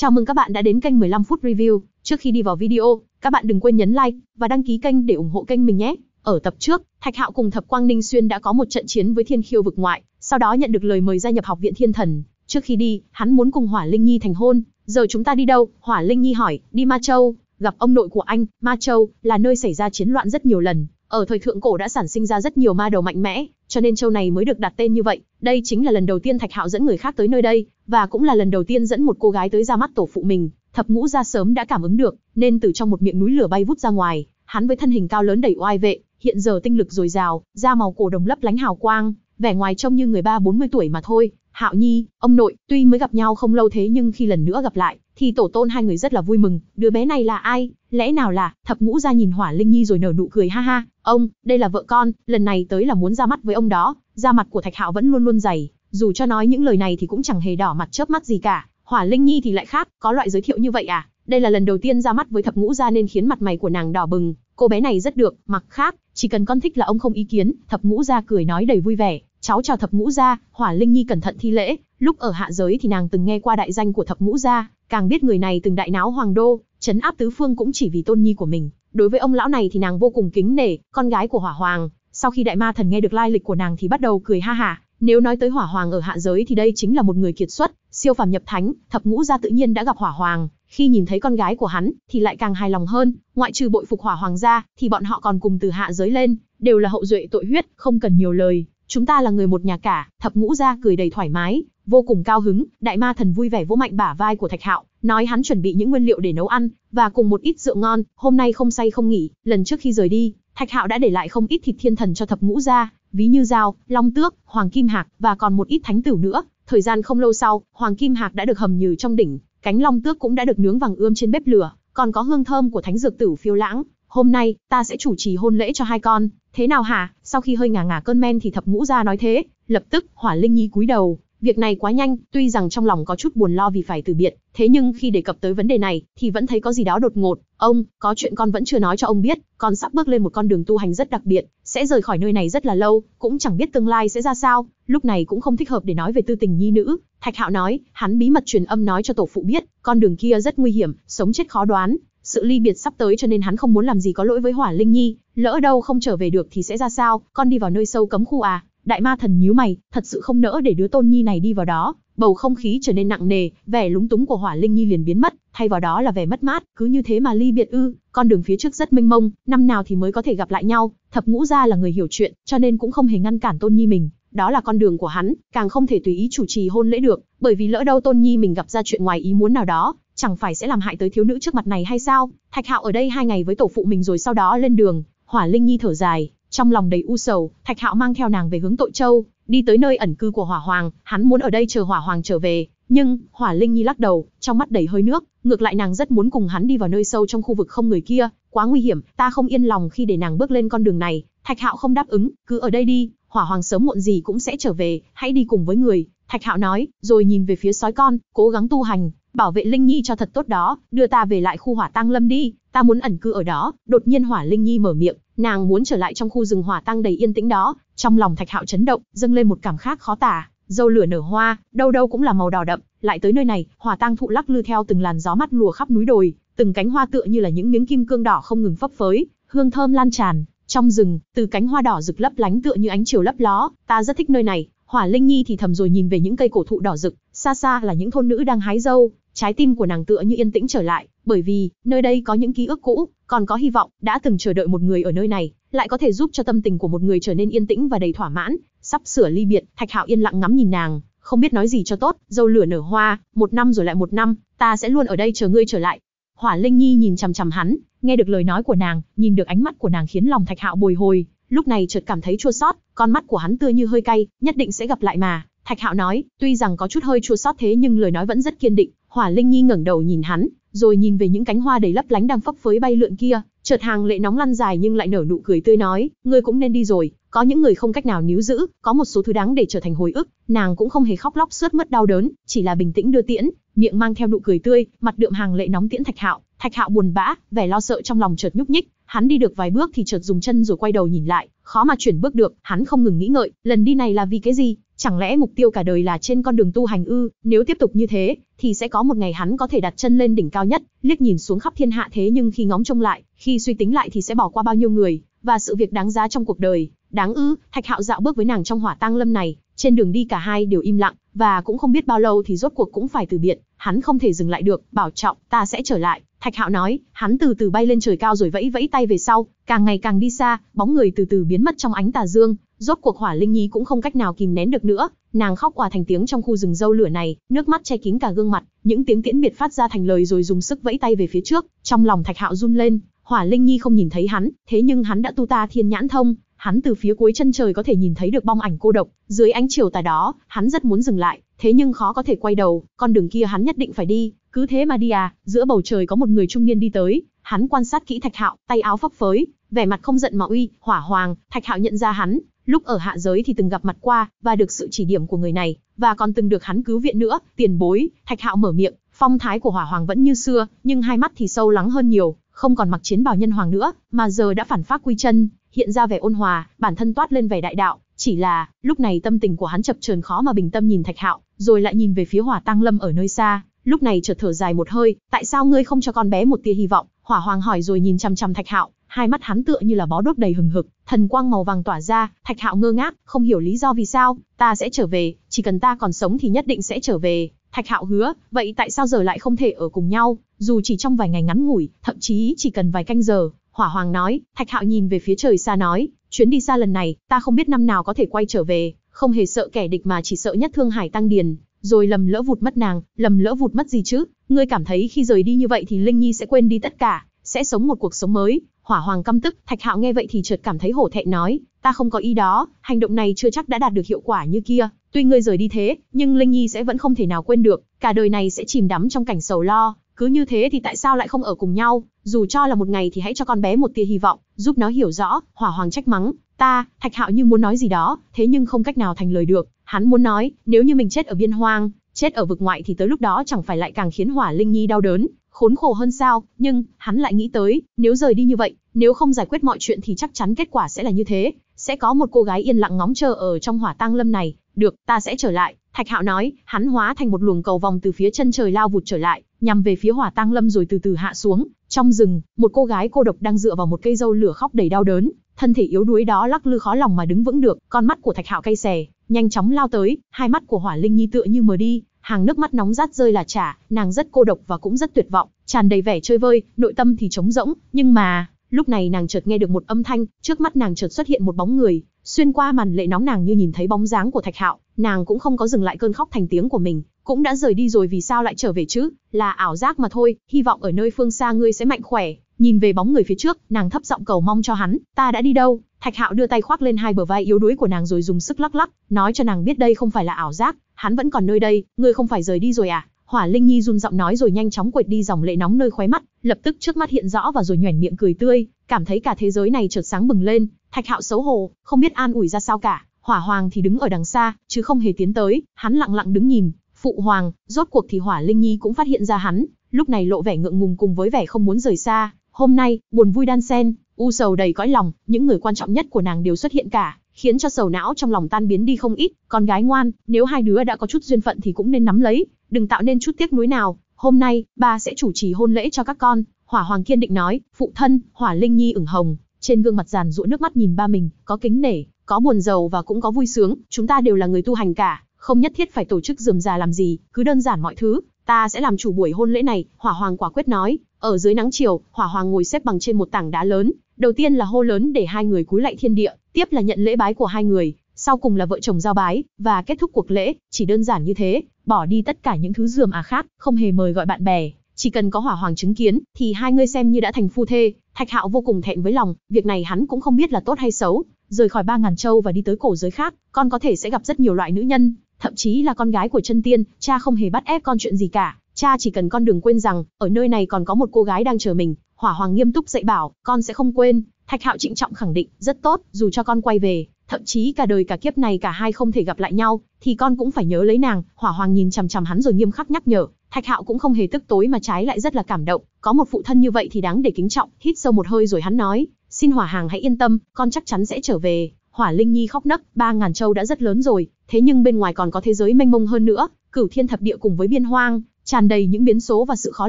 Chào mừng các bạn đã đến kênh 15 phút review. Trước khi đi vào video, các bạn đừng quên nhấn like và đăng ký kênh để ủng hộ kênh mình nhé. Ở tập trước, Thạch Hạo cùng Thập Quang Ninh Xuyên đã có một trận chiến với Thiên Khiêu vực ngoại, sau đó nhận được lời mời gia nhập Học viện Thiên Thần. Trước khi đi, hắn muốn cùng Hỏa Linh Nhi thành hôn. Giờ chúng ta đi đâu? Hỏa Linh Nhi hỏi. Đi Ma Châu. Gặp ông nội của anh, Ma Châu là nơi xảy ra chiến loạn rất nhiều lần. Ở thời thượng cổ đã sản sinh ra rất nhiều ma đầu mạnh mẽ, cho nên châu này mới được đặt tên như vậy. Đây chính là lần đầu tiên Thạch Hạo dẫn người khác tới nơi đây, và cũng là lần đầu tiên dẫn một cô gái tới ra mắt tổ phụ mình. Thập Ngũ gia sớm đã cảm ứng được, nên từ trong một miệng núi lửa bay vút ra ngoài, hắn với thân hình cao lớn đầy oai vệ, hiện giờ tinh lực dồi dào, da màu cổ đồng lấp lánh hào quang, vẻ ngoài trông như người ba 40 tuổi mà thôi. Hạo Nhi, ông nội, tuy mới gặp nhau không lâu thế nhưng khi lần nữa gặp lại, thì tổ tôn hai người rất là vui mừng, đứa bé này là ai, lẽ nào là, thập ngũ ra nhìn Hỏa Linh Nhi rồi nở nụ cười ha ha, ông, đây là vợ con, lần này tới là muốn ra mắt với ông đó, da mặt của Thạch Hạo vẫn luôn luôn dày, dù cho nói những lời này thì cũng chẳng hề đỏ mặt chớp mắt gì cả, Hỏa Linh Nhi thì lại khác, có loại giới thiệu như vậy à, đây là lần đầu tiên ra mắt với thập ngũ gia nên khiến mặt mày của nàng đỏ bừng, cô bé này rất được, mặc khác, chỉ cần con thích là ông không ý kiến, thập ngũ gia cười nói đầy vui vẻ, cháu chào thập ngũ gia, hỏa linh nhi cẩn thận thi lễ, lúc ở hạ giới thì nàng từng nghe qua đại danh của thập ngũ gia, càng biết người này từng đại náo hoàng đô, chấn áp tứ phương cũng chỉ vì tôn nhi của mình. Đối với ông lão này thì nàng vô cùng kính nể, con gái của hỏa hoàng. Sau khi đại ma thần nghe được lai lịch của nàng thì bắt đầu cười ha hả. Nếu nói tới hỏa hoàng ở hạ giới thì đây chính là một người kiệt xuất, siêu phàm nhập thánh, thập ngũ gia tự nhiên đã gặp hỏa hoàng. Khi nhìn thấy con gái của hắn, thì lại càng hài lòng hơn. Ngoại trừ bội phục hỏa hoàng gia, thì bọn họ còn cùng từ hạ giới lên, đều là hậu duệ tội huyết, không cần nhiều lời chúng ta là người một nhà cả, thập ngũ gia cười đầy thoải mái, vô cùng cao hứng, đại ma thần vui vẻ vỗ mạnh bả vai của Thạch Hạo, nói hắn chuẩn bị những nguyên liệu để nấu ăn và cùng một ít rượu ngon, hôm nay không say không nghỉ, lần trước khi rời đi, Thạch Hạo đã để lại không ít thịt thiên thần cho thập ngũ gia, ví như dao, long tước, hoàng kim hạc và còn một ít thánh tử nữa. Thời gian không lâu sau, hoàng kim hạc đã được hầm nhừ trong đỉnh, cánh long tước cũng đã được nướng vàng ươm trên bếp lửa, còn có hương thơm của thánh dược tử phiêu lãng, hôm nay, ta sẽ chủ trì hôn lễ cho hai con, thế nào hả? Sau khi hơi ngả ngả cơn men thì thập ngũ ra nói thế, lập tức, hỏa linh nhi cúi đầu. Việc này quá nhanh, tuy rằng trong lòng có chút buồn lo vì phải từ biệt, thế nhưng khi đề cập tới vấn đề này, thì vẫn thấy có gì đó đột ngột. Ông, có chuyện con vẫn chưa nói cho ông biết, con sắp bước lên một con đường tu hành rất đặc biệt, sẽ rời khỏi nơi này rất là lâu, cũng chẳng biết tương lai sẽ ra sao, lúc này cũng không thích hợp để nói về tư tình nhi nữ. Thạch Hạo nói, hắn bí mật truyền âm nói cho tổ phụ biết, con đường kia rất nguy hiểm, sống chết khó đoán, sự ly biệt sắp tới cho nên hắn không muốn làm gì có lỗi với Hỏa Linh Nhi, lỡ đâu không trở về được thì sẽ ra sao, con đi vào nơi sâu cấm khu à? Đại ma thần nhíu mày, thật sự không nỡ để đứa tôn nhi này đi vào đó, bầu không khí trở nên nặng nề, vẻ lúng túng của Hỏa Linh Nhi liền biến mất, thay vào đó là vẻ mất mát, cứ như thế mà ly biệt ư, con đường phía trước rất mênh mông, năm nào thì mới có thể gặp lại nhau, thập ngũ gia là người hiểu chuyện, cho nên cũng không hề ngăn cản Tôn Nhi mình, đó là con đường của hắn, càng không thể tùy ý chủ trì hôn lễ được, bởi vì lỡ đâu Tôn Nhi mình gặp ra chuyện ngoài ý muốn nào đó, chẳng phải sẽ làm hại tới thiếu nữ trước mặt này hay sao? Thạch Hạo ở đây hai ngày với tổ phụ mình rồi sau đó lên đường, Hỏa Linh Nhi thở dài, trong lòng đầy u sầu, Thạch Hạo mang theo nàng về hướng Tội Châu, đi tới nơi ẩn cư của Hỏa Hoàng, hắn muốn ở đây chờ Hỏa Hoàng trở về, nhưng Hỏa Linh Nhi lắc đầu, trong mắt đầy hơi nước, ngược lại nàng rất muốn cùng hắn đi vào nơi sâu trong khu vực không người kia, quá nguy hiểm, ta không yên lòng khi để nàng bước lên con đường này. Thạch Hạo không đáp ứng, cứ ở đây đi, Hỏa Hoàng sớm muộn gì cũng sẽ trở về, hãy đi cùng với người. Thạch Hạo nói, rồi nhìn về phía sói con, cố gắng tu hành, bảo vệ Linh Nhi cho thật tốt đó, đưa ta về lại khu hỏa tăng lâm đi, ta muốn ẩn cư ở đó. Đột nhiên hỏa Linh Nhi mở miệng, nàng muốn trở lại trong khu rừng hỏa tăng đầy yên tĩnh đó. Trong lòng Thạch Hạo chấn động, dâng lên một cảm khác khó tả. Dâu lửa nở hoa, đâu đâu cũng là màu đỏ đậm. Lại tới nơi này, hỏa tăng thụ lắc lư theo từng làn gió mát lùa khắp núi đồi, từng cánh hoa tựa như là những miếng kim cương đỏ không ngừng phấp phới, hương thơm lan tràn. Trong rừng, từ cánh hoa đỏ rực lấp lánh tựa như ánh chiều lấp ló, ta rất thích nơi này, Hỏa Linh Nhi thì thầm rồi nhìn về những cây cổ thụ đỏ rực, xa xa là những thôn nữ đang hái dâu, trái tim của nàng tựa như yên tĩnh trở lại, bởi vì nơi đây có những ký ức cũ, còn có hy vọng, đã từng chờ đợi một người ở nơi này, lại có thể giúp cho tâm tình của một người trở nên yên tĩnh và đầy thỏa mãn. Sắp sửa ly biệt, Thạch Hạo yên lặng ngắm nhìn nàng, không biết nói gì cho tốt, dâu lửa nở hoa, một năm rồi lại một năm, ta sẽ luôn ở đây chờ ngươi trở lại. Hỏa Linh Nhi nhìn chằm chằm hắn, nghe được lời nói của nàng, nhìn được ánh mắt của nàng khiến lòng Thạch Hạo bồi hồi, lúc này chợt cảm thấy chua xót, con mắt của hắn tươi như hơi cay, nhất định sẽ gặp lại mà. Thạch Hạo nói, tuy rằng có chút hơi chua xót thế nhưng lời nói vẫn rất kiên định, Hỏa Linh Nhi ngẩng đầu nhìn hắn, rồi nhìn về những cánh hoa đầy lấp lánh đang phấp phới bay lượn kia, chợt hàng lệ nóng lăn dài nhưng lại nở nụ cười tươi nói, ngươi cũng nên đi rồi, có những người không cách nào níu giữ, có một số thứ đáng để trở thành hồi ức, nàng cũng không hề khóc lóc sướt mất đau đớn, chỉ là bình tĩnh đưa tiễn, miệng mang theo nụ cười tươi, mặt đượm hàng lệ nóng tiễn Thạch Hạo, Thạch Hạo buồn bã, vẻ lo sợ trong lòng chợt nhúc nhích, hắn đi được vài bước thì chợt dùng chân rồi quay đầu nhìn lại, khó mà chuyển bước được, hắn không ngừng nghĩ ngợi, lần đi này là vì cái gì, chẳng lẽ mục tiêu cả đời là trên con đường tu hành ư, nếu tiếp tục như thế, thì sẽ có một ngày hắn có thể đặt chân lên đỉnh cao nhất, liếc nhìn xuống khắp thiên hạ thế nhưng khi ngóng trông lại, khi suy tính lại thì sẽ bỏ qua bao nhiêu người, và sự việc đáng giá trong cuộc đời, đáng ư, thạch hạo dạo bước với nàng trong hỏa tang lâm này, trên đường đi cả hai đều im lặng, và cũng không biết bao lâu thì rốt cuộc cũng phải từ biệt, hắn không thể dừng lại được, bảo trọng, ta sẽ trở lại, Thạch Hạo nói, hắn từ từ bay lên trời cao rồi vẫy vẫy tay về sau, càng ngày càng đi xa, bóng người từ từ biến mất trong ánh tà dương, rốt cuộc Hỏa Linh Nhi cũng không cách nào kìm nén được nữa, nàng khóc òa thành tiếng trong khu rừng dâu lửa này, nước mắt che kín cả gương mặt, những tiếng tiễn biệt phát ra thành lời rồi dùng sức vẫy tay về phía trước, trong lòng Thạch Hạo run lên, Hỏa Linh Nhi không nhìn thấy hắn, thế nhưng hắn đã tu ta thiên nhãn thông, hắn từ phía cuối chân trời có thể nhìn thấy được bóng ảnh cô độc, dưới ánh chiều tà đó, hắn rất muốn dừng lại, thế nhưng khó có thể quay đầu, con đường kia hắn nhất định phải đi, cứ thế mà đi à, giữa bầu trời có một người trung niên đi tới, hắn quan sát kỹ Thạch Hạo, tay áo phấp phới, vẻ mặt không giận mà uy, hỏa hoàng, Thạch Hạo nhận ra hắn, lúc ở hạ giới thì từng gặp mặt qua và được sự chỉ điểm của người này, và còn từng được hắn cứu viện nữa, tiền bối, Thạch Hạo mở miệng, phong thái của hỏa hoàng vẫn như xưa, nhưng hai mắt thì sâu lắng hơn nhiều, không còn mặc chiến bào nhân hoàng nữa, mà giờ đã phản phát quy chân, hiện ra vẻ ôn hòa, bản thân toát lên vẻ đại đạo, chỉ là, lúc này tâm tình của hắn chập chờn khó mà bình tâm nhìn Thạch Hạo, rồi lại nhìn về phía Hỏa Tăng Lâm ở nơi xa, lúc này chợt thở dài một hơi, tại sao ngươi không cho con bé một tia hy vọng? Hỏa Hoàng hỏi rồi nhìn chằm chằm Thạch Hạo, hai mắt hắn tựa như là bó đốt đầy hừng hực, thần quang màu vàng tỏa ra, Thạch Hạo ngơ ngác, không hiểu lý do vì sao, ta sẽ trở về, chỉ cần ta còn sống thì nhất định sẽ trở về. Thạch Hạo hứa, vậy tại sao giờ lại không thể ở cùng nhau, dù chỉ trong vài ngày ngắn ngủi, thậm chí chỉ cần vài canh giờ? Hỏa Hoàng nói, Thạch Hạo nhìn về phía trời xa nói, chuyến đi xa lần này, ta không biết năm nào có thể quay trở về, không hề sợ kẻ địch mà chỉ sợ nhất thương hải tăng điền, rồi lầm lỡ vụt mất nàng, lầm lỡ vụt mất gì chứ? Ngươi cảm thấy khi rời đi như vậy thì Linh Nhi sẽ quên đi tất cả, sẽ sống một cuộc sống mới. Hỏa Hoàng căm tức, Thạch Hạo nghe vậy thì chợt cảm thấy hổ thẹn nói, ta không có ý đó, hành động này chưa chắc đã đạt được hiệu quả như kia. Tuy ngươi rời đi thế, nhưng Linh Nhi sẽ vẫn không thể nào quên được, cả đời này sẽ chìm đắm trong cảnh sầu lo. Cứ như thế thì tại sao lại không ở cùng nhau? Dù cho là một ngày thì hãy cho con bé một tia hy vọng, giúp nó hiểu rõ. Hỏa Hoàng trách mắng, ta, Thạch Hạo như muốn nói gì đó, thế nhưng không cách nào thành lời được. Hắn muốn nói, nếu như mình chết ở biên hoang, chết ở vực ngoại thì tới lúc đó chẳng phải lại càng khiến Hỏa Linh Nhi đau đớn, khốn khổ hơn sao, nhưng, hắn lại nghĩ tới, nếu rời đi như vậy, nếu không giải quyết mọi chuyện thì chắc chắn kết quả sẽ là như thế, sẽ có một cô gái yên lặng ngóng chờ ở trong hỏa tang lâm này, được, ta sẽ trở lại, Thạch Hạo nói, hắn hóa thành một luồng cầu vòng từ phía chân trời lao vụt trở lại, nhằm về phía Hỏa Tăng Lâm rồi từ từ hạ xuống. Trong rừng, một cô gái cô độc đang dựa vào một cây dâu lửa khóc đầy đau đớn, thân thể yếu đuối đó lắc lư khó lòng mà đứng vững được, con mắt của Thạch Hạo cay xè, nhanh chóng lao tới, hai mắt của Hỏa Linh Nhi tựa như mờ đi, hàng nước mắt nóng rát rơi là trả, nàng rất cô độc và cũng rất tuyệt vọng, tràn đầy vẻ chơi vơi, nội tâm thì trống rỗng, nhưng mà, lúc này nàng chợt nghe được một âm thanh, trước mắt nàng chợt xuất hiện một bóng người, xuyên qua màn lệ nóng nàng như nhìn thấy bóng dáng của Thạch Hạo, nàng cũng không có dừng lại cơn khóc thành tiếng của mình, cũng đã rời đi rồi vì sao lại trở về chứ, là ảo giác mà thôi, hy vọng ở nơi phương xa ngươi sẽ mạnh khỏe. Nhìn về bóng người phía trước, nàng thấp giọng cầu mong cho hắn, ta đã đi đâu? Thạch Hạo đưa tay khoác lên hai bờ vai yếu đuối của nàng rồi dùng sức lắc lắc, nói cho nàng biết đây không phải là ảo giác, hắn vẫn còn nơi đây, ngươi không phải rời đi rồi à? Hỏa Linh Nhi run giọng nói rồi nhanh chóng quệt đi dòng lệ nóng nơi khóe mắt, lập tức trước mắt hiện rõ và rồi nhoẻn miệng cười tươi, cảm thấy cả thế giới này chợt sáng bừng lên, Thạch Hạo xấu hổ, không biết an ủi ra sao cả, Hỏa Hoàng thì đứng ở đằng xa, chứ không hề tiến tới, hắn lặng lặng đứng nhìn, phụ hoàng, rốt cuộc thì Hỏa Linh Nhi cũng phát hiện ra hắn, lúc này lộ vẻ ngượng ngùng cùng với vẻ không muốn rời xa, hôm nay, buồn vui đan sen, u sầu đầy cõi lòng, những người quan trọng nhất của nàng đều xuất hiện cả, khiến cho sầu não trong lòng tan biến đi không ít, con gái ngoan, nếu hai đứa đã có chút duyên phận thì cũng nên nắm lấy, đừng tạo nên chút tiếc nuối nào, hôm nay, ba sẽ chủ trì hôn lễ cho các con, Hỏa Hoàng kiên định nói, phụ thân, Hỏa Linh Nhi ửng hồng, trên gương mặt giàn rũa nước mắt nhìn ba mình, có kính nể, có buồn giàu và cũng có vui sướng, chúng ta đều là người tu hành cả, không nhất thiết phải tổ chức rườm rà làm gì, cứ đơn giản mọi thứ, ta sẽ làm chủ buổi hôn lễ này, Hỏa Hoàng quả quyết nói. Ở dưới nắng chiều, Hỏa Hoàng ngồi xếp bằng trên một tảng đá lớn, đầu tiên là hô lớn để hai người cúi lạy thiên địa, tiếp là nhận lễ bái của hai người, sau cùng là vợ chồng giao bái và kết thúc cuộc lễ, chỉ đơn giản như thế, bỏ đi tất cả những thứ rườm à khác, không hề mời gọi bạn bè, chỉ cần có Hỏa Hoàng chứng kiến thì hai người xem như đã thành phu thê. Thạch Hạo vô cùng thẹn với lòng, việc này hắn cũng không biết là tốt hay xấu, rời khỏi ba ngàn châu và đi tới cổ giới khác, con có thể sẽ gặp rất nhiều loại nữ nhân, thậm chí là con gái của chân tiên, cha không hề bắt ép con chuyện gì cả, cha chỉ cần con đừng quên rằng, ở nơi này còn có một cô gái đang chờ mình, Hỏa Hoàng nghiêm túc dạy bảo, con sẽ không quên, Thạch Hạo trịnh trọng khẳng định, rất tốt, dù cho con quay về, thậm chí cả đời cả kiếp này cả hai không thể gặp lại nhau, thì con cũng phải nhớ lấy nàng, Hỏa Hoàng nhìn chằm chằm hắn rồi nghiêm khắc nhắc nhở, Thạch Hạo cũng không hề tức tối mà trái lại rất là cảm động, có một phụ thân như vậy thì đáng để kính trọng, hít sâu một hơi rồi hắn nói, xin hỏa hàng hãy yên tâm, con chắc chắn sẽ trở về. Hỏa Linh Nhi khóc nấc, ba ngàn châu đã rất lớn rồi, thế nhưng bên ngoài còn có thế giới mênh mông hơn nữa, cửu thiên thập địa cùng với biên hoang, tràn đầy những biến số và sự khó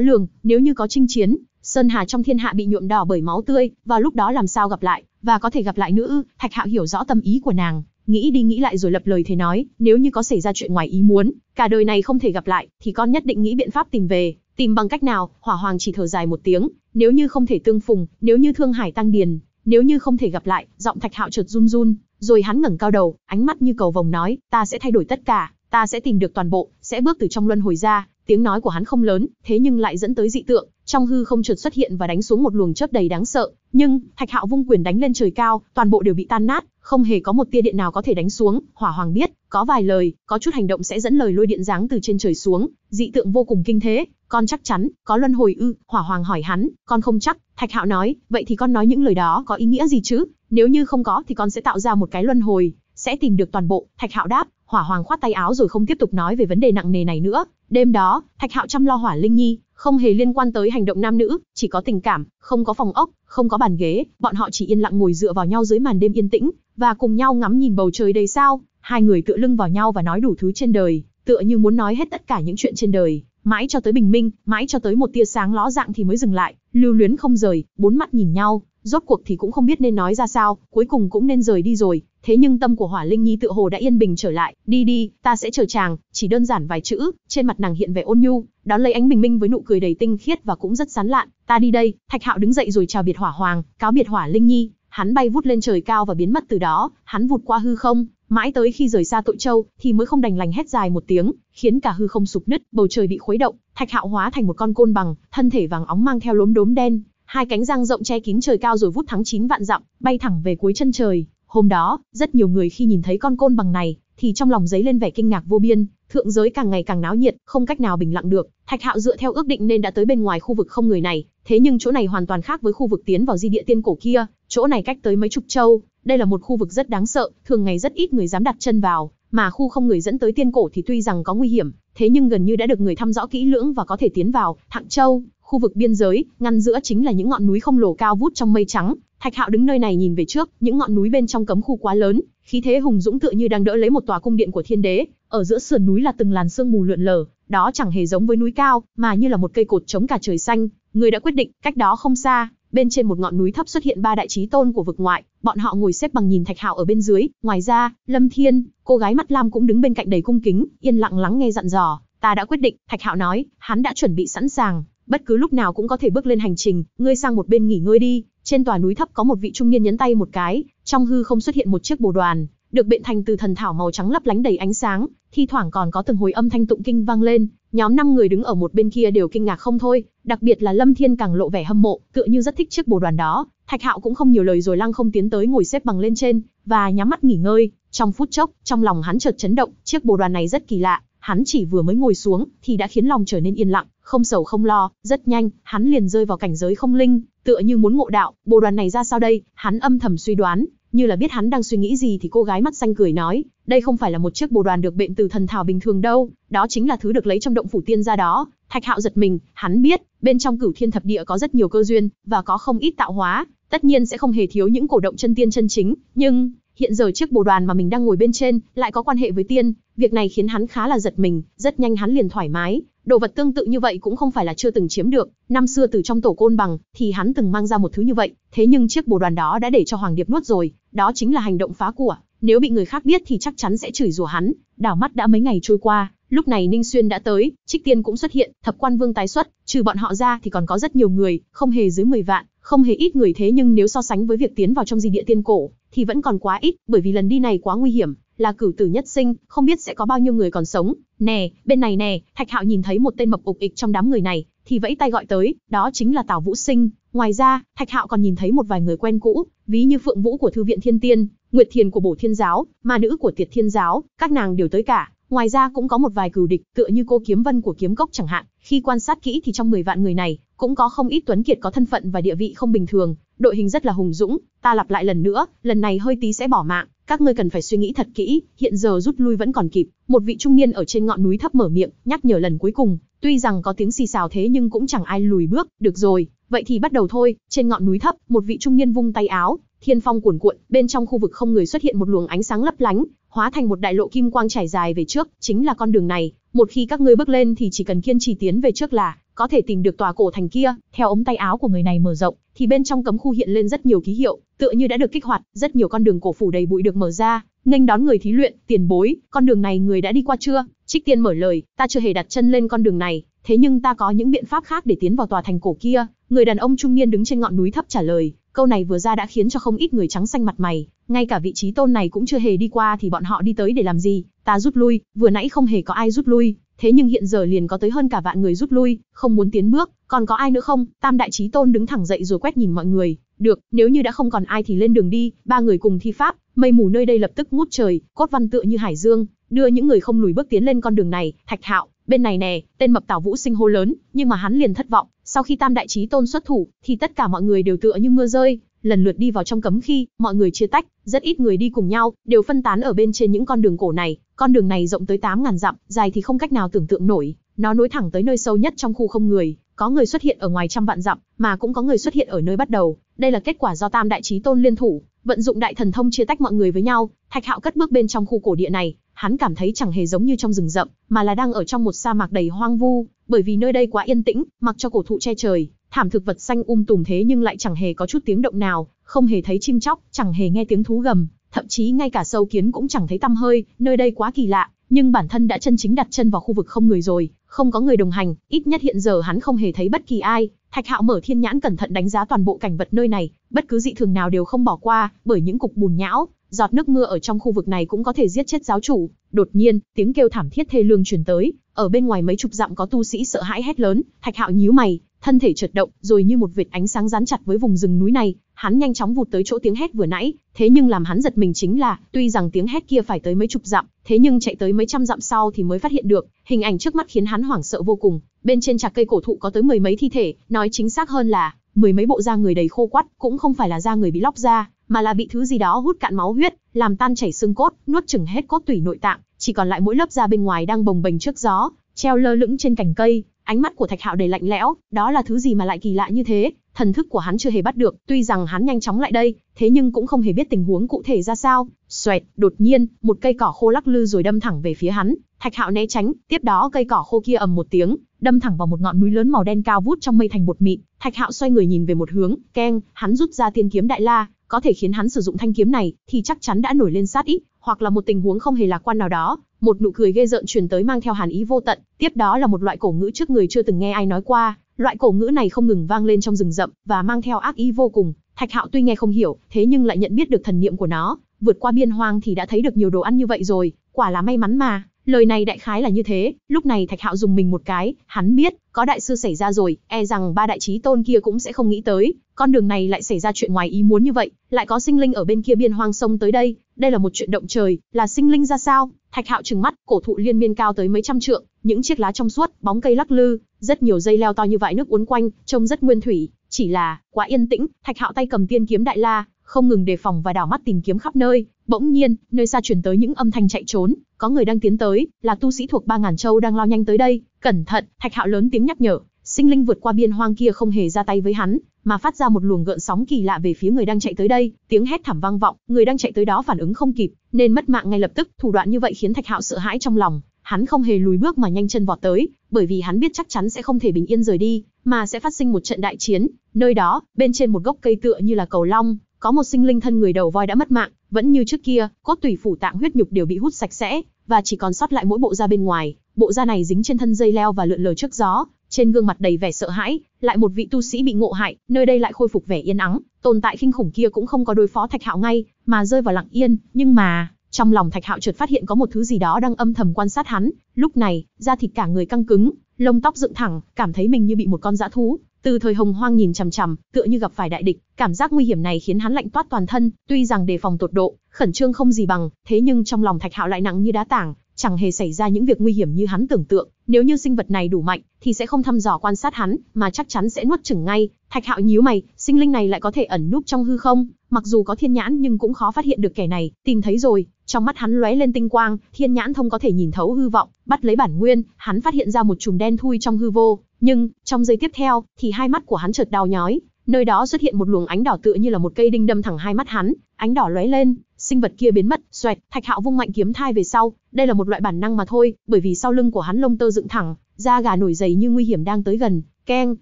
lường, nếu như có chinh chiến, sơn hà trong thiên hạ bị nhuộm đỏ bởi máu tươi, vào lúc đó làm sao gặp lại, và có thể gặp lại nữa, Thạch Hạo hiểu rõ tâm ý của nàng, nghĩ đi nghĩ lại rồi lập lời thề nói, nếu như có xảy ra chuyện ngoài ý muốn, cả đời này không thể gặp lại, thì con nhất định nghĩ biện pháp tìm về. Tìm bằng cách nào, hỏa hoàng chỉ thở dài một tiếng, nếu như không thể tương phùng, nếu như thương hải tăng điền, nếu như không thể gặp lại, giọng thạch hạo chợt run run, rồi hắn ngẩng cao đầu, ánh mắt như cầu vồng nói, ta sẽ thay đổi tất cả, ta sẽ tìm được toàn bộ, sẽ bước từ trong luân hồi ra, tiếng nói của hắn không lớn, thế nhưng lại dẫn tới dị tượng, trong hư không chợt xuất hiện và đánh xuống một luồng chớp đầy đáng sợ, nhưng Thạch Hạo vung quyền đánh lên trời cao, toàn bộ đều bị tan nát, không hề có một tia điện nào có thể đánh xuống, Hỏa Hoàng biết, có vài lời, có chút hành động sẽ dẫn lời lôi điện giáng từ trên trời xuống, dị tượng vô cùng kinh thế, con chắc chắn, có luân hồi ư, hỏa hoàng hỏi hắn, con không chắc, thạch hạo nói, vậy thì con nói những lời đó có ý nghĩa gì chứ, nếu như không có thì con sẽ tạo ra một cái luân hồi, sẽ tìm được toàn bộ, thạch hạo đáp, hỏa hoàng khoát tay áo rồi không tiếp tục nói về vấn đề nặng nề này nữa, đêm đó, thạch hạo chăm lo hỏa linh nhi, không hề liên quan tới hành động nam nữ, chỉ có tình cảm, không có phòng ốc, không có bàn ghế, bọn họ chỉ yên lặng ngồi dựa vào nhau dưới màn đêm yên tĩnh, và cùng nhau ngắm nhìn bầu trời đầy sao, hai người tựa lưng vào nhau và nói đủ thứ trên đời, tựa như muốn nói hết tất cả những chuyện trên đời, mãi cho tới bình minh, mãi cho tới một tia sáng ló dạng thì mới dừng lại, lưu luyến không rời, bốn mắt nhìn nhau, rốt cuộc thì cũng không biết nên nói ra sao, cuối cùng cũng nên rời đi rồi, thế nhưng tâm của Hỏa Linh Nhi tựa hồ đã yên bình trở lại, đi đi, ta sẽ chờ chàng, chỉ đơn giản vài chữ, trên mặt nàng hiện vẻ ôn nhu, đón lấy ánh bình minh với nụ cười đầy tinh khiết và cũng rất sán lạn, ta đi đây, Thạch Hạo đứng dậy rồi chào biệt Hỏa Hoàng, cáo biệt Hỏa Linh Nhi, hắn bay vút lên trời cao và biến mất từ đó, hắn vụt qua hư không, Mãi tới khi rời xa tội châu, thì mới không đành lành hét dài một tiếng, khiến cả hư không sụp nứt, bầu trời bị khuấy động, Thạch Hạo hóa thành một con côn bằng, thân thể vàng óng mang theo lốm đốm đen, hai cánh răng rộng che kín trời cao rồi vút thắng chín vạn dặm, bay thẳng về cuối chân trời. Hôm đó, rất nhiều người khi nhìn thấy con côn bằng này, thì trong lòng dấy lên vẻ kinh ngạc vô biên, thượng giới càng ngày càng náo nhiệt, không cách nào bình lặng được. Thạch Hạo dựa theo ước định nên đã tới bên ngoài khu vực không người này, thế nhưng chỗ này hoàn toàn khác với khu vực tiến vào di địa tiên cổ kia, chỗ này cách tới mấy chục châu, đây là một khu vực rất đáng sợ, thường ngày rất ít người dám đặt chân vào, mà khu không người dẫn tới tiên cổ thì tuy rằng có nguy hiểm, thế nhưng gần như đã được người thăm rõ kỹ lưỡng và có thể tiến vào. Thạng Châu, khu vực biên giới, ngăn giữa chính là những ngọn núi không lồ cao vút trong mây trắng. Thạch Hạo đứng nơi này nhìn về trước, những ngọn núi bên trong cấm khu quá lớn, khí thế hùng dũng tựa như đang đỡ lấy một tòa cung điện của thiên đế. Ở giữa sườn núi là từng làn sương mù lượn lờ, đó chẳng hề giống với núi cao, mà như là một cây cột chống cả trời xanh. Người đã quyết định, cách đó không xa, bên trên một ngọn núi thấp xuất hiện ba đại trí tôn của vực ngoại, bọn họ ngồi xếp bằng nhìn Thạch Hạo ở bên dưới, ngoài ra, Lâm Thiên, cô gái mắt lam cũng đứng bên cạnh đầy cung kính, yên lặng lắng nghe dặn dò, ta đã quyết định, Thạch Hạo nói, hắn đã chuẩn bị sẵn sàng, bất cứ lúc nào cũng có thể bước lên hành trình, ngươi sang một bên nghỉ ngơi đi. Trên tòa núi thấp có một vị trung niên nhấn tay một cái, trong hư không xuất hiện một chiếc bồ đoàn, được biện thành từ thần thảo màu trắng lấp lánh đầy ánh sáng, thi thoảng còn có từng hồi âm thanh tụng kinh vang lên, nhóm năm người đứng ở một bên kia đều kinh ngạc không thôi, đặc biệt là Lâm Thiên càng lộ vẻ hâm mộ, tựa như rất thích chiếc bồ đoàn đó. Thạch Hạo cũng không nhiều lời rồi lăng không tiến tới ngồi xếp bằng lên trên và nhắm mắt nghỉ ngơi, trong phút chốc, trong lòng hắn chợt chấn động, chiếc bồ đoàn này rất kỳ lạ, hắn chỉ vừa mới ngồi xuống thì đã khiến lòng trở nên yên lặng, không sầu không lo, rất nhanh, hắn liền rơi vào cảnh giới không linh, tựa như muốn ngộ đạo, bồ đoàn này ra sao đây, hắn âm thầm suy đoán, như là biết hắn đang suy nghĩ gì thì cô gái mắt xanh cười nói, đây không phải là một chiếc bồ đoàn được bệnh từ thần thảo bình thường đâu, đó chính là thứ được lấy trong động phủ tiên ra đó. Thạch Hạo giật mình, hắn biết, bên trong cửu thiên thập địa có rất nhiều cơ duyên, và có không ít tạo hóa, tất nhiên sẽ không hề thiếu những cổ động chân tiên chân chính, nhưng, hiện giờ chiếc bồ đoàn mà mình đang ngồi bên trên, lại có quan hệ với tiên, việc này khiến hắn khá là giật mình, rất nhanh hắn liền thoải mái, đồ vật tương tự như vậy cũng không phải là chưa từng chiếm được, năm xưa từ trong tổ côn bằng thì hắn từng mang ra một thứ như vậy, thế nhưng chiếc bồ đoàn đó đã để cho Hoàng Điệp nuốt rồi, đó chính là hành động phá của, nếu bị người khác biết thì chắc chắn sẽ chửi rủa hắn. Đảo mắt đã mấy ngày trôi qua, lúc này Ninh Xuyên đã tới, Trích Tiên cũng xuất hiện, Thập Quan Vương tái xuất, trừ bọn họ ra thì còn có rất nhiều người, không hề dưới 10 vạn, không hề ít người thế nhưng nếu so sánh với việc tiến vào trong di địa tiên cổ thì vẫn còn quá ít, bởi vì lần đi này quá nguy hiểm, là cửu tử nhất sinh, không biết sẽ có bao nhiêu người còn sống. Nè, bên này nè, Thạch Hạo nhìn thấy một tên mập ục ịch trong đám người này, thì vẫy tay gọi tới, đó chính là Tào Vũ Sinh. Ngoài ra, Thạch Hạo còn nhìn thấy một vài người quen cũ, ví như Phượng Vũ của thư viện Thiên Tiên, Nguyệt Thiền của Bổ Thiên giáo, Ma nữ của Tiệt Thiên giáo, các nàng đều tới cả. Ngoài ra cũng có một vài cừu địch, tựa như cô Kiếm Vân của Kiếm Cốc chẳng hạn. Khi quan sát kỹ thì trong 10 vạn người này, cũng có không ít tuấn kiệt có thân phận và địa vị không bình thường, đội hình rất là hùng dũng, ta lặp lại lần nữa, lần này hơi tí sẽ bỏ mạng, các ngươi cần phải suy nghĩ thật kỹ, hiện giờ rút lui vẫn còn kịp. Một vị trung niên ở trên ngọn núi thấp mở miệng, nhắc nhở lần cuối cùng, tuy rằng có tiếng xì xào thế nhưng cũng chẳng ai lùi bước, được rồi, vậy thì bắt đầu thôi. Trên ngọn núi thấp, một vị trung niên vung tay áo, thiên phong cuồn cuộn, bên trong khu vực không người xuất hiện một luồng ánh sáng lấp lánh, hóa thành một đại lộ kim quang trải dài về trước, chính là con đường này, một khi các ngươi bước lên thì chỉ cần kiên trì tiến về trước là có thể tìm được tòa cổ thành kia. Theo ống tay áo của người này mở rộng, thì bên trong cấm khu hiện lên rất nhiều ký hiệu, tựa như đã được kích hoạt, rất nhiều con đường cổ phủ đầy bụi được mở ra, nghênh đón người thí luyện, tiền bối, con đường này người đã đi qua chưa? Trích Tiên mở lời, ta chưa hề đặt chân lên con đường này, thế nhưng ta có những biện pháp khác để tiến vào tòa thành cổ kia. Người đàn ông trung niên đứng trên ngọn núi thấp trả lời, Câu này vừa ra đã khiến cho không ít người trắng xanh mặt mày, ngay cả vị trí tôn này cũng chưa hề đi qua thì bọn họ đi tới để làm gì, ta rút lui, vừa nãy không hề có ai rút lui, thế nhưng hiện giờ liền có tới hơn cả vạn người rút lui, không muốn tiến bước, còn có ai nữa không? Tam đại chí tôn đứng thẳng dậy rồi quét nhìn mọi người, được, nếu như đã không còn ai thì lên đường đi, ba người cùng thi pháp, mây mù nơi đây lập tức ngút trời, cốt văn tựa như hải dương, đưa những người không lùi bước tiến lên con đường này, Thạch Hạo, bên này nè, tên mập Tào Vũ Sinh hô lớn, nhưng mà hắn liền thất vọng, sau khi Tam đại chí tôn xuất thủ, thì tất cả mọi người đều tựa như mưa rơi, lần lượt đi vào trong cấm khi, mọi người chia tách, rất ít người đi cùng nhau, đều phân tán ở bên trên những con đường cổ này, con đường này rộng tới 8000 dặm, dài thì không cách nào tưởng tượng nổi, nó nối thẳng tới nơi sâu nhất trong khu không người, có người xuất hiện ở ngoài trăm vạn dặm, mà cũng có người xuất hiện ở nơi bắt đầu, đây là kết quả do Tam đại chí tôn liên thủ, vận dụng đại thần thông chia tách mọi người với nhau, Thạch Hạo cất bước bên trong khu cổ địa này, Hắn cảm thấy chẳng hề giống như trong rừng rậm, mà là đang ở trong một sa mạc đầy hoang vu, bởi vì nơi đây quá yên tĩnh, mặc cho cổ thụ che trời, thảm thực vật xanh um tùm thế nhưng lại chẳng hề có chút tiếng động nào, không hề thấy chim chóc, chẳng hề nghe tiếng thú gầm, thậm chí ngay cả sâu kiến cũng chẳng thấy tăm hơi, nơi đây quá kỳ lạ, nhưng bản thân đã chân chính đặt chân vào khu vực không người rồi, không có người đồng hành, ít nhất hiện giờ hắn không hề thấy bất kỳ ai. Thạch Hạo mở thiên nhãn cẩn thận đánh giá toàn bộ cảnh vật nơi này, bất cứ dị thường nào đều không bỏ qua, bởi những cục bùn nhão, Giọt nước mưa ở trong khu vực này cũng có thể giết chết giáo chủ. Đột nhiên, tiếng kêu thảm thiết thê lương truyền tới, ở bên ngoài mấy chục dặm có tu sĩ sợ hãi hét lớn, Thạch Hạo nhíu mày, thân thể chợt động, rồi như một vệt ánh sáng dán chặt với vùng rừng núi này, hắn nhanh chóng vụt tới chỗ tiếng hét vừa nãy, thế nhưng làm hắn giật mình chính là, tuy rằng tiếng hét kia phải tới mấy chục dặm, thế nhưng chạy tới mấy trăm dặm sau thì mới phát hiện được, hình ảnh trước mắt khiến hắn hoảng sợ vô cùng, bên trên chạc cây cổ thụ có tới mười mấy thi thể, nói chính xác hơn là mười mấy bộ da người đầy khô quắt, cũng không phải là da người bị lóc ra, mà là bị thứ gì đó hút cạn máu huyết, làm tan chảy xương cốt, nuốt chửng hết cốt tủy nội tạng, chỉ còn lại mỗi lớp da bên ngoài đang bồng bềnh trước gió, treo lơ lửng trên cành cây. Ánh mắt của Thạch Hạo đầy lạnh lẽo, đó là thứ gì mà lại kỳ lạ như thế? Thần thức của hắn chưa hề bắt được, tuy rằng hắn nhanh chóng lại đây, thế nhưng cũng không hề biết tình huống cụ thể ra sao. Xoẹt, đột nhiên, một cây cỏ khô lắc lư rồi đâm thẳng về phía hắn. Thạch Hạo né tránh, tiếp đó cây cỏ khô kia ầm một tiếng, đâm thẳng vào một ngọn núi lớn màu đen cao vút trong mây thành bột mịn. Thạch Hạo xoay người nhìn về một hướng, keng, hắn rút ra tiên kiếm đại la, có thể khiến hắn sử dụng thanh kiếm này, thì chắc chắn đã nổi lên sát ý, hoặc là một tình huống không hề lạc quan nào đó, một nụ cười ghê rợn truyền tới mang theo hàn ý vô tận, tiếp đó là một loại cổ ngữ trước người chưa từng nghe ai nói qua, loại cổ ngữ này không ngừng vang lên trong rừng rậm và mang theo ác ý vô cùng, Thạch Hạo tuy nghe không hiểu, thế nhưng lại nhận biết được thần niệm của nó, vượt qua biên hoang thì đã thấy được nhiều đồ ăn như vậy rồi, quả là may mắn mà. Lời này đại khái là như thế, lúc này Thạch Hạo dùng mình một cái, hắn biết, có đại sư xảy ra rồi, e rằng ba đại trí tôn kia cũng sẽ không nghĩ tới, con đường này lại xảy ra chuyện ngoài ý muốn như vậy, lại có sinh linh ở bên kia biên hoang sông tới đây, đây là một chuyện động trời, là sinh linh ra sao? Thạch Hạo trừng mắt, cổ thụ liên miên cao tới mấy trăm trượng, những chiếc lá trong suốt, bóng cây lắc lư, rất nhiều dây leo to như vại nước uốn quanh, trông rất nguyên thủy, chỉ là quá yên tĩnh, Thạch Hạo tay cầm tiên kiếm đại la, không ngừng đề phòng và đảo mắt tìm kiếm khắp nơi, bỗng nhiên, nơi xa truyền tới những âm thanh chạy trốn, có người đang tiến tới, là tu sĩ thuộc ba ngàn châu đang lao nhanh tới đây, cẩn thận, Thạch Hạo lớn tiếng nhắc nhở, sinh linh vượt qua biên hoang kia không hề ra tay với hắn, mà phát ra một luồng gợn sóng kỳ lạ về phía người đang chạy tới đây, tiếng hét thảm vang vọng, người đang chạy tới đó phản ứng không kịp, nên mất mạng ngay lập tức, thủ đoạn như vậy khiến Thạch Hạo sợ hãi trong lòng, hắn không hề lùi bước mà nhanh chân vọt tới, bởi vì hắn biết chắc chắn sẽ không thể bình yên rời đi, mà sẽ phát sinh một trận đại chiến, nơi đó, bên trên một gốc cây tựa như là cầu long, có một sinh linh thân người đầu voi đã mất mạng, vẫn như trước kia, cốt tủy phủ tạng huyết nhục đều bị hút sạch sẽ, và chỉ còn sót lại mỗi bộ da bên ngoài, bộ da này dính trên thân dây leo và lượn lờ trước gió, trên gương mặt đầy vẻ sợ hãi, lại một vị tu sĩ bị ngộ hại, nơi đây lại khôi phục vẻ yên ắng, tồn tại kinh khủng kia cũng không có đối phó Thạch Hạo ngay, mà rơi vào lặng yên, nhưng mà, trong lòng Thạch Hạo chợt phát hiện có một thứ gì đó đang âm thầm quan sát hắn, lúc này, da thịt cả người căng cứng, lông tóc dựng thẳng, cảm thấy mình như bị một con dã thú từ thời Hồng Hoang nhìn chằm chằm, tựa như gặp phải đại địch, cảm giác nguy hiểm này khiến hắn lạnh toát toàn thân, tuy rằng đề phòng tột độ, khẩn trương không gì bằng, thế nhưng trong lòng Thạch Hạo lại nặng như đá tảng, chẳng hề xảy ra những việc nguy hiểm như hắn tưởng tượng, nếu như sinh vật này đủ mạnh thì sẽ không thăm dò quan sát hắn, mà chắc chắn sẽ nuốt chửng ngay, Thạch Hạo nhíu mày, sinh linh này lại có thể ẩn núp trong hư không, mặc dù có thiên nhãn nhưng cũng khó phát hiện được kẻ này, tìm thấy rồi, trong mắt hắn lóe lên tinh quang, thiên nhãn thông có thể nhìn thấu hư vọng, bắt lấy bản nguyên, hắn phát hiện ra một chùm đen thui trong hư vô, nhưng trong giây tiếp theo thì hai mắt của hắn chợt đau nhói, nơi đó xuất hiện một luồng ánh đỏ tựa như là một cây đinh đâm thẳng hai mắt hắn, ánh đỏ lóe lên, sinh vật kia biến mất, xoẹt, Thạch Hạo vung mạnh kiếm thai về sau, đây là một loại bản năng mà thôi, bởi vì sau lưng của hắn lông tơ dựng thẳng, Da gà nổi dày như nguy hiểm đang tới gần, keng,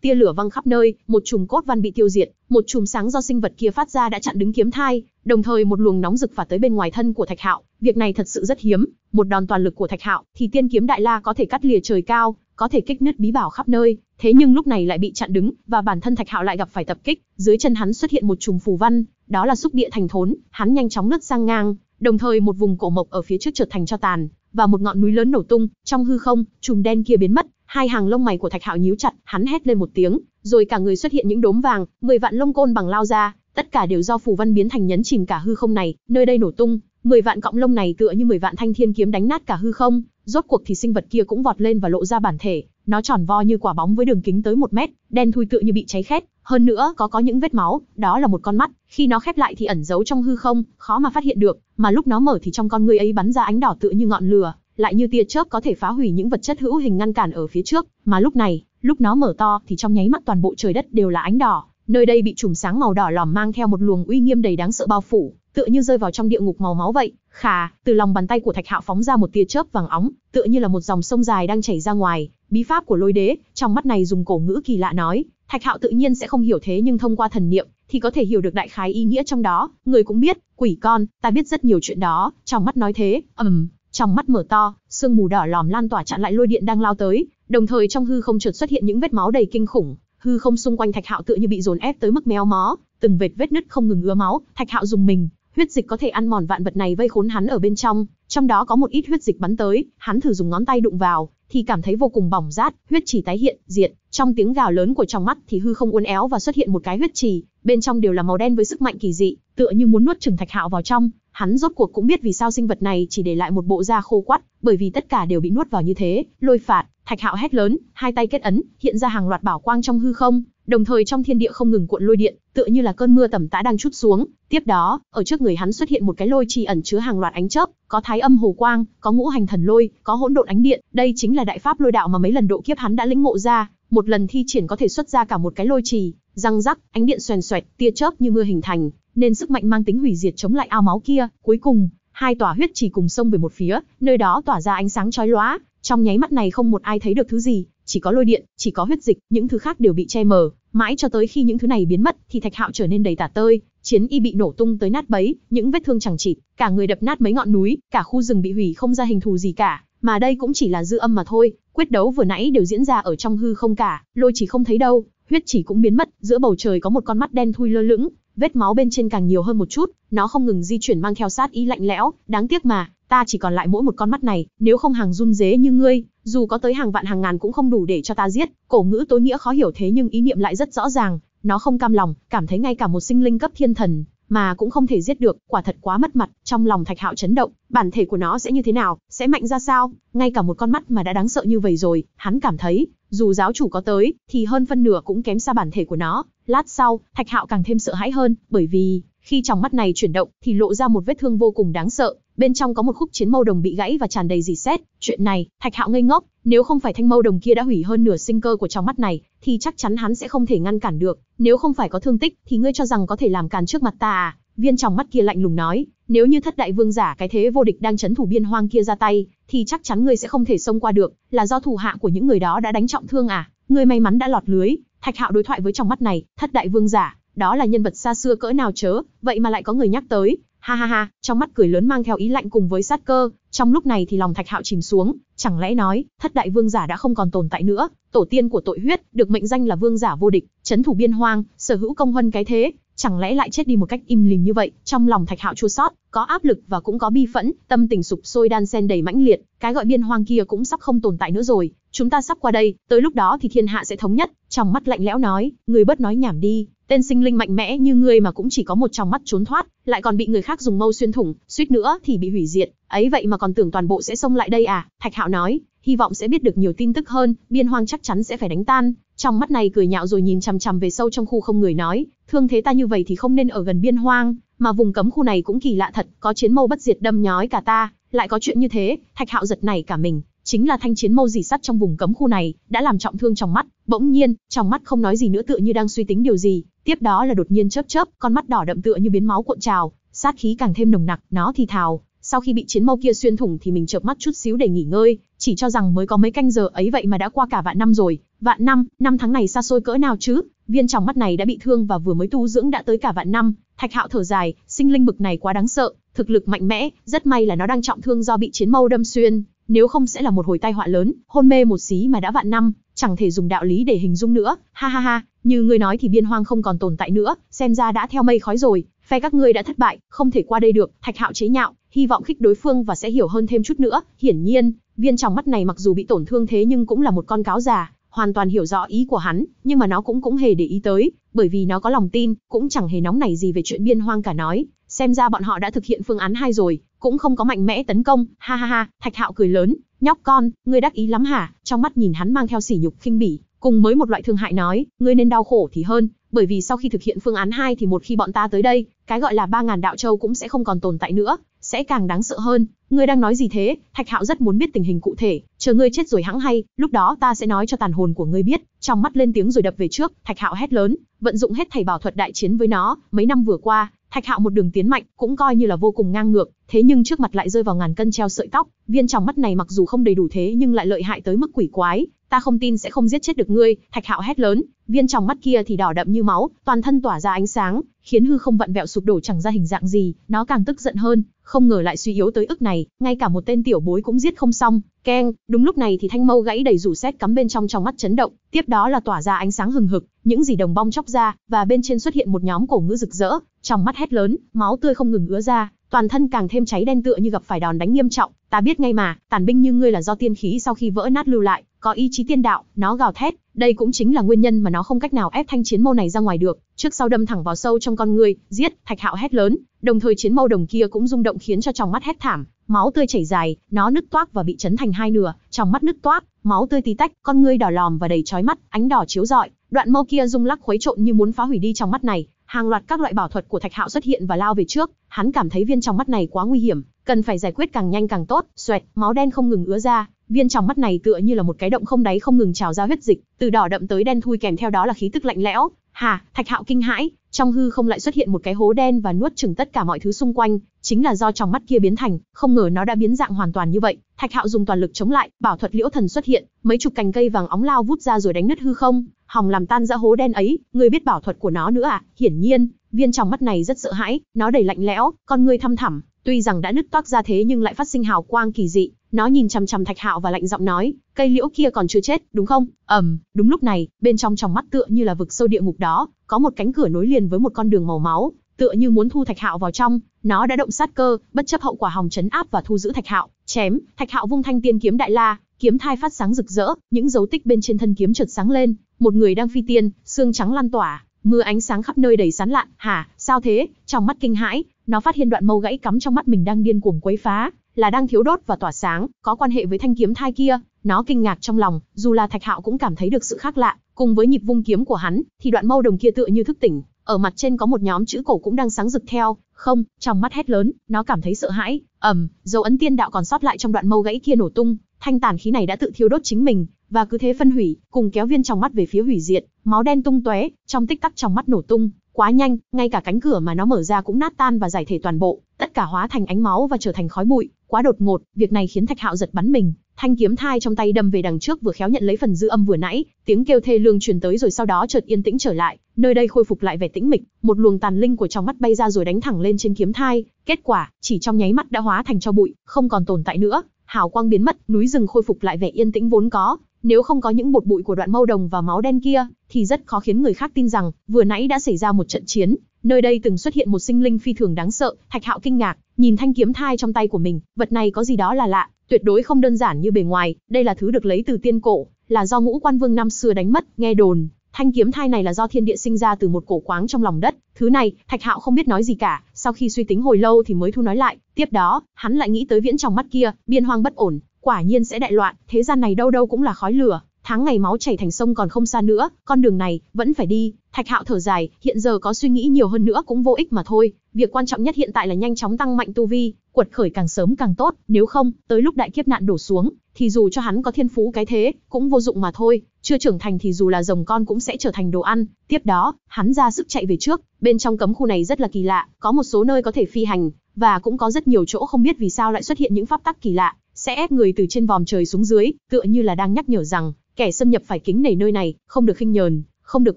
tia lửa văng khắp nơi, một chùm cốt văn bị tiêu diệt, một chùm sáng do sinh vật kia phát ra đã chặn đứng kiếm thai, đồng thời một luồng nóng rực phả tới bên ngoài thân của Thạch Hạo, việc này thật sự rất hiếm, một đòn toàn lực của Thạch Hạo thì tiên kiếm đại la có thể cắt lìa trời cao, có thể kích nứt bí bảo khắp nơi, thế nhưng lúc này lại bị chặn đứng và bản thân Thạch Hạo lại gặp phải tập kích, dưới chân hắn xuất hiện một chùm phù văn, đó là xúc địa thành thốn, hắn nhanh chóng lướt sang ngang, Đồng thời một vùng cổ mộc ở phía trước trở thành cho tàn, và một ngọn núi lớn nổ tung, trong hư không, chùm đen kia biến mất, hai hàng lông mày của Thạch Hạo nhíu chặt, hắn hét lên một tiếng, rồi cả người xuất hiện những đốm vàng, 10 vạn lông côn bằng lao ra, tất cả đều do phù văn biến thành nhấn chìm cả hư không này, nơi đây nổ tung, 10 vạn cọng lông này tựa như 10 vạn thanh thiên kiếm đánh nát cả hư không, rốt cuộc thì sinh vật kia cũng vọt lên và lộ ra bản thể, nó tròn vo như quả bóng với đường kính tới một mét, đen thui tựa như bị cháy khét, hơn nữa có có những vết máu, đó là một con mắt, khi nó khép lại thì ẩn giấu trong hư không, khó mà phát hiện được, mà lúc nó mở thì trong con ngươi ấy bắn ra ánh đỏ tựa như ngọn lửa, lại như tia chớp có thể phá hủy những vật chất hữu hình ngăn cản ở phía trước, mà lúc này, lúc nó mở to thì trong nháy mắt toàn bộ trời đất đều là ánh đỏ, nơi đây bị chùm sáng màu đỏ lòm mang theo một luồng uy nghiêm đầy đáng sợ bao phủ, tựa như rơi vào trong địa ngục màu máu vậy. Khà, từ lòng bàn tay của Thạch Hạo phóng ra một tia chớp vàng óng, tựa như là một dòng sông dài đang chảy ra ngoài, bí pháp của Lôi Đế, trong mắt này dùng cổ ngữ kỳ lạ nói, Thạch Hạo tự nhiên sẽ không hiểu thế nhưng thông qua thần niệm, thì có thể hiểu được đại khái ý nghĩa trong đó, người cũng biết, quỷ con, ta biết rất nhiều chuyện đó, trong mắt nói thế, ầm, um, trong mắt mở to, sương mù đỏ lòm lan tỏa chặn lại lôi điện đang lao tới, đồng thời trong hư không chợt xuất hiện những vết máu đầy kinh khủng, hư không xung quanh Thạch Hạo tựa như bị dồn ép tới mức méo mó, từng vệt vết nứt không ngừng ứa máu, Thạch Hạo dùng mình, huyết dịch có thể ăn mòn vạn vật này vây khốn hắn ở bên trong, trong đó có một ít huyết dịch bắn tới, hắn thử dùng ngón tay đụng vào, thì cảm thấy vô cùng bỏng rát, huyết chỉ tái hiện, diện, trong tiếng gào lớn của trong mắt thì hư không uốn éo và xuất hiện một cái huyết trì bên trong đều là màu đen với sức mạnh kỳ dị, tựa như muốn nuốt chửng Thạch Hạo vào trong, hắn rốt cuộc cũng biết vì sao sinh vật này chỉ để lại một bộ da khô quắt, bởi vì tất cả đều bị nuốt vào như thế, lôi phạt, Thạch Hạo hét lớn, hai tay kết ấn, hiện ra hàng loạt bảo quang trong hư không, đồng thời trong thiên địa không ngừng cuộn lôi điện, tựa như là cơn mưa tầm tã đang chút xuống. Tiếp đó, ở trước người hắn xuất hiện một cái lôi trì ẩn chứa hàng loạt ánh chớp, có thái âm hồ quang, có ngũ hành thần lôi, có hỗn độn ánh điện, đây chính là đại pháp lôi đạo mà mấy lần độ kiếp hắn đã lĩnh ngộ ra, một lần thi triển có thể xuất ra cả một cái lôi trì, Răng rắc, ánh điện xoèn xoẹt, tia chớp như mưa hình thành, nên sức mạnh mang tính hủy diệt chống lại ao máu kia, cuối cùng, hai tòa huyết chỉ cùng sông về một phía, nơi đó tỏa ra ánh sáng chói lóa, trong nháy mắt này không một ai thấy được thứ gì, chỉ có lôi điện, chỉ có huyết dịch, những thứ khác đều bị che mờ, mãi cho tới khi những thứ này biến mất thì Thạch Hạo trở nên đầy tả tơi, chiến y bị nổ tung tới nát bấy, những vết thương chẳng chịt, cả người đập nát mấy ngọn núi, cả khu rừng bị hủy không ra hình thù gì cả, mà đây cũng chỉ là dư âm mà thôi, quyết đấu vừa nãy đều diễn ra ở trong hư không cả, lôi chỉ không thấy đâu, huyết chỉ cũng biến mất, giữa bầu trời có một con mắt đen thui lơ lửng, vết máu bên trên càng nhiều hơn một chút, nó không ngừng di chuyển mang theo sát ý lạnh lẽo, đáng tiếc mà, ta chỉ còn lại mỗi một con mắt này, nếu không hàng run dế như ngươi, dù có tới hàng vạn hàng ngàn cũng không đủ để cho ta giết, cổ ngữ tối nghĩa khó hiểu thế nhưng ý niệm lại rất rõ ràng, nó không cam lòng, cảm thấy ngay cả một sinh linh cấp thiên thần mà cũng không thể giết được, quả thật quá mất mặt, trong lòng Thạch Hạo chấn động, bản thể của nó sẽ như thế nào, sẽ mạnh ra sao, ngay cả một con mắt mà đã đáng sợ như vậy rồi, hắn cảm thấy, dù giáo chủ có tới, thì hơn phân nửa cũng kém xa bản thể của nó. Lát sau, Thạch Hạo càng thêm sợ hãi hơn, bởi vì khi trong mắt này chuyển động, thì lộ ra một vết thương vô cùng đáng sợ. Bên trong có một khúc chiến mâu đồng bị gãy và tràn đầy dì xét. Chuyện này, Thạch Hạo ngây ngốc. Nếu không phải thanh mâu đồng kia đã hủy hơn nửa sinh cơ của trong mắt này, thì chắc chắn hắn sẽ không thể ngăn cản được. Nếu không phải có thương tích, thì ngươi cho rằng có thể làm càn trước mặt ta à? Viên trong mắt kia lạnh lùng nói. Nếu như thất đại vương giả cái thế vô địch đang chấn thủ biên hoang kia ra tay, thì chắc chắn ngươi sẽ không thể xông qua được, là do thủ hạ của những người đó đã đánh trọng thương à? Ngươi may mắn đã lọt lưới. Thạch Hạo đối thoại với trong mắt này, thất đại vương giả, đó là nhân vật xa xưa cỡ nào chớ, vậy mà lại có người nhắc tới. Ha ha ha, trong mắt cười lớn mang theo ý lạnh cùng với sát cơ, trong lúc này thì lòng Thạch Hạo chìm xuống, chẳng lẽ nói, thất đại vương giả đã không còn tồn tại nữa, tổ tiên của tội huyết, được mệnh danh là vương giả vô địch, chấn thủ biên hoang, sở hữu công huân cái thế, Chẳng lẽ lại chết đi một cách im lìm như vậy, trong lòng Thạch Hạo chua xót, có áp lực và cũng có bi phẫn, tâm tình sụp sôi đan sen đầy mãnh liệt, cái gọi biên hoang kia cũng sắp không tồn tại nữa rồi, chúng ta sắp qua đây, tới lúc đó thì thiên hạ sẽ thống nhất, trong mắt lạnh lẽo nói, người bớt nói nhảm đi, tên sinh linh mạnh mẽ như ngươi mà cũng chỉ có một trong mắt trốn thoát, lại còn bị người khác dùng mâu xuyên thủng, suýt nữa thì bị hủy diệt, ấy vậy mà còn tưởng toàn bộ sẽ xông lại đây à, Thạch Hạo nói, hy vọng sẽ biết được nhiều tin tức hơn, biên hoang chắc chắn sẽ phải đánh tan, trong mắt này cười nhạo rồi nhìn chằm chằm về sâu trong khu không người nói, thương thế ta như vậy thì không nên ở gần biên hoang, mà vùng cấm khu này cũng kỳ lạ thật, có chiến mâu bất diệt đâm nhói cả ta, lại có chuyện như thế, Thạch Hạo giật này cả mình, chính là thanh chiến mâu dì sắt trong vùng cấm khu này, đã làm trọng thương trong mắt, bỗng nhiên, trong mắt không nói gì nữa tựa như đang suy tính điều gì, tiếp đó là đột nhiên chớp chớp, con mắt đỏ đậm tựa như biến máu cuộn trào, sát khí càng thêm nồng nặc, nó thì thào, sau khi bị chiến mâu kia xuyên thủng thì mình chợp mắt chút xíu để nghỉ ngơi, chỉ cho rằng mới có mấy canh giờ ấy vậy mà đã qua cả vạn năm rồi, vạn năm, năm tháng này xa xôi cỡ nào chứ? Viên trong mắt này đã bị thương và vừa mới tu dưỡng đã tới cả vạn năm, Thạch Hạo thở dài, sinh linh bực này quá đáng sợ, thực lực mạnh mẽ, rất may là nó đang trọng thương do bị chiến mâu đâm xuyên, nếu không sẽ là một hồi tai họa lớn, hôn mê một xí mà đã vạn năm, chẳng thể dùng đạo lý để hình dung nữa, ha ha ha, như ngươi nói thì biên hoang không còn tồn tại nữa, xem ra đã theo mây khói rồi, phe các ngươi đã thất bại, không thể qua đây được, Thạch Hạo chế nhạo, hy vọng khích đối phương và sẽ hiểu hơn thêm chút nữa, hiển nhiên, viên trong mắt này mặc dù bị tổn thương thế nhưng cũng là một con cáo già, hoàn toàn hiểu rõ ý của hắn, nhưng mà nó cũng cũng hề để ý tới, bởi vì nó có lòng tin, cũng chẳng hề nóng nảy gì về chuyện biên hoang cả nói, xem ra bọn họ đã thực hiện phương án hai rồi, cũng không có mạnh mẽ tấn công, ha ha ha, Thạch Hạo cười lớn, nhóc con, ngươi đắc ý lắm hả? Trong mắt nhìn hắn mang theo sỉ nhục khinh bỉ, cùng mới một loại thương hại nói, ngươi nên đau khổ thì hơn, bởi vì sau khi thực hiện phương án 2 thì một khi bọn ta tới đây, cái gọi là ba ngàn đạo châu cũng sẽ không còn tồn tại nữa, sẽ càng đáng sợ hơn. Ngươi đang nói gì thế? Thạch Hạo rất muốn biết tình hình cụ thể, chờ ngươi chết rồi hãng hay, lúc đó ta sẽ nói cho tàn hồn của ngươi biết. Trong mắt lên tiếng rồi đập về trước, Thạch Hạo hét lớn, vận dụng hết thảy bảo thuật đại chiến với nó, mấy năm vừa qua, Thạch Hạo một đường tiến mạnh, cũng coi như là vô cùng ngang ngược, thế nhưng trước mặt lại rơi vào ngàn cân treo sợi tóc, viên trong mắt này mặc dù không đầy đủ thế nhưng lại lợi hại tới mức quỷ quái, ta không tin sẽ không giết chết được ngươi, Thạch Hạo hét lớn, viên trong mắt kia thì đỏ đậm như máu, toàn thân tỏa ra ánh sáng, khiến hư không vặn vẹo sụp đổ chẳng ra hình dạng gì, nó càng tức giận hơn, không ngờ lại suy yếu tới ức này, ngay cả một tên tiểu bối cũng giết không xong, Keng, đúng lúc này thì thanh mâu gãy đầy rủ sét cắm bên trong trong mắt chấn động, tiếp đó là tỏa ra ánh sáng hừng hực, những gì đồng bong chóc ra, và bên trên xuất hiện một nhóm cổ ngữ rực rỡ, trong mắt hét lớn, máu tươi không ngừng ứa ra, toàn thân càng thêm cháy đen tựa như gặp phải đòn đánh nghiêm trọng, ta biết ngay mà, tàn binh như ngươi là do tiên khí sau khi vỡ nát lưu lại, có ý chí tiên đạo, nó gào thét, đây cũng chính là nguyên nhân mà nó không cách nào ép thanh chiến mâu này ra ngoài được, trước sau đâm thẳng vào sâu trong con người, giết, Thạch Hạo hét lớn, đồng thời chiến mâu đồng kia cũng rung động khiến cho trong mắt hét thảm, máu tươi chảy dài, nó nứt toác và bị chấn thành hai nửa, trong mắt nứt toác, máu tươi tí tách, con ngươi đỏ lòm và đầy chói mắt, ánh đỏ chiếu rọi, đoạn mâu kia rung lắc khuấy trộn như muốn phá hủy đi trong mắt này, hàng loạt các loại bảo thuật của Thạch Hạo xuất hiện và lao về trước, hắn cảm thấy viên trong mắt này quá nguy hiểm, cần phải giải quyết càng nhanh càng tốt, xoẹt, máu đen không ngừng ứa ra, viên trong mắt này tựa như là một cái động không đáy không ngừng trào ra huyết dịch, từ đỏ đậm tới đen thui kèm theo đó là khí tức lạnh lẽo. Hà, Thạch Hạo kinh hãi, trong hư không lại xuất hiện một cái hố đen và nuốt chửng tất cả mọi thứ xung quanh, chính là do trong mắt kia biến thành, không ngờ nó đã biến dạng hoàn toàn như vậy. Thạch Hạo dùng toàn lực chống lại, bảo thuật Liễu Thần xuất hiện, mấy chục cành cây vàng óng lao vút ra rồi đánh nứt hư không, hòng làm tan ra hố đen ấy, người biết bảo thuật của nó nữa à? Hiển nhiên, viên trong mắt này rất sợ hãi, nó đầy lạnh lẽo, con người thăm thẳm, Tuy rằng đã nứt toác ra thế nhưng lại phát sinh hào quang kỳ dị, nó nhìn chằm chằm Thạch Hạo và lạnh giọng nói, cây liễu kia còn chưa chết, đúng không? Ẩm, đúng lúc này, bên trong trong mắt tựa như là vực sâu địa ngục đó, có một cánh cửa nối liền với một con đường màu máu, tựa như muốn thu Thạch Hạo vào trong, nó đã động sát cơ, bất chấp hậu quả hòng chấn áp và thu giữ Thạch Hạo, chém, Thạch Hạo vung thanh tiên kiếm đại la, kiếm thai phát sáng rực rỡ, những dấu tích bên trên thân kiếm chợt sáng lên, một người đang phi tiên, xương trắng lan tỏa, mưa ánh sáng khắp nơi đầy sán lạn, hả, sao thế, trong mắt kinh hãi, nó phát hiện đoạn mâu gãy cắm trong mắt mình đang điên cuồng quấy phá, là đang thiếu đốt và tỏa sáng, có quan hệ với thanh kiếm thai kia, nó kinh ngạc trong lòng, dù là Thạch Hạo cũng cảm thấy được sự khác lạ, cùng với nhịp vung kiếm của hắn, thì đoạn mâu đồng kia tựa như thức tỉnh, ở mặt trên có một nhóm chữ cổ cũng đang sáng rực theo, không, trong mắt hét lớn, nó cảm thấy sợ hãi, ầm, dấu ấn tiên đạo còn sót lại trong đoạn mâu gãy kia nổ tung, thanh tản khí này đã tự thiêu đốt chính mình, và cứ thế phân hủy, cùng kéo viên trong mắt về phía hủy diệt, máu đen tung tóe, trong tích tắc trong mắt nổ tung, quá nhanh, ngay cả cánh cửa mà nó mở ra cũng nát tan và giải thể toàn bộ, tất cả hóa thành ánh máu và trở thành khói bụi, quá đột ngột, việc này khiến Thạch Hạo giật bắn mình, thanh kiếm thai trong tay đâm về đằng trước vừa khéo nhận lấy phần dư âm vừa nãy, tiếng kêu thê lương truyền tới rồi sau đó chợt yên tĩnh trở lại, nơi đây khôi phục lại vẻ tĩnh mịch, một luồng tàn linh của trong mắt bay ra rồi đánh thẳng lên trên kiếm thai, kết quả, chỉ trong nháy mắt đã hóa thành cho bụi, không còn tồn tại nữa, hào quang biến mất, núi rừng khôi phục lại vẻ yên tĩnh vốn có, nếu không có những bột bụi của đoạn mâu đồng và máu đen kia, thì rất khó khiến người khác tin rằng vừa nãy đã xảy ra một trận chiến. Nơi đây từng xuất hiện một sinh linh phi thường đáng sợ, Thạch Hạo kinh ngạc, nhìn thanh kiếm thai trong tay của mình, vật này có gì đó là lạ, tuyệt đối không đơn giản như bề ngoài, đây là thứ được lấy từ tiên cổ, là do ngũ quan vương năm xưa đánh mất, nghe đồn, thanh kiếm thai này là do thiên địa sinh ra từ một cổ quáng trong lòng đất, thứ này, Thạch Hạo không biết nói gì cả, sau khi suy tính hồi lâu thì mới thu nói lại, tiếp đó, hắn lại nghĩ tới viễn trong mắt kia, biên hoang bất ổn, quả nhiên sẽ đại loạn, thế gian này đâu đâu cũng là khói lửa, tháng ngày máu chảy thành sông còn không xa nữa, con đường này vẫn phải đi. Thạch Hạo thở dài, hiện giờ có suy nghĩ nhiều hơn nữa cũng vô ích mà thôi, việc quan trọng nhất hiện tại là nhanh chóng tăng mạnh tu vi, quật khởi càng sớm càng tốt, nếu không, tới lúc đại kiếp nạn đổ xuống, thì dù cho hắn có thiên phú cái thế, cũng vô dụng mà thôi, chưa trưởng thành thì dù là rồng con cũng sẽ trở thành đồ ăn. Tiếp đó, hắn ra sức chạy về trước, bên trong cấm khu này rất là kỳ lạ, có một số nơi có thể phi hành, và cũng có rất nhiều chỗ không biết vì sao lại xuất hiện những pháp tắc kỳ lạ, sẽ ép người từ trên vòm trời xuống dưới, tựa như là đang nhắc nhở rằng, kẻ xâm nhập phải kính nể nơi này, không được khinh nhờn, không được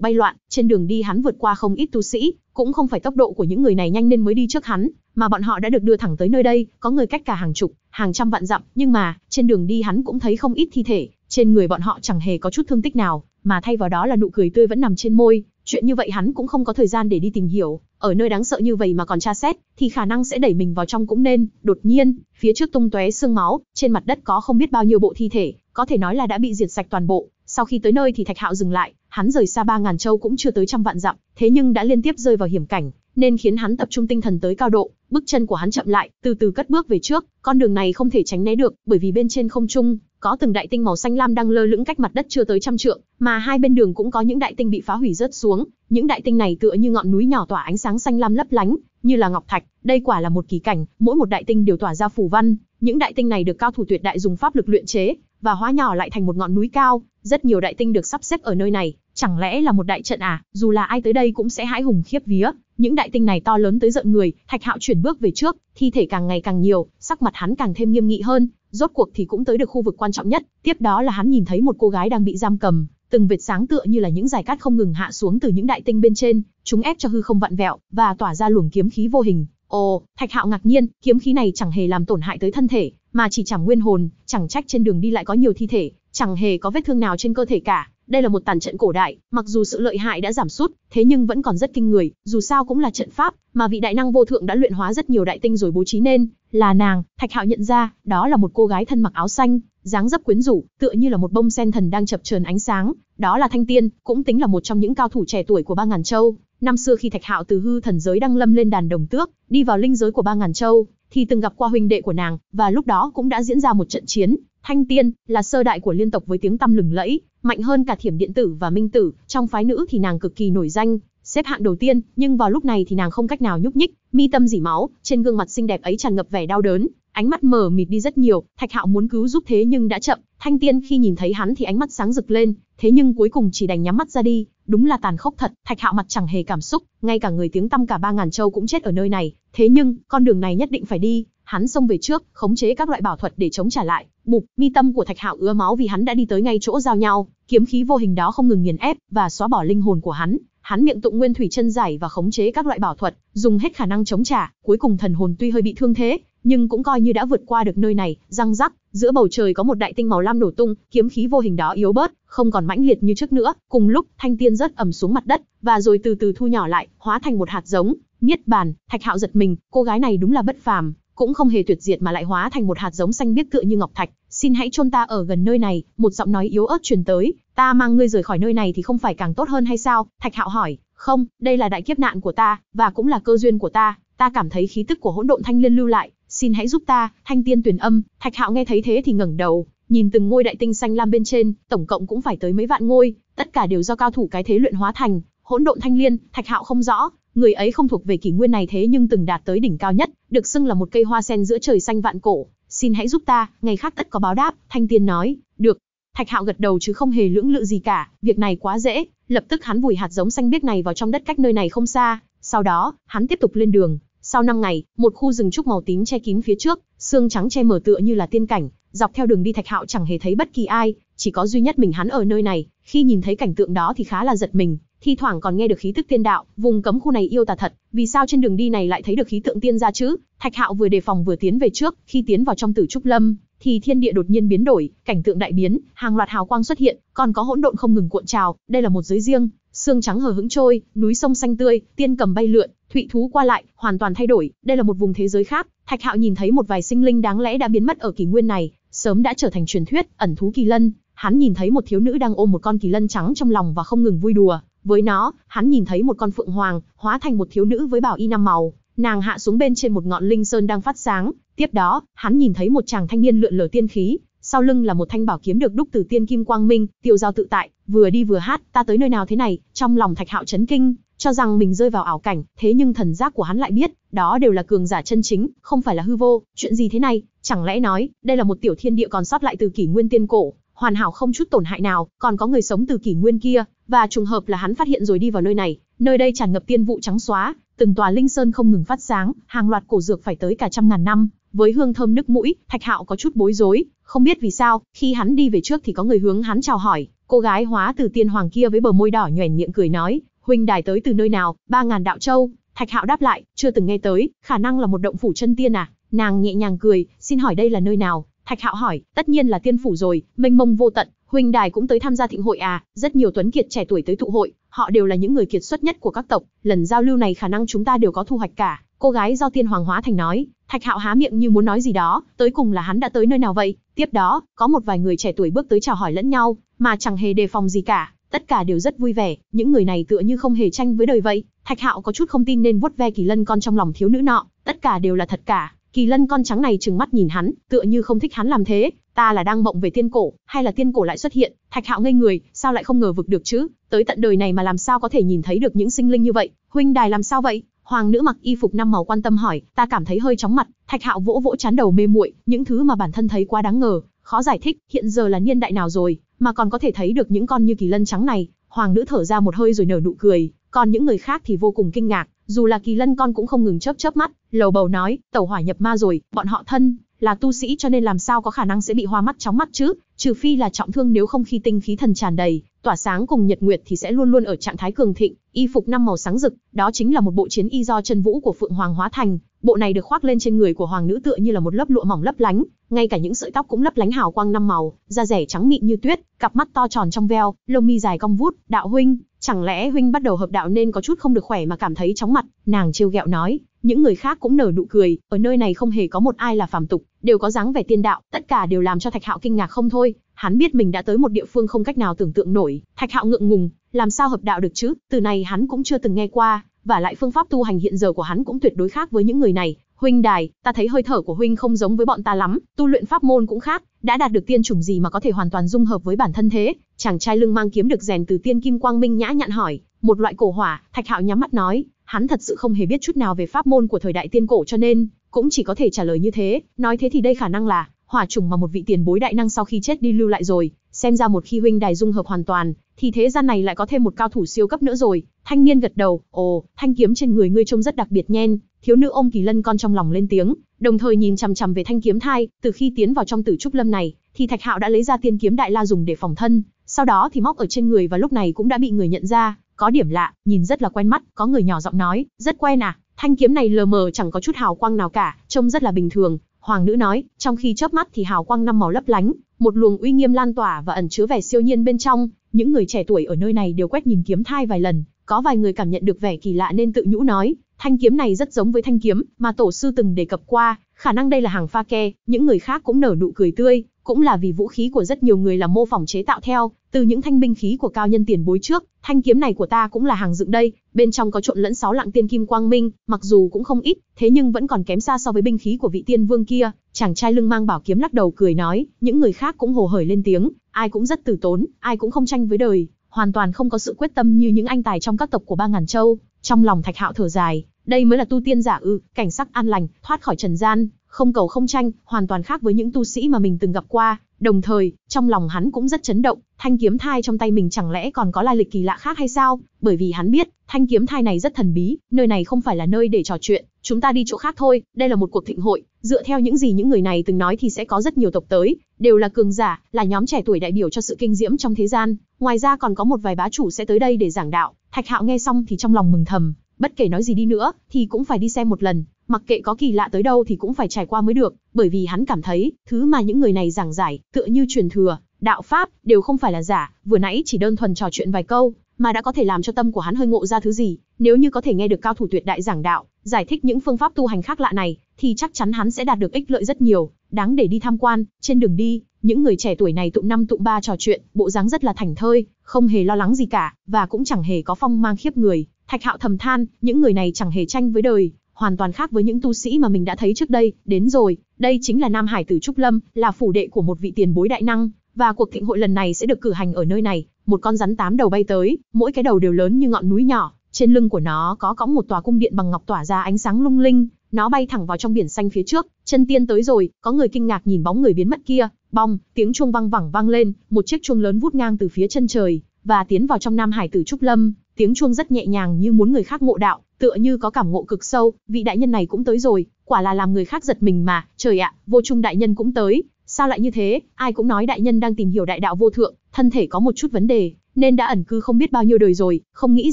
bay loạn, trên đường đi hắn vượt qua không ít tu sĩ, cũng không phải tốc độ của những người này nhanh nên mới đi trước hắn, mà bọn họ đã được đưa thẳng tới nơi đây, có người cách cả hàng chục, hàng trăm vạn dặm, nhưng mà, trên đường đi hắn cũng thấy không ít thi thể, trên người bọn họ chẳng hề có chút thương tích nào, mà thay vào đó là nụ cười tươi vẫn nằm trên môi, chuyện như vậy hắn cũng không có thời gian để đi tìm hiểu, ở nơi đáng sợ như vậy mà còn tra xét, thì khả năng sẽ đẩy mình vào trong cũng nên, đột nhiên, phía trước tung tóe xương máu, trên mặt đất có không biết bao nhiêu bộ thi thể, có thể nói là đã bị diệt sạch toàn bộ. Sau khi tới nơi thì Thạch Hạo dừng lại, hắn rời xa ba ngàn châu cũng chưa tới trăm vạn dặm, thế nhưng đã liên tiếp rơi vào hiểm cảnh, nên khiến hắn tập trung tinh thần tới cao độ, bước chân của hắn chậm lại, từ từ cất bước về trước, con đường này không thể tránh né được, bởi vì bên trên không trung có từng đại tinh màu xanh lam đang lơ lửng cách mặt đất chưa tới trăm trượng, mà hai bên đường cũng có những đại tinh bị phá hủy rớt xuống, những đại tinh này tựa như ngọn núi nhỏ tỏa ánh sáng xanh lam lấp lánh, như là ngọc thạch, đây quả là một kỳ cảnh, mỗi một đại tinh đều tỏa ra phù văn, những đại tinh này được cao thủ tuyệt đại dùng pháp lực luyện chế và hóa nhỏ lại thành một ngọn núi cao, rất nhiều đại tinh được sắp xếp ở nơi này, Chẳng lẽ là một đại trận à, dù là ai tới đây cũng sẽ hãi hùng khiếp vía. Những đại tinh này to lớn tới giận người, Thạch Hạo chuyển bước về trước, thi thể càng ngày càng nhiều, sắc mặt hắn càng thêm nghiêm nghị hơn, rốt cuộc thì cũng tới được khu vực quan trọng nhất, tiếp đó là hắn nhìn thấy một cô gái đang bị giam cầm, từng vệt sáng tựa như là những dải cát không ngừng hạ xuống từ những đại tinh bên trên, chúng ép cho hư không vặn vẹo và tỏa ra luồng kiếm khí vô hình. Ồ, Thạch Hạo ngạc nhiên, kiếm khí này chẳng hề làm tổn hại tới thân thể, mà chỉ chảm nguyên hồn, chẳng trách trên đường đi lại có nhiều thi thể, chẳng hề có vết thương nào trên cơ thể cả. Đây là một tàn trận cổ đại, mặc dù sự lợi hại đã giảm sút, thế nhưng vẫn còn rất kinh người, dù sao cũng là trận pháp, mà vị đại năng vô thượng đã luyện hóa rất nhiều đại tinh rồi bố trí nên, là nàng, Thạch Hạo nhận ra, đó là một cô gái thân mặc áo xanh, dáng dấp quyến rũ, tựa như là một bông sen thần đang chập chờn ánh sáng, đó là Thanh Tiên, cũng tính là một trong những cao thủ trẻ tuổi của Ba Ngàn Châu. Năm xưa khi Thạch Hạo từ hư thần giới đăng lâm lên đàn đồng tước, đi vào linh giới của Ba Ngàn Châu, thì từng gặp qua huynh đệ của nàng, và lúc đó cũng đã diễn ra một trận chiến, Thanh Tiên là sơ đại của liên tộc với tiếng tăm lừng lẫy, mạnh hơn cả Thiểm Điện tử và Minh tử, trong phái nữ thì nàng cực kỳ nổi danh, xếp hạng đầu tiên, nhưng vào lúc này thì nàng không cách nào nhúc nhích, mi tâm dỉ máu, trên gương mặt xinh đẹp ấy tràn ngập vẻ đau đớn, ánh mắt mờ mịt đi rất nhiều, Thạch Hạo muốn cứu giúp thế nhưng đã chậm, Thanh Tiên khi nhìn thấy hắn thì ánh mắt sáng rực lên, thế nhưng cuối cùng chỉ đành nhắm mắt ra đi, đúng là tàn khốc thật, Thạch Hạo mặt chẳng hề cảm xúc, ngay cả người tiếng tăm cả ba ngàn châu cũng chết ở nơi này, thế nhưng, con đường này nhất định phải đi, hắn xông về trước, khống chế các loại bảo thuật để chống trả lại. Bục, mi tâm của Thạch Hạo ứa máu vì hắn đã đi tới ngay chỗ giao nhau, kiếm khí vô hình đó không ngừng nghiền ép và xóa bỏ linh hồn của hắn. Hắn miệng tụng nguyên thủy chân giải và khống chế các loại bảo thuật, dùng hết khả năng chống trả, cuối cùng thần hồn tuy hơi bị thương thế, nhưng cũng coi như đã vượt qua được nơi này, răng rắc, giữa bầu trời có một đại tinh màu lam nổ tung, kiếm khí vô hình đó yếu bớt, không còn mãnh liệt như trước nữa, cùng lúc thanh tiên rớt ẩm xuống mặt đất, và rồi từ từ thu nhỏ lại, hóa thành một hạt giống, niết bàn, Thạch Hạo giật mình, cô gái này đúng là bất phàm, cũng không hề tuyệt diệt mà lại hóa thành một hạt giống xanh biếc tựa như ngọc thạch, xin hãy chôn ta ở gần nơi này, một giọng nói yếu ớt truyền tới, ta mang ngươi rời khỏi nơi này thì không phải càng tốt hơn hay sao? Thạch Hạo hỏi, không, đây là đại kiếp nạn của ta, và cũng là cơ duyên của ta, ta cảm thấy khí tức của hỗn độn thanh liên lưu lại, xin hãy giúp ta, thanh tiên tuyển âm, Thạch Hạo nghe thấy thế thì ngẩng đầu, nhìn từng ngôi đại tinh xanh lam bên trên, tổng cộng cũng phải tới mấy vạn ngôi, tất cả đều do cao thủ cái thế luyện hóa thành, hỗn độn thanh liên, Thạch Hạo không rõ, Người ấy không thuộc về kỷ nguyên này thế nhưng từng đạt tới đỉnh cao nhất, được xưng là một cây hoa sen giữa trời xanh vạn cổ. Xin hãy giúp ta, ngày khác tất có báo đáp, Thanh Tiên nói, được. Thạch Hạo gật đầu chứ không hề lưỡng lự gì cả, việc này quá dễ, lập tức hắn vùi hạt giống xanh biếc này vào trong đất cách nơi này không xa, sau đó, hắn tiếp tục lên đường. Sau 5 ngày, một khu rừng trúc màu tím che kín phía trước, xương trắng che mở tựa như là tiên cảnh, dọc theo đường đi Thạch Hạo chẳng hề thấy bất kỳ ai, chỉ có duy nhất mình hắn ở nơi này, khi nhìn thấy cảnh tượng đó thì khá là giật mình, Thi thoảng còn nghe được khí tức tiên đạo, vùng cấm khu này yêu tà thật, vì sao trên đường đi này lại thấy được khí tượng tiên ra chứ? Thạch Hạo vừa đề phòng vừa tiến về trước, khi tiến vào trong Tử Trúc Lâm, thì thiên địa đột nhiên biến đổi, cảnh tượng đại biến, hàng loạt hào quang xuất hiện, còn có hỗn độn không ngừng cuộn trào, đây là một giới riêng, xương trắng hờ hững trôi, núi sông xanh tươi, tiên cầm bay lượn, thụy thú qua lại, hoàn toàn thay đổi, đây là một vùng thế giới khác. Thạch Hạo nhìn thấy một vài sinh linh đáng lẽ đã biến mất ở kỷ nguyên này, sớm đã trở thành truyền thuyết, ẩn thú kỳ lân. Hắn nhìn thấy một thiếu nữ đang ôm một con kỳ lân trắng trong lòng và không ngừng vui đùa, với nó, hắn nhìn thấy một con phượng hoàng, hóa thành một thiếu nữ với bảo y năm màu, nàng hạ xuống bên trên một ngọn linh sơn đang phát sáng, tiếp đó, hắn nhìn thấy một chàng thanh niên lượn lờ tiên khí, sau lưng là một thanh bảo kiếm được đúc từ tiên kim quang minh, tiêu giao tự tại, vừa đi vừa hát, ta tới nơi nào thế này, trong lòng Thạch Hạo chấn kinh, cho rằng mình rơi vào ảo cảnh, thế nhưng thần giác của hắn lại biết, đó đều là cường giả chân chính, không phải là hư vô, chuyện gì thế này, chẳng lẽ nói, đây là một tiểu thiên địa còn sót lại từ kỷ nguyên tiên cổ, hoàn hảo không chút tổn hại nào, còn có người sống từ kỷ nguyên kia, và trùng hợp là hắn phát hiện rồi đi vào nơi này, nơi đây tràn ngập tiên vụ trắng xóa, từng tòa linh sơn không ngừng phát sáng, hàng loạt cổ dược phải tới cả trăm ngàn năm, với hương thơm nức mũi, Thạch Hạo có chút bối rối, không biết vì sao, khi hắn đi về trước thì có người hướng hắn chào hỏi, cô gái hóa từ tiên hoàng kia với bờ môi đỏ nhoẻn miệng cười nói, huynh đài tới từ nơi nào, ba ngàn đạo châu, Thạch Hạo đáp lại, chưa từng nghe tới, khả năng là một động phủ chân tiên à, nàng nhẹ nhàng cười, xin hỏi đây là nơi nào, Thạch Hạo hỏi, tất nhiên là tiên phủ rồi, mênh mông vô tận, huynh đài cũng tới tham gia thịnh hội à? Rất nhiều tuấn kiệt trẻ tuổi tới tụ hội, họ đều là những người kiệt xuất nhất của các tộc, lần giao lưu này khả năng chúng ta đều có thu hoạch cả. Cô gái do tiên hoàng hóa thành nói, Thạch Hạo há miệng như muốn nói gì đó, tới cùng là hắn đã tới nơi nào vậy? Tiếp đó, có một vài người trẻ tuổi bước tới chào hỏi lẫn nhau, mà chẳng hề đề phòng gì cả, tất cả đều rất vui vẻ, những người này tựa như không hề tranh với đời vậy. Thạch Hạo có chút không tin nên vuốt ve Kỳ Lân con trong lòng thiếu nữ nọ, tất cả đều là thật cả. Kỳ lân con trắng này trừng mắt nhìn hắn, tựa như không thích hắn làm thế, ta là đang mộng về tiên cổ, hay là tiên cổ lại xuất hiện, thạch hạo ngây người, sao lại không ngờ vực được chứ, tới tận đời này mà làm sao có thể nhìn thấy được những sinh linh như vậy, huynh đài làm sao vậy? Hoàng nữ mặc y phục năm màu quan tâm hỏi, ta cảm thấy hơi chóng mặt, thạch hạo vỗ vỗ chán đầu mê muội, những thứ mà bản thân thấy quá đáng ngờ, khó giải thích, hiện giờ là niên đại nào rồi, mà còn có thể thấy được những con như kỳ lân trắng này, hoàng nữ thở ra một hơi rồi nở nụ cười, còn những người khác thì vô cùng kinh ngạc, dù là kỳ lân con cũng không ngừng chớp chớp mắt, lầu bầu nói, tẩu hỏa nhập ma rồi, bọn họ thân, là tu sĩ cho nên làm sao có khả năng sẽ bị hoa mắt chóng mắt chứ, trừ phi là trọng thương nếu không khi tinh khí thần tràn đầy, tỏa sáng cùng nhật nguyệt thì sẽ luôn luôn ở trạng thái cường thịnh, y phục năm màu sáng rực, đó chính là một bộ chiến y do chân vũ của Phượng Hoàng hóa thành, bộ này được khoác lên trên người của hoàng nữ tựa như là một lớp lụa mỏng lấp lánh, ngay cả những sợi tóc cũng lấp lánh hào quang năm màu, da rẻ trắng mịn như tuyết, cặp mắt to tròn trong veo, lông mi dài cong vút, "Đạo huynh, chẳng lẽ huynh bắt đầu hợp đạo nên có chút không được khỏe mà cảm thấy chóng mặt?" Nàng trêu ghẹo nói, những người khác cũng nở nụ cười, ở nơi này không hề có một ai là phàm tục, đều có dáng vẻ tiên đạo, tất cả đều làm cho Thạch Hạo kinh ngạc không thôi, hắn biết mình đã tới một địa phương không cách nào tưởng tượng nổi, Thạch Hạo ngượng ngùng, làm sao hợp đạo được chứ, từ này hắn cũng chưa từng nghe qua, và lại phương pháp tu hành hiện giờ của hắn cũng tuyệt đối khác với những người này. Huynh đài, ta thấy hơi thở của huynh không giống với bọn ta lắm, tu luyện pháp môn cũng khác, đã đạt được tiên chủng gì mà có thể hoàn toàn dung hợp với bản thân thế? Chàng trai lưng mang kiếm được rèn từ tiên kim quang minh nhã nhặn hỏi, một loại cổ hỏa, Thạch Hạo nhắm mắt nói, hắn thật sự không hề biết chút nào về pháp môn của thời đại tiên cổ cho nên cũng chỉ có thể trả lời như thế, nói thế thì đây khả năng là hỏa trùng mà một vị tiền bối đại năng sau khi chết đi lưu lại rồi, xem ra một khi huynh đài dung hợp hoàn toàn, thì thế gian này lại có thêm một cao thủ siêu cấp nữa rồi, Thanh niên gật đầu, "Ồ, thanh kiếm trên người ngươi trông rất đặc biệt nhen." Thiếu nữ ôm Kỳ Lân con trong lòng lên tiếng, đồng thời nhìn chằm chằm về thanh kiếm thai, từ khi tiến vào trong Tử trúc lâm này, thì Thạch Hạo đã lấy ra tiên kiếm đại la dùng để phòng thân, sau đó thì móc ở trên người và lúc này cũng đã bị người nhận ra, có điểm lạ, nhìn rất là quen mắt, có người nhỏ giọng nói, "Rất quen à?" Thanh kiếm này lờ mờ chẳng có chút hào quang nào cả, trông rất là bình thường, hoàng nữ nói, trong khi chớp mắt thì hào quang năm màu lấp lánh, một luồng uy nghiêm lan tỏa và ẩn chứa vẻ siêu nhiên bên trong, những người trẻ tuổi ở nơi này đều quét nhìn kiếm thai vài lần, có vài người cảm nhận được vẻ kỳ lạ nên tự nhũ nói, thanh kiếm này rất giống với thanh kiếm mà tổ sư từng đề cập qua, khả năng đây là hàng pha ke, những người khác cũng nở nụ cười tươi, cũng là vì vũ khí của rất nhiều người là mô phỏng chế tạo theo, từ những thanh binh khí của cao nhân tiền bối trước, thanh kiếm này của ta cũng là hàng dựng đây, bên trong có trộn lẫn sáu lạng tiên kim quang minh, mặc dù cũng không ít, thế nhưng vẫn còn kém xa so với binh khí của vị tiên vương kia. Chàng trai lưng mang bảo kiếm lắc đầu cười nói, những người khác cũng hồ hởi lên tiếng, ai cũng rất từ tốn, ai cũng không tranh với đời, hoàn toàn không có sự quyết tâm như những anh tài trong các tộc của ba ngàn châu. Trong lòng Thạch Hạo thở dài, đây mới là tu tiên giả ư, cảnh sắc an lành, thoát khỏi trần gian, không cầu không tranh, hoàn toàn khác với những tu sĩ mà mình từng gặp qua. Đồng thời, trong lòng hắn cũng rất chấn động, thanh kiếm thai trong tay mình chẳng lẽ còn có lai lịch kỳ lạ khác hay sao? Bởi vì hắn biết, thanh kiếm thai này rất thần bí, nơi này không phải là nơi để trò chuyện, chúng ta đi chỗ khác thôi, đây là một cuộc thịnh hội, dựa theo những gì những người này từng nói thì sẽ có rất nhiều tộc tới, đều là cường giả, là nhóm trẻ tuổi đại biểu cho sự kinh diễm trong thế gian, Ngoài ra còn có một vài bá chủ sẽ tới đây để giảng đạo, Thạch Hạo nghe xong thì trong lòng mừng thầm, bất kể nói gì đi nữa thì cũng phải đi xem một lần, mặc kệ có kỳ lạ tới đâu thì cũng phải trải qua mới được, bởi vì hắn cảm thấy, thứ mà những người này giảng giải, tựa như truyền thừa, đạo pháp đều không phải là giả, vừa nãy chỉ đơn thuần trò chuyện vài câu, mà đã có thể làm cho tâm của hắn hơi ngộ ra thứ gì, nếu như có thể nghe được cao thủ tuyệt đại giảng đạo, giải thích những phương pháp tu hành khác lạ này, thì chắc chắn hắn sẽ đạt được ích lợi rất nhiều, đáng để đi tham quan. Trên đường đi, những người trẻ tuổi này tụng năm tụng ba trò chuyện, bộ dáng rất là thành thơi, không hề lo lắng gì cả, và cũng chẳng hề có phong mang khiếp người. Thạch Hạo thầm than, những người này chẳng hề tranh với đời, hoàn toàn khác với những tu sĩ mà mình đã thấy trước đây. Đến rồi, đây chính là Nam Hải Tử Trúc Lâm, là phủ đệ của một vị tiền bối đại năng, và cuộc thịnh hội lần này sẽ được cử hành ở nơi này. Một con rắn tám đầu bay tới, mỗi cái đầu đều lớn như ngọn núi nhỏ, trên lưng của nó có cõng một tòa cung điện bằng ngọc tỏa ra ánh sáng lung linh, nó bay thẳng vào trong biển xanh phía trước, chân tiên tới rồi, có người kinh ngạc nhìn bóng người biến mất kia, bong, tiếng chuông vang vẳng vang lên, một chiếc chuông lớn vút ngang từ phía chân trời, và tiến vào trong Nam Hải Tử Trúc Lâm, tiếng chuông rất nhẹ nhàng như muốn người khác ngộ đạo, tựa như có cảm ngộ cực sâu, vị đại nhân này cũng tới rồi, quả là làm người khác giật mình mà, trời ạ, à, vô trung đại nhân cũng tới, sao lại như thế, ai cũng nói đại nhân đang tìm hiểu đại đạo vô thượng, thân thể có một chút vấn đề, nên đã ẩn cư không biết bao nhiêu đời rồi, không nghĩ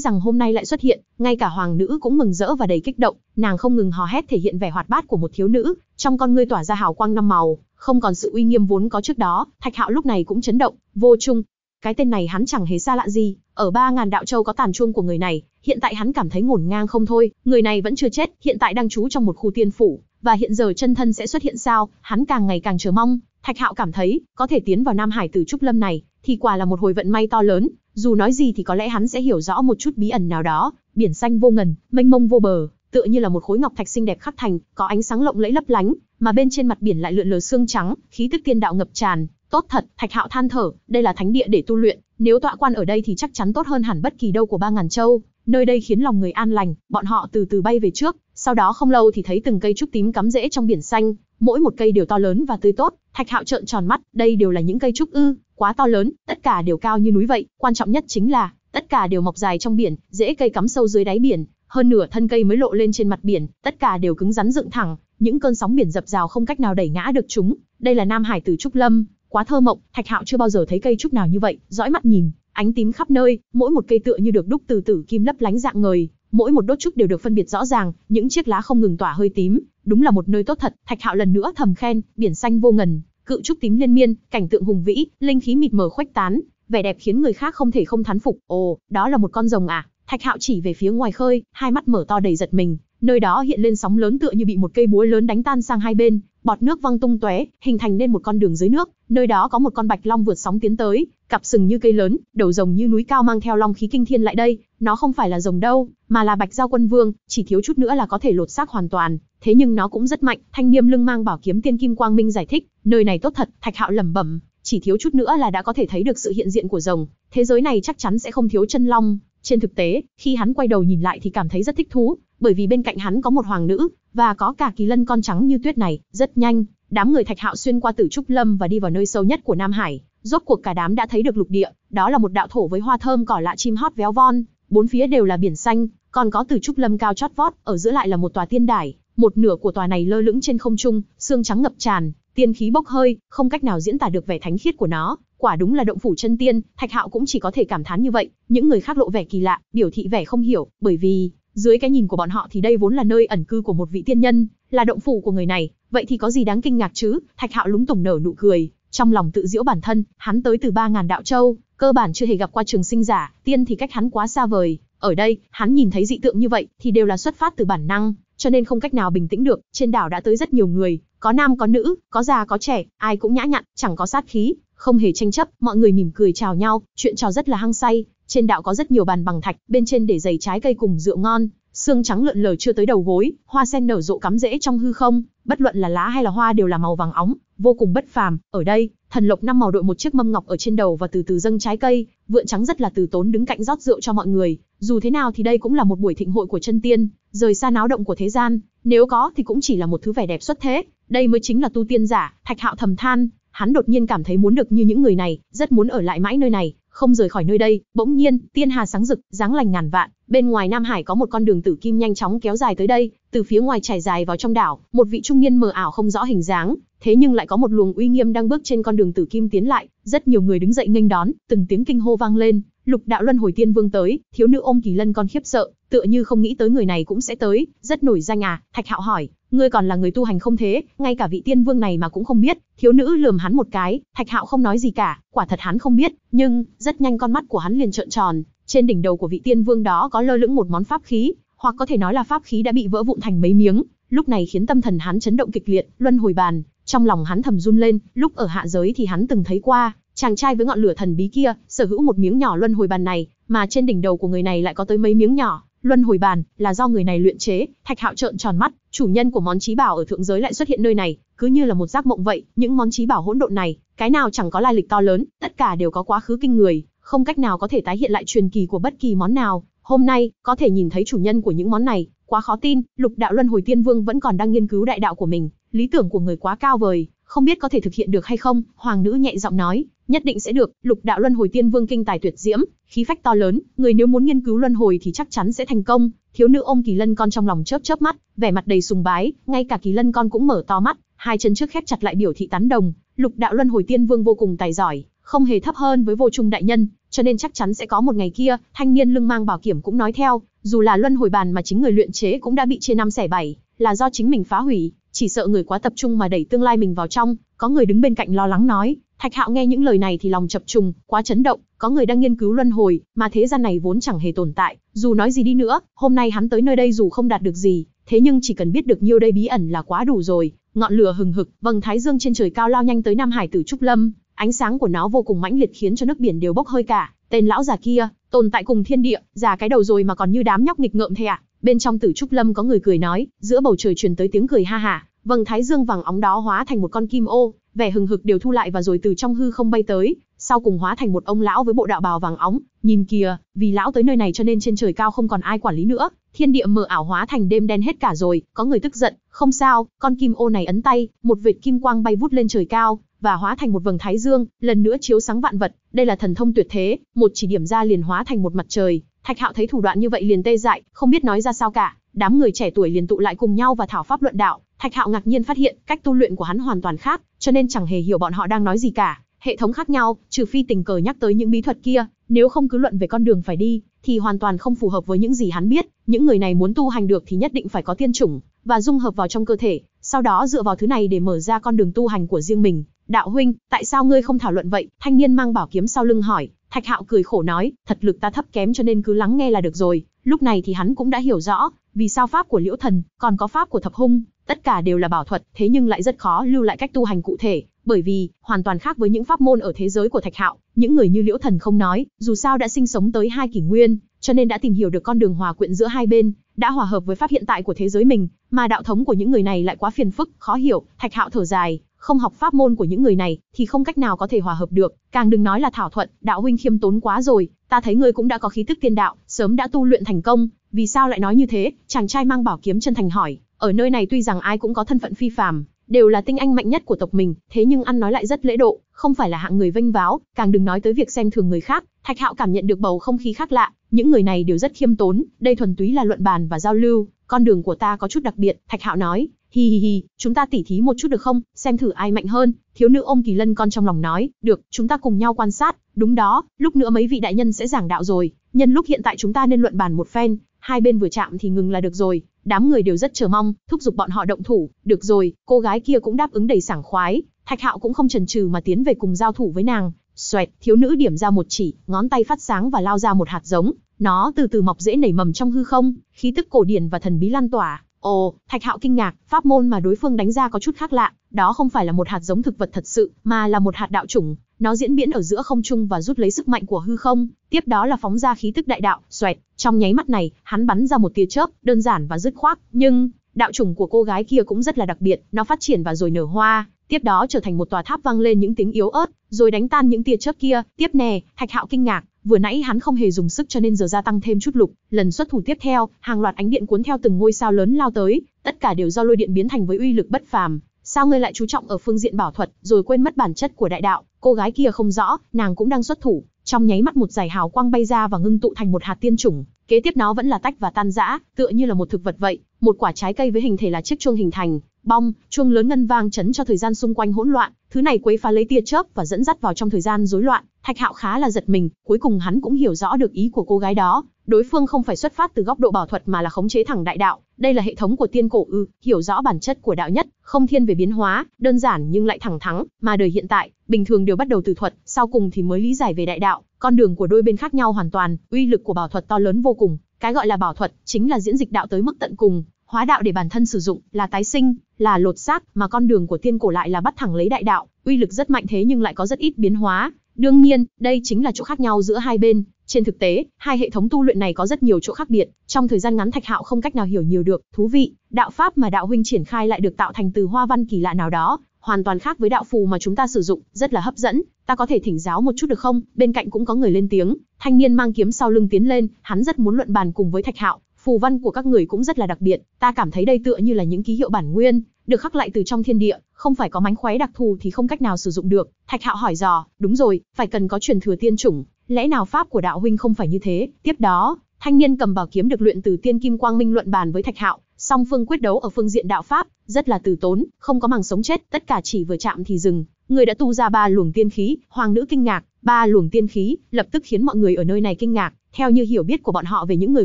rằng hôm nay lại xuất hiện, ngay cả hoàng nữ cũng mừng rỡ và đầy kích động, nàng không ngừng hò hét thể hiện vẻ hoạt bát của một thiếu nữ, trong con ngươi tỏa ra hào quang năm màu, không còn sự uy nghiêm vốn có trước đó, Thạch Hạo lúc này cũng chấn động, vô chung, cái tên này hắn chẳng hề xa lạ gì, ở ba ngàn đạo châu có tàn chuông của người này, hiện tại hắn cảm thấy ngổn ngang không thôi, người này vẫn chưa chết, hiện tại đang trú trong một khu tiên phủ, và hiện giờ chân thân sẽ xuất hiện sao, hắn càng ngày càng chờ mong, Thạch Hạo cảm thấy, có thể tiến vào Nam Hải Tử Trúc Lâm này, thì quả là một hồi vận may to lớn, dù nói gì thì có lẽ hắn sẽ hiểu rõ một chút bí ẩn nào đó, biển xanh vô ngần, mênh mông vô bờ, tựa như là một khối ngọc thạch xinh đẹp khắc thành, có ánh sáng lộng lẫy lấp lánh, mà bên trên mặt biển lại lượn lờ xương trắng, khí tức tiên đạo ngập tràn, tốt thật, Thạch Hạo than thở, đây là thánh địa để tu luyện, nếu tọa quan ở đây thì chắc chắn tốt hơn hẳn bất kỳ đâu của ba ngàn châu. Nơi đây khiến lòng người an lành, bọn họ từ từ bay về trước, sau đó không lâu thì thấy từng cây trúc tím cắm rễ trong biển xanh, mỗi một cây đều to lớn và tươi tốt, Thạch Hạo trợn tròn mắt, đây đều là những cây trúc ư, quá to lớn, tất cả đều cao như núi vậy, quan trọng nhất chính là tất cả đều mọc dài trong biển, rễ cây cắm sâu dưới đáy biển, hơn nửa thân cây mới lộ lên trên mặt biển, tất cả đều cứng rắn dựng thẳng, những cơn sóng biển dập dào không cách nào đẩy ngã được chúng. Đây là Nam Hải Tử Trúc Lâm, quá thơ mộng, Thạch Hạo chưa bao giờ thấy cây trúc nào như vậy, dõi mắt nhìn, Ánh tím khắp nơi, mỗi một cây tựa như được đúc từ tử kim lấp lánh dạng người, mỗi một đốt trúc đều được phân biệt rõ ràng, những chiếc lá không ngừng tỏa hơi tím, đúng là một nơi tốt thật. Thạch Hạo lần nữa thầm khen, biển xanh vô ngần, cự trúc tím liên miên, cảnh tượng hùng vĩ, linh khí mịt mờ khuếch tán, vẻ đẹp khiến người khác không thể không thán phục. Ồ, đó là một con rồng à? Thạch Hạo chỉ về phía ngoài khơi, hai mắt mở to đầy giật mình, nơi đó hiện lên sóng lớn tựa như bị một cây búa lớn đánh tan sang hai bên, bọt nước văng tung tóe, hình thành nên một con đường dưới nước, nơi đó có một con bạch long vượt sóng tiến tới, cặp sừng như cây lớn, đầu rồng như núi cao mang theo long khí kinh thiên lại đây, nó không phải là rồng đâu, mà là Bạch Giao Quân Vương, chỉ thiếu chút nữa là có thể lột xác hoàn toàn, thế nhưng nó cũng rất mạnh, Thanh Niêm Lưng mang bảo kiếm tiên kim quang minh giải thích, nơi này tốt thật, Thạch Hạo lẩm bẩm, chỉ thiếu chút nữa là đã có thể thấy được sự hiện diện của rồng, thế giới này chắc chắn sẽ không thiếu chân long. Trên thực tế, khi hắn quay đầu nhìn lại thì cảm thấy rất thích thú, bởi vì bên cạnh hắn có một hoàng nữ, và có cả kỳ lân con trắng như tuyết này, rất nhanh, đám người Thạch Hạo xuyên qua Tử Trúc Lâm và đi vào nơi sâu nhất của Nam Hải, rốt cuộc cả đám đã thấy được lục địa, đó là một đạo thổ với hoa thơm cỏ lạ chim hót véo von, bốn phía đều là biển xanh, còn có Tử Trúc Lâm cao chót vót, ở giữa lại là một tòa tiên đài, một nửa của tòa này lơ lửng trên không trung, xương trắng ngập tràn, tiên khí bốc hơi, không cách nào diễn tả được vẻ thánh khiết của nó, quả đúng là động phủ chân tiên, Thạch Hạo cũng chỉ có thể cảm thán như vậy, những người khác lộ vẻ kỳ lạ, biểu thị vẻ không hiểu, bởi vì dưới cái nhìn của bọn họ thì đây vốn là nơi ẩn cư của một vị tiên nhân, là động phủ của người này, vậy thì có gì đáng kinh ngạc chứ? Thạch Hạo lúng tủng nở nụ cười, trong lòng tự giễu bản thân, hắn tới từ 3000 đạo châu, cơ bản chưa hề gặp qua trường sinh giả, tiên thì cách hắn quá xa vời, ở đây, hắn nhìn thấy dị tượng như vậy thì đều là xuất phát từ bản năng, cho nên không cách nào bình tĩnh được, trên đảo đã tới rất nhiều người, có nam có nữ, có già có trẻ, ai cũng nhã nhặn, chẳng có sát khí, không hề tranh chấp, mọi người mỉm cười chào nhau, chuyện trò rất là hăng say, trên đạo có rất nhiều bàn bằng thạch, bên trên để giày trái cây cùng rượu ngon, xương trắng lượn lờ chưa tới đầu gối, hoa sen nở rộ cắm rễ trong hư không, bất luận là lá hay là hoa đều là màu vàng óng, vô cùng bất phàm. Ở đây, thần lộc năm màu đội một chiếc mâm ngọc ở trên đầu và từ từ dâng trái cây, vượn trắng rất là từ tốn đứng cạnh rót rượu cho mọi người. Dù thế nào thì đây cũng là một buổi thịnh hội của chân tiên, rời xa náo động của thế gian, nếu có thì cũng chỉ là một thứ vẻ đẹp xuất thế. Đây mới chính là tu tiên giả, Thạch Hạo thầm than, hắn đột nhiên cảm thấy muốn được như những người này, rất muốn ở lại mãi nơi này, không rời khỏi nơi đây, bỗng nhiên, tiên hà sáng rực, dáng lành ngàn vạn, bên ngoài Nam Hải có một con đường tử kim nhanh chóng kéo dài tới đây, từ phía ngoài trải dài vào trong đảo, một vị trung niên mờ ảo không rõ hình dáng, thế nhưng lại có một luồng uy nghiêm đang bước trên con đường tử kim tiến lại, rất nhiều người đứng dậy nghênh đón, từng tiếng kinh hô vang lên, Lục đạo luân hồi tiên vương tới, thiếu nữ ôm kỳ lân con khiếp sợ, tựa như không nghĩ tới người này cũng sẽ tới, rất nổi danh à? Thạch Hạo hỏi, ngươi còn là người tu hành không thế, ngay cả vị tiên vương này mà cũng không biết. Thiếu nữ lườm hắn một cái, Thạch Hạo không nói gì cả, quả thật hắn không biết, nhưng rất nhanh con mắt của hắn liền trợn tròn, trên đỉnh đầu của vị tiên vương đó có lơ lửng một món pháp khí, hoặc có thể nói là pháp khí đã bị vỡ vụn thành mấy miếng, lúc này khiến tâm thần hắn chấn động kịch liệt, luân hồi bàn, trong lòng hắn thầm run lên, lúc ở hạ giới thì hắn từng thấy qua, Chàng trai với ngọn lửa thần bí kia, sở hữu một miếng nhỏ luân hồi bàn này, mà trên đỉnh đầu của người này lại có tới mấy miếng nhỏ, luân hồi bàn là do người này luyện chế thạch hạo trợn tròn mắt chủ nhân của món trí bảo ở thượng giới lại xuất hiện nơi này cứ như là một giác mộng vậy những món trí bảo hỗn độn này cái nào chẳng có lai lịch to lớn tất cả đều có quá khứ kinh người không cách nào có thể tái hiện lại truyền kỳ của bất kỳ món nào hôm nay có thể nhìn thấy chủ nhân của những món này quá khó tin lục đạo luân hồi tiên vương vẫn còn đang nghiên cứu đại đạo của mình lý tưởng của người quá cao vời không biết có thể thực hiện được hay không hoàng nữ nhẹ giọng nói nhất định sẽ được. Lục đạo luân hồi tiên vương kinh tài tuyệt diễm, khí phách to lớn, người nếu muốn nghiên cứu luân hồi thì chắc chắn sẽ thành công. Thiếu nữ ôm Kỳ Lân con trong lòng chớp chớp mắt, vẻ mặt đầy sùng bái, ngay cả Kỳ Lân con cũng mở to mắt, hai chân trước khép chặt lại biểu thị tán đồng. Lục đạo luân hồi tiên vương vô cùng tài giỏi, không hề thấp hơn với vô trung đại nhân, cho nên chắc chắn sẽ có một ngày kia, thanh niên lưng mang bảo kiểm cũng nói theo, dù là luân hồi bàn mà chính người luyện chế cũng đã bị chia năm xẻ bảy, là do chính mình phá hủy, chỉ sợ người quá tập trung mà đẩy tương lai mình vào trong, có người đứng bên cạnh lo lắng nói, Thạch Hạo nghe những lời này thì lòng chập trùng, quá chấn động, có người đang nghiên cứu luân hồi, mà thế gian này vốn chẳng hề tồn tại, dù nói gì đi nữa, hôm nay hắn tới nơi đây dù không đạt được gì, thế nhưng chỉ cần biết được nhiêu đây bí ẩn là quá đủ rồi. Ngọn lửa hừng hực, vầng thái dương trên trời cao lao nhanh tới Nam Hải Tử Trúc Lâm, ánh sáng của nó vô cùng mãnh liệt khiến cho nước biển đều bốc hơi cả. Tên lão già kia, tồn tại cùng thiên địa, già cái đầu rồi mà còn như đám nhóc nghịch ngợm thế ạ. À? Bên trong Tử Trúc Lâm có người cười nói, giữa bầu trời truyền tới tiếng cười ha hả. Vầng thái dương vàng óng đó hóa thành một con kim ô, vẻ hừng hực đều thu lại và rồi từ trong hư không bay tới, sau cùng hóa thành một ông lão với bộ đạo bào vàng óng, nhìn kìa, vì lão tới nơi này cho nên trên trời cao không còn ai quản lý nữa, thiên địa mờ ảo hóa thành đêm đen hết cả rồi, có người tức giận, không sao, con kim ô này ấn tay, một vệt kim quang bay vút lên trời cao và hóa thành một vầng thái dương, lần nữa chiếu sáng vạn vật, đây là thần thông tuyệt thế, một chỉ điểm ra liền hóa thành một mặt trời, Thạch Hạo thấy thủ đoạn như vậy liền tê dại, không biết nói ra sao cả, đám người trẻ tuổi liền tụ lại cùng nhau và thảo pháp luận đạo. Thạch Hạo ngạc nhiên phát hiện, cách tu luyện của hắn hoàn toàn khác, cho nên chẳng hề hiểu bọn họ đang nói gì cả. Hệ thống khác nhau, trừ phi tình cờ nhắc tới những bí thuật kia, nếu không cứ luận về con đường phải đi, thì hoàn toàn không phù hợp với những gì hắn biết. Những người này muốn tu hành được thì nhất định phải có tiên chủng và dung hợp vào trong cơ thể, sau đó dựa vào thứ này để mở ra con đường tu hành của riêng mình. Đạo huynh, tại sao ngươi không thảo luận vậy? Thanh niên mang bảo kiếm sau lưng hỏi. Thạch Hạo cười khổ nói, thật lực ta thấp kém cho nên cứ lắng nghe là được rồi. Lúc này thì hắn cũng đã hiểu rõ, vì sao pháp của Liễu Thần, còn có pháp của Thập Hung, tất cả đều là bảo thuật, thế nhưng lại rất khó lưu lại cách tu hành cụ thể, bởi vì hoàn toàn khác với những pháp môn ở thế giới của Thạch Hạo, những người như Liễu Thần không nói, dù sao đã sinh sống tới hai kỷ nguyên, cho nên đã tìm hiểu được con đường hòa quyện giữa hai bên, đã hòa hợp với pháp hiện tại của thế giới mình, mà đạo thống của những người này lại quá phiền phức, khó hiểu, Thạch Hạo thở dài, không học pháp môn của những người này, thì không cách nào có thể hòa hợp được, càng đừng nói là thảo thuận, đạo huynh khiêm tốn quá rồi, ta thấy ngươi cũng đã có khí tức tiên đạo, sớm đã tu luyện thành công, vì sao lại nói như thế? Chàng trai mang bảo kiếm chân thành hỏi, ở nơi này tuy rằng ai cũng có thân phận phi phàm, đều là tinh anh mạnh nhất của tộc mình, thế nhưng ăn nói lại rất lễ độ, không phải là hạng người vênh váo, càng đừng nói tới việc xem thường người khác. Thạch Hạo cảm nhận được bầu không khí khác lạ, những người này đều rất khiêm tốn, đây thuần túy là luận bàn và giao lưu, con đường của ta có chút đặc biệt, Thạch Hạo nói, Hi hi hi, chúng ta tỉ thí một chút được không, xem thử ai mạnh hơn, thiếu nữ ôm kỳ lân con trong lòng nói, được, chúng ta cùng nhau quan sát, đúng đó, lúc nữa mấy vị đại nhân sẽ giảng đạo rồi, nhân lúc hiện tại chúng ta nên luận bàn một phen, hai bên vừa chạm thì ngừng là được rồi, đám người đều rất chờ mong, thúc giục bọn họ động thủ, được rồi, cô gái kia cũng đáp ứng đầy sảng khoái, thạch hạo cũng không chần chừ mà tiến về cùng giao thủ với nàng, xoẹt, thiếu nữ điểm ra một chỉ, ngón tay phát sáng và lao ra một hạt giống, nó từ từ mọc dễ nảy mầm trong hư không, khí tức cổ điển và thần bí lan tỏa, Ồ, Thạch Hạo kinh ngạc, pháp môn mà đối phương đánh ra có chút khác lạ, đó không phải là một hạt giống thực vật thật sự, mà là một hạt đạo chủng, nó diễn biến ở giữa không trung và rút lấy sức mạnh của hư không, tiếp đó là phóng ra khí tức đại đạo, xoẹt, trong nháy mắt này, hắn bắn ra một tia chớp, đơn giản và dứt khoát, nhưng đạo chủng của cô gái kia cũng rất là đặc biệt, nó phát triển và rồi nở hoa, tiếp đó trở thành một tòa tháp vang lên những tiếng yếu ớt, rồi đánh tan những tia chớp kia, tiếp nè, Thạch Hạo kinh ngạc, Vừa nãy hắn không hề dùng sức cho nên giờ gia tăng thêm chút lục, lần xuất thủ tiếp theo, hàng loạt ánh điện cuốn theo từng ngôi sao lớn lao tới, tất cả đều do lôi điện biến thành với uy lực bất phàm. Sao ngươi lại chú trọng ở phương diện bảo thuật, rồi quên mất bản chất của đại đạo? Cô gái kia không rõ, nàng cũng đang xuất thủ, trong nháy mắt một giải hào quang bay ra và ngưng tụ thành một hạt tiên chủng, kế tiếp nó vẫn là tách và tan rã, tựa như là một thực vật vậy, một quả trái cây với hình thể là chiếc chuông hình thành, bong, chuông lớn ngân vang chấn cho thời gian xung quanh hỗn loạn, thứ này quấy phá lấy tia chớp và dẫn dắt vào trong thời gian rối loạn, Thạch Hạo khá là giật mình, cuối cùng hắn cũng hiểu rõ được ý của cô gái đó, đối phương không phải xuất phát từ góc độ bảo thuật mà là khống chế thẳng đại đạo, đây là hệ thống của tiên cổ ư, hiểu rõ bản chất của đạo nhất, không thiên về biến hóa, đơn giản nhưng lại thẳng thắng, mà đời hiện tại, bình thường đều bắt đầu từ thuật, sau cùng thì mới lý giải về đại đạo, con đường của đôi bên khác nhau hoàn toàn, uy lực của bảo thuật to lớn vô cùng, cái gọi là bảo thuật chính là diễn dịch đạo tới mức tận cùng, Hóa đạo để bản thân sử dụng là tái sinh, là lột xác, mà con đường của tiên cổ lại là bắt thẳng lấy đại đạo, uy lực rất mạnh thế nhưng lại có rất ít biến hóa. Đương nhiên, đây chính là chỗ khác nhau giữa hai bên. Trên thực tế, hai hệ thống tu luyện này có rất nhiều chỗ khác biệt, trong thời gian ngắn Thạch Hạo không cách nào hiểu nhiều được, thú vị, đạo pháp mà đạo huynh triển khai lại được tạo thành từ hoa văn kỳ lạ nào đó, hoàn toàn khác với đạo phù mà chúng ta sử dụng, rất là hấp dẫn, ta có thể thỉnh giáo một chút được không? Bên cạnh cũng có người lên tiếng, thanh niên mang kiếm sau lưng tiến lên, hắn rất muốn luận bàn cùng với Thạch Hạo, phù văn của các người cũng rất là đặc biệt, ta cảm thấy đây tựa như là những ký hiệu bản nguyên, được khắc lại từ trong thiên địa, không phải có mánh khóe đặc thù thì không cách nào sử dụng được. Thạch Hạo hỏi dò, đúng rồi, phải cần có truyền thừa tiên chủng, lẽ nào pháp của đạo huynh không phải như thế? Tiếp đó, thanh niên cầm bảo kiếm được luyện từ tiên kim quang minh luận bàn với Thạch Hạo, song phương quyết đấu ở phương diện đạo pháp, rất là từ tốn, không có màng sống chết, tất cả chỉ vừa chạm thì dừng. Người đã tu ra ba luồng tiên khí, hoàng nữ kinh ngạc, ba luồng tiên khí, lập tức khiến mọi người ở nơi này kinh ngạc, theo như hiểu biết của bọn họ về những người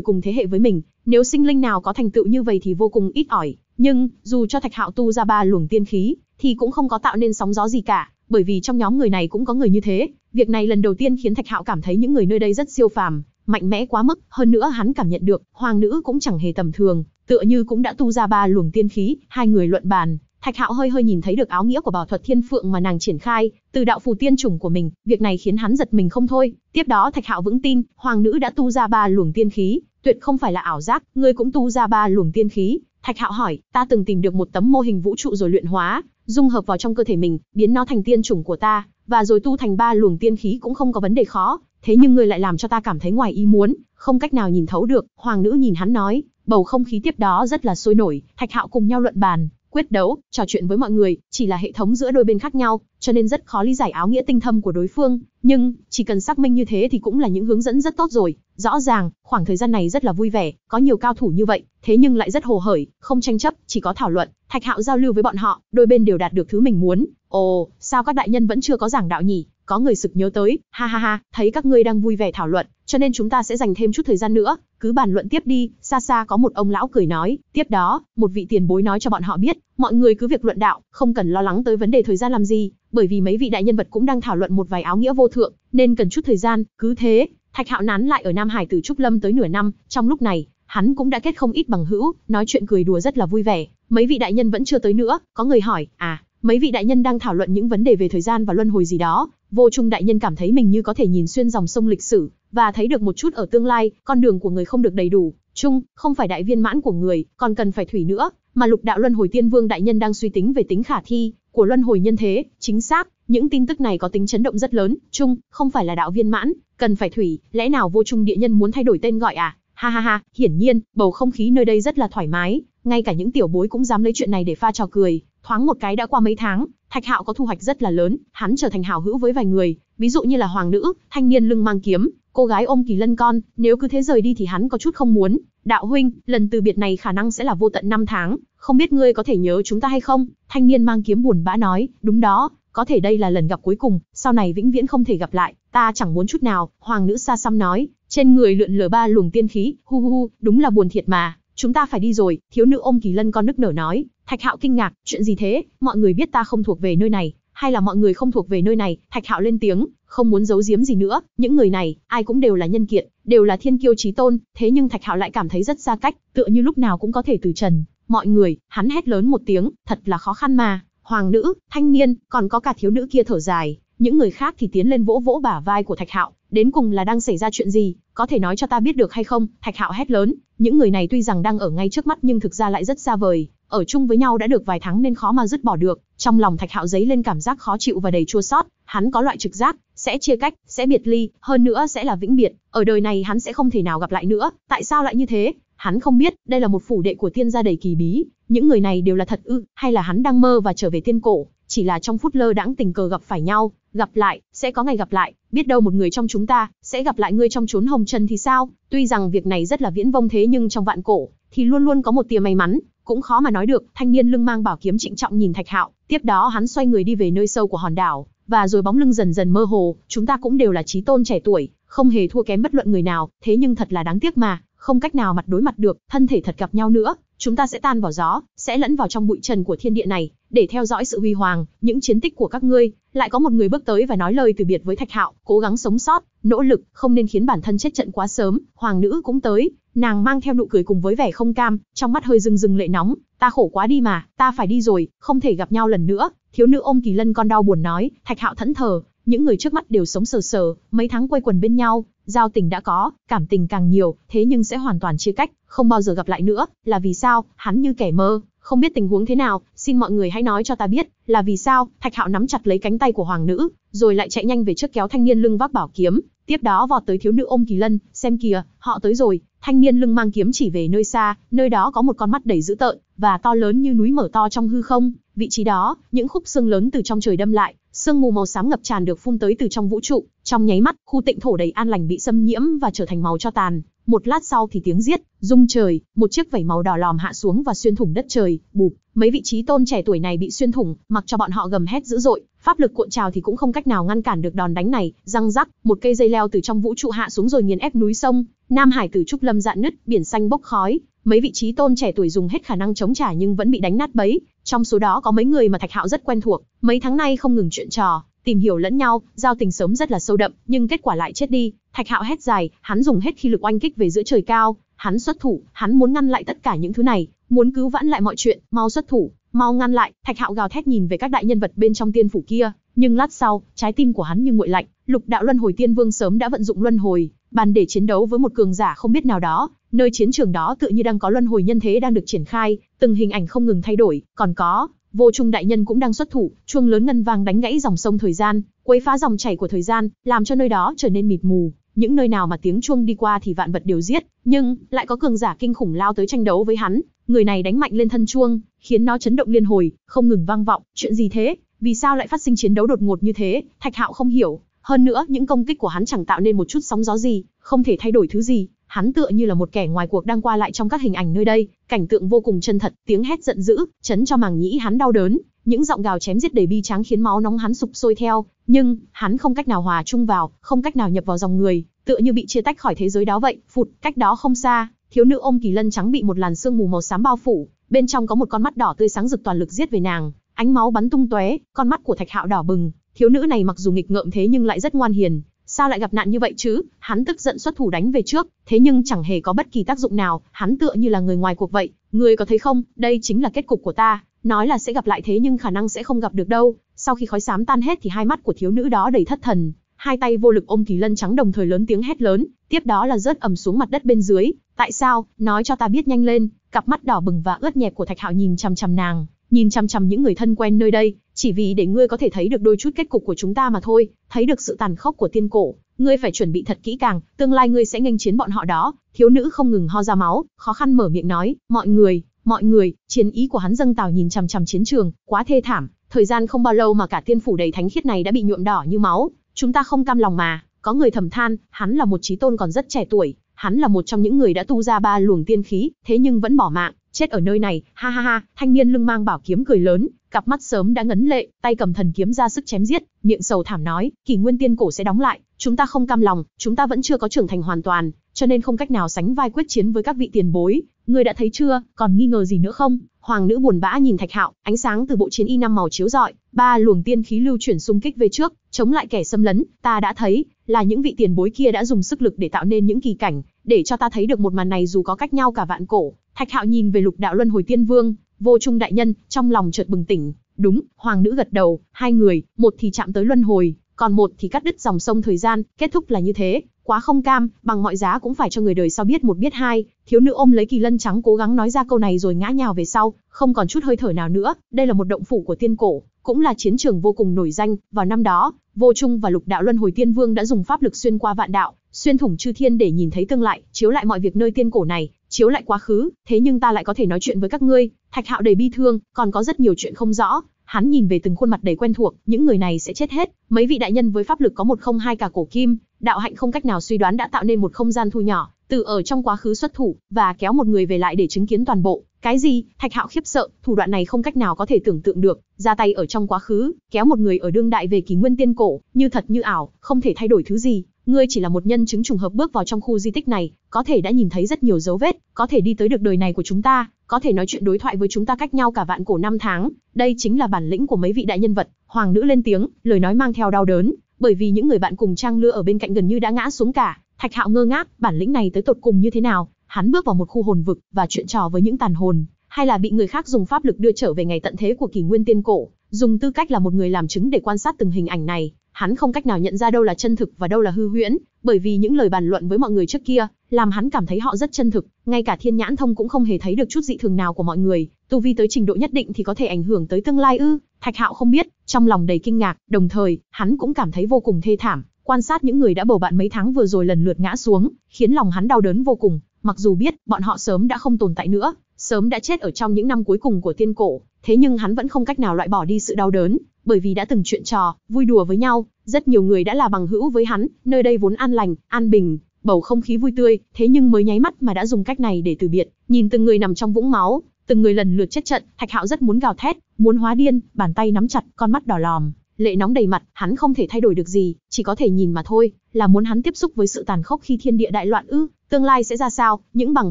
cùng thế hệ với mình, nếu sinh linh nào có thành tựu như vậy thì vô cùng ít ỏi, nhưng dù cho Thạch Hạo tu ra ba luồng tiên khí, thì cũng không có tạo nên sóng gió gì cả, bởi vì trong nhóm người này cũng có người như thế, việc này lần đầu tiên khiến Thạch Hạo cảm thấy những người nơi đây rất siêu phàm, mạnh mẽ quá mức, hơn nữa hắn cảm nhận được, hoàng nữ cũng chẳng hề tầm thường, tựa như cũng đã tu ra ba luồng tiên khí, hai người luận bàn, Thạch Hạo hơi hơi nhìn thấy được áo nghĩa của bảo thuật Thiên Phượng mà nàng triển khai, từ đạo phù tiên chủng của mình, việc này khiến hắn giật mình không thôi. Tiếp đó Thạch Hạo vững tin, hoàng nữ đã tu ra ba luồng tiên khí, tuyệt không phải là ảo giác, ngươi cũng tu ra ba luồng tiên khí. Thạch Hạo hỏi, ta từng tìm được một tấm mô hình vũ trụ rồi luyện hóa, dung hợp vào trong cơ thể mình, biến nó thành tiên chủng của ta, và rồi tu thành ba luồng tiên khí cũng không có vấn đề khó, thế nhưng ngươi lại làm cho ta cảm thấy ngoài ý muốn, không cách nào nhìn thấu được, hoàng nữ nhìn hắn nói, bầu không khí tiếp đó rất là sôi nổi, Thạch Hạo cùng nhau luận bàn, quyết đấu, trò chuyện với mọi người, chỉ là hệ thống giữa đôi bên khác nhau, cho nên rất khó lý giải áo nghĩa tinh thâm của đối phương, nhưng chỉ cần xác minh như thế thì cũng là những hướng dẫn rất tốt rồi. Rõ ràng, khoảng thời gian này rất là vui vẻ, có nhiều cao thủ như vậy, thế nhưng lại rất hồ hởi, không tranh chấp, chỉ có thảo luận, Thạch Hạo giao lưu với bọn họ, đôi bên đều đạt được thứ mình muốn. Ồ, sao các đại nhân vẫn chưa có giảng đạo nhỉ? có người sực nhớ tới, ha ha ha, thấy các ngươi đang vui vẻ thảo luận, cho nên chúng ta sẽ dành thêm chút thời gian nữa, cứ bàn luận tiếp đi, xa xa có một ông lão cười nói, tiếp đó, một vị tiền bối nói cho bọn họ biết, mọi người cứ việc luận đạo, không cần lo lắng tới vấn đề thời gian làm gì, bởi vì mấy vị đại nhân vật cũng đang thảo luận một vài áo nghĩa vô thượng, nên cần chút thời gian, cứ thế, Thạch Hạo nán lại ở Nam Hải từ Trúc Lâm tới nửa năm, trong lúc này, hắn cũng đã kết không ít bằng hữu, nói chuyện cười đùa rất là vui vẻ. Mấy vị đại nhân vẫn chưa tới nữa, có người hỏi, à, Mấy vị đại nhân đang thảo luận những vấn đề về thời gian và luân hồi gì đó, vô trung đại nhân cảm thấy mình như có thể nhìn xuyên dòng sông lịch sử, và thấy được một chút ở tương lai, con đường của người không được đầy đủ, trung, không phải đại viên mãn của người, còn cần phải thủy nữa, mà lục đạo luân hồi tiên vương đại nhân đang suy tính về tính khả thi của luân hồi nhân thế, chính xác, những tin tức này có tính chấn động rất lớn, Trung, không phải là đạo viên mãn, cần phải thủy, lẽ nào vô trung địa nhân muốn thay đổi tên gọi à? Ha ha ha, hiển nhiên, bầu không khí nơi đây rất là thoải mái, ngay cả những tiểu bối cũng dám lấy chuyện này để pha trò cười, thoáng một cái đã qua mấy tháng, Thạch Hạo có thu hoạch rất là lớn, hắn trở thành hảo hữu với vài người, ví dụ như là hoàng nữ, thanh niên lưng mang kiếm, cô gái ôm kỳ lân con, nếu cứ thế rời đi thì hắn có chút không muốn. Đạo huynh, lần từ biệt này khả năng sẽ là vô tận năm tháng, không biết ngươi có thể nhớ chúng ta hay không? Thanh niên mang kiếm buồn bã nói, đúng đó, có thể đây là lần gặp cuối cùng, sau này vĩnh viễn không thể gặp lại, ta chẳng muốn chút nào, hoàng nữ xa xăm nói, trên người lượn lờ ba luồng tiên khí, hu hu, hu đúng là buồn thiệt mà, chúng ta phải đi rồi, thiếu nữ ôm kỳ lân con nức nở nói, Thạch Hạo kinh ngạc, chuyện gì thế, mọi người biết ta không thuộc về nơi này, hay là mọi người không thuộc về nơi này, Thạch Hạo lên tiếng, không muốn giấu giếm gì nữa, những người này, ai cũng đều là nhân kiện, đều là thiên kiêu chí tôn, thế nhưng Thạch Hạo lại cảm thấy rất xa cách, tựa như lúc nào cũng có thể từ trần. Mọi người, hắn hét lớn một tiếng, thật là khó khăn mà, hoàng nữ, thanh niên, còn có cả thiếu nữ kia thở dài, những người khác thì tiến lên vỗ vỗ bả vai của Thạch Hạo, đến cùng là đang xảy ra chuyện gì, có thể nói cho ta biết được hay không? Thạch Hạo hét lớn, những người này tuy rằng đang ở ngay trước mắt nhưng thực ra lại rất xa vời, ở chung với nhau đã được vài tháng nên khó mà dứt bỏ được, trong lòng Thạch Hạo dấy lên cảm giác khó chịu và đầy chua xót, hắn có loại trực giác sẽ chia cách, sẽ biệt ly, hơn nữa sẽ là vĩnh biệt, ở đời này hắn sẽ không thể nào gặp lại nữa, tại sao lại như thế? Hắn không biết, đây là một phủ đệ của tiên gia đầy kỳ bí, những người này đều là thật ư, hay là hắn đang mơ và trở về tiên cổ, chỉ là trong phút lơ đãng tình cờ gặp phải nhau, gặp lại, sẽ có ngày gặp lại, biết đâu một người trong chúng ta sẽ gặp lại ngươi trong chốn hồng trần thì sao? Tuy rằng việc này rất là viễn vông thế nhưng trong vạn cổ thì luôn luôn có một tia may mắn, cũng khó mà nói được. Thanh niên lưng mang bảo kiếm trịnh trọng nhìn Thạch Hạo, tiếp đó hắn xoay người đi về nơi sâu của hòn đảo, và rồi bóng lưng dần dần mơ hồ, chúng ta cũng đều là chí tôn trẻ tuổi, không hề thua kém bất luận người nào, thế nhưng thật là đáng tiếc mà, không cách nào mặt đối mặt được, thân thể thật gặp nhau nữa, chúng ta sẽ tan vào gió, sẽ lẫn vào trong bụi trần của thiên địa này, để theo dõi sự huy hoàng, những chiến tích của các ngươi, lại có một người bước tới và nói lời từ biệt với Thạch Hạo, cố gắng sống sót, nỗ lực, không nên khiến bản thân chết trận quá sớm, hoàng nữ cũng tới, nàng mang theo nụ cười cùng với vẻ không cam, trong mắt hơi rưng rưng lệ nóng, ta khổ quá đi mà, ta phải đi rồi, không thể gặp nhau lần nữa, thiếu nữ ôm Kỳ Lân con đau buồn nói, Thạch Hạo thẫn thờ, những người trước mắt đều sống sờ sờ, mấy tháng quây quần bên nhau, giao tình đã có, cảm tình càng nhiều, thế nhưng sẽ hoàn toàn chia cách, không bao giờ gặp lại nữa, là vì sao, hắn như kẻ mơ, không biết tình huống thế nào, xin mọi người hãy nói cho ta biết, là vì sao? Thạch Hạo nắm chặt lấy cánh tay của hoàng nữ, rồi lại chạy nhanh về trước kéo thanh niên lưng vác bảo kiếm, tiếp đó vọt tới thiếu nữ ôm Kỳ Lân, xem kìa, họ tới rồi. Thanh niên lưng mang kiếm chỉ về nơi xa, nơi đó có một con mắt đầy dữ tợn và to lớn như núi mở to trong hư không, vị trí đó, những khúc xương lớn từ trong trời đâm lại, sương mù màu xám ngập tràn được phun tới từ trong vũ trụ, trong nháy mắt, khu tịnh thổ đầy an lành bị xâm nhiễm và trở thành màu cho tàn một lát sau thì tiếng giết, rung trời, một chiếc vảy màu đỏ lòm hạ xuống và xuyên thủng đất trời, bụp, mấy vị trí tôn trẻ tuổi này bị xuyên thủng, mặc cho bọn họ gầm hét dữ dội, pháp lực cuộn trào thì cũng không cách nào ngăn cản được đòn đánh này, răng rắc, một cây dây leo từ trong vũ trụ hạ xuống rồi nghiền ép núi sông, Nam Hải Tử Trúc Lâm dạn nứt, biển xanh bốc khói, mấy vị trí tôn trẻ tuổi dùng hết khả năng chống trả nhưng vẫn bị đánh nát bấy, trong số đó có mấy người mà Thạch Hạo rất quen thuộc, mấy tháng nay không ngừng chuyện trò, tìm hiểu lẫn nhau, giao tình sớm rất là sâu đậm, nhưng kết quả lại chết đi. Thạch Hạo hét dài, hắn dùng hết khi lực oanh kích về giữa trời cao, hắn xuất thủ, hắn muốn ngăn lại tất cả những thứ này, muốn cứu vãn lại mọi chuyện, mau xuất thủ, mau ngăn lại. Thạch Hạo gào thét nhìn về các đại nhân vật bên trong tiên phủ kia, nhưng lát sau, trái tim của hắn như nguội lạnh, Lục Đạo Luân Hồi Tiên Vương sớm đã vận dụng luân hồi, bàn để chiến đấu với một cường giả không biết nào đó, nơi chiến trường đó tự như đang có luân hồi nhân thế đang được triển khai, từng hình ảnh không ngừng thay đổi, còn có Vô Trung đại nhân cũng đang xuất thủ, chuông lớn ngân vang đánh gãy dòng sông thời gian, quấy phá dòng chảy của thời gian, làm cho nơi đó trở nên mịt mù. Những nơi nào mà tiếng chuông đi qua thì vạn vật đều giết, nhưng lại có cường giả kinh khủng lao tới tranh đấu với hắn. Người này đánh mạnh lên thân chuông, khiến nó chấn động liên hồi, không ngừng vang vọng. Chuyện gì thế? Vì sao lại phát sinh chiến đấu đột ngột như thế? Thạch Hạo không hiểu. Hơn nữa, những công kích của hắn chẳng tạo nên một chút sóng gió gì, không thể thay đổi thứ gì, hắn tựa như là một kẻ ngoài cuộc đang qua lại trong các hình ảnh nơi đây, cảnh tượng vô cùng chân thật, tiếng hét giận dữ, chấn cho màng nhĩ hắn đau đớn, những giọng gào chém giết đầy bi tráng khiến máu nóng hắn sục sôi theo, nhưng hắn không cách nào hòa chung vào, không cách nào nhập vào dòng người, tựa như bị chia tách khỏi thế giới đó vậy, phụt, cách đó không xa, thiếu nữ ôm kỳ lân trắng bị một làn sương mù màu xám bao phủ, bên trong có một con mắt đỏ tươi sáng rực toàn lực giết về nàng, ánh máu bắn tung tóe, con mắt của Thạch Hạo đỏ bừng, thiếu nữ này mặc dù nghịch ngợm thế nhưng lại rất ngoan hiền, sao lại gặp nạn như vậy chứ? Hắn tức giận xuất thủ đánh về trước, thế nhưng chẳng hề có bất kỳ tác dụng nào, hắn tựa như là người ngoài cuộc vậy. người có thấy không, đây chính là kết cục của ta, nói là sẽ gặp lại thế nhưng khả năng sẽ không gặp được đâu. Sau khi khói xám tan hết thì hai mắt của thiếu nữ đó đầy thất thần, hai tay vô lực ôm kỳ lân trắng đồng thời lớn tiếng hét lớn, tiếp đó là rớt ầm xuống mặt đất bên dưới. Tại sao? Nói cho ta biết nhanh lên. Cặp mắt đỏ bừng và ướt nhẹp của Thạch Hạo nhìn chằm chằm nàng, nhìn chằm chằm những người thân quen nơi đây, chỉ vì để ngươi có thể thấy được đôi chút kết cục của chúng ta mà thôi, thấy được sự tàn khốc của tiên cổ, ngươi phải chuẩn bị thật kỹ càng, tương lai ngươi sẽ nghênh chiến bọn họ đó." Thiếu nữ không ngừng ho ra máu, khó khăn mở miệng nói, "Mọi người, mọi người." Chiến ý của hắn dâng tào nhìn chằm chằm chiến trường, quá thê thảm, thời gian không bao lâu mà cả tiên phủ đầy thánh khiết này đã bị nhuộm đỏ như máu, chúng ta không cam lòng mà, có người thầm than, hắn là một chí tôn còn rất trẻ tuổi, hắn là một trong những người đã tu ra ba luồng tiên khí, thế nhưng vẫn bỏ mạng, chết ở nơi này, ha ha ha, thanh niên lưng mang bảo kiếm cười lớn, cặp mắt sớm đã ngấn lệ, tay cầm thần kiếm ra sức chém giết, miệng sầu thảm nói, kỳ nguyên tiên cổ sẽ đóng lại, chúng ta không cam lòng, chúng ta vẫn chưa có trưởng thành hoàn toàn, cho nên không cách nào sánh vai quyết chiến với các vị tiền bối, người đã thấy chưa, còn nghi ngờ gì nữa không? Hoàng nữ buồn bã nhìn Thạch Hạo, ánh sáng từ bộ chiến y năm màu chiếu rọi, ba luồng tiên khí lưu chuyển xung kích về trước, chống lại kẻ xâm lấn, ta đã thấy, là những vị tiền bối kia đã dùng sức lực để tạo nên những kỳ cảnh, để cho ta thấy được một màn này dù có cách nhau cả vạn cổ. Thạch Hạo nhìn về Lục Đạo Luân Hồi Tiên Vương, Vô Trung đại nhân, trong lòng chợt bừng tỉnh, đúng, hoàng nữ gật đầu, hai người, một thì chạm tới luân hồi, còn một thì cắt đứt dòng sông thời gian, kết thúc là như thế quá không cam, bằng mọi giá cũng phải cho người đời sau biết một biết hai, thiếu nữ ôm lấy kỳ lân trắng cố gắng nói ra câu này rồi ngã nhào về sau, không còn chút hơi thở nào nữa, đây là một động phủ của tiên cổ, cũng là chiến trường vô cùng nổi danh, vào năm đó, Vô Trung và Lục Đạo Luân Hồi Tiên Vương đã dùng pháp lực xuyên qua vạn đạo, xuyên thủng chư thiên để nhìn thấy tương lai, chiếu lại mọi việc nơi tiên cổ này, chiếu lại quá khứ, thế nhưng ta lại có thể nói chuyện với các ngươi, Thạch Hạo đầy bi thương, còn có rất nhiều chuyện không rõ, Hắn nhìn về từng khuôn mặt đầy quen thuộc, những người này sẽ chết hết, mấy vị đại nhân với pháp lực có một không hai cả cổ kim, đạo hạnh không cách nào suy đoán đã tạo nên một không gian thu nhỏ, từ ở trong quá khứ xuất thủ và kéo một người về lại để chứng kiến toàn bộ. Cái gì? Thạch Hạo khiếp sợ, thủ đoạn này không cách nào có thể tưởng tượng được, ra tay ở trong quá khứ, kéo một người ở đương đại về kỷ nguyên tiên cổ, như thật như ảo, không thể thay đổi thứ gì, ngươi chỉ là một nhân chứng trùng hợp bước vào trong khu di tích này, có thể đã nhìn thấy rất nhiều dấu vết, có thể đi tới được đời này của chúng ta, có thể nói chuyện đối thoại với chúng ta cách nhau cả vạn cổ năm tháng, đây chính là bản lĩnh của mấy vị đại nhân vật." Hoàng nữ lên tiếng, lời nói mang theo đau đớn, bởi vì những người bạn cùng trang lứa ở bên cạnh gần như đã ngã xuống cả. Thạch Hạo ngơ ngác, bản lĩnh này tới tột cùng như thế nào? Hắn bước vào một khu hồn vực và chuyện trò với những tàn hồn, hay là bị người khác dùng pháp lực đưa trở về ngày tận thế của kỷ nguyên tiên cổ, dùng tư cách là một người làm chứng để quan sát từng hình ảnh này. Hắn không cách nào nhận ra đâu là chân thực và đâu là hư huyễn, bởi vì những lời bàn luận với mọi người trước kia, làm hắn cảm thấy họ rất chân thực, ngay cả Thiên Nhãn Thông cũng không hề thấy được chút dị thường nào của mọi người, tu vi tới trình độ nhất định thì có thể ảnh hưởng tới tương lai ư? Thạch Hạo không biết, trong lòng đầy kinh ngạc, đồng thời, hắn cũng cảm thấy vô cùng thê thảm, quan sát những người đã bầu bạn mấy tháng vừa rồi lần lượt ngã xuống, khiến lòng hắn đau đớn vô cùng, mặc dù biết bọn họ sớm đã không tồn tại nữa, sớm đã chết ở trong những năm cuối cùng của tiên cổ, thế nhưng hắn vẫn không cách nào loại bỏ đi sự đau đớn, bởi vì đã từng chuyện trò, vui đùa với nhau, rất nhiều người đã là bằng hữu với hắn, nơi đây vốn an lành, an bình, bầu không khí vui tươi, thế nhưng mới nháy mắt mà đã dùng cách này để từ biệt, nhìn từng người nằm trong vũng máu, từng người lần lượt chết trận, Thạch Hạo rất muốn gào thét, muốn hóa điên, bàn tay nắm chặt, con mắt đỏ lòm, lệ nóng đầy mặt, hắn không thể thay đổi được gì, chỉ có thể nhìn mà thôi, là muốn hắn tiếp xúc với sự tàn khốc khi thiên địa đại loạn ư, tương lai sẽ ra sao, những bằng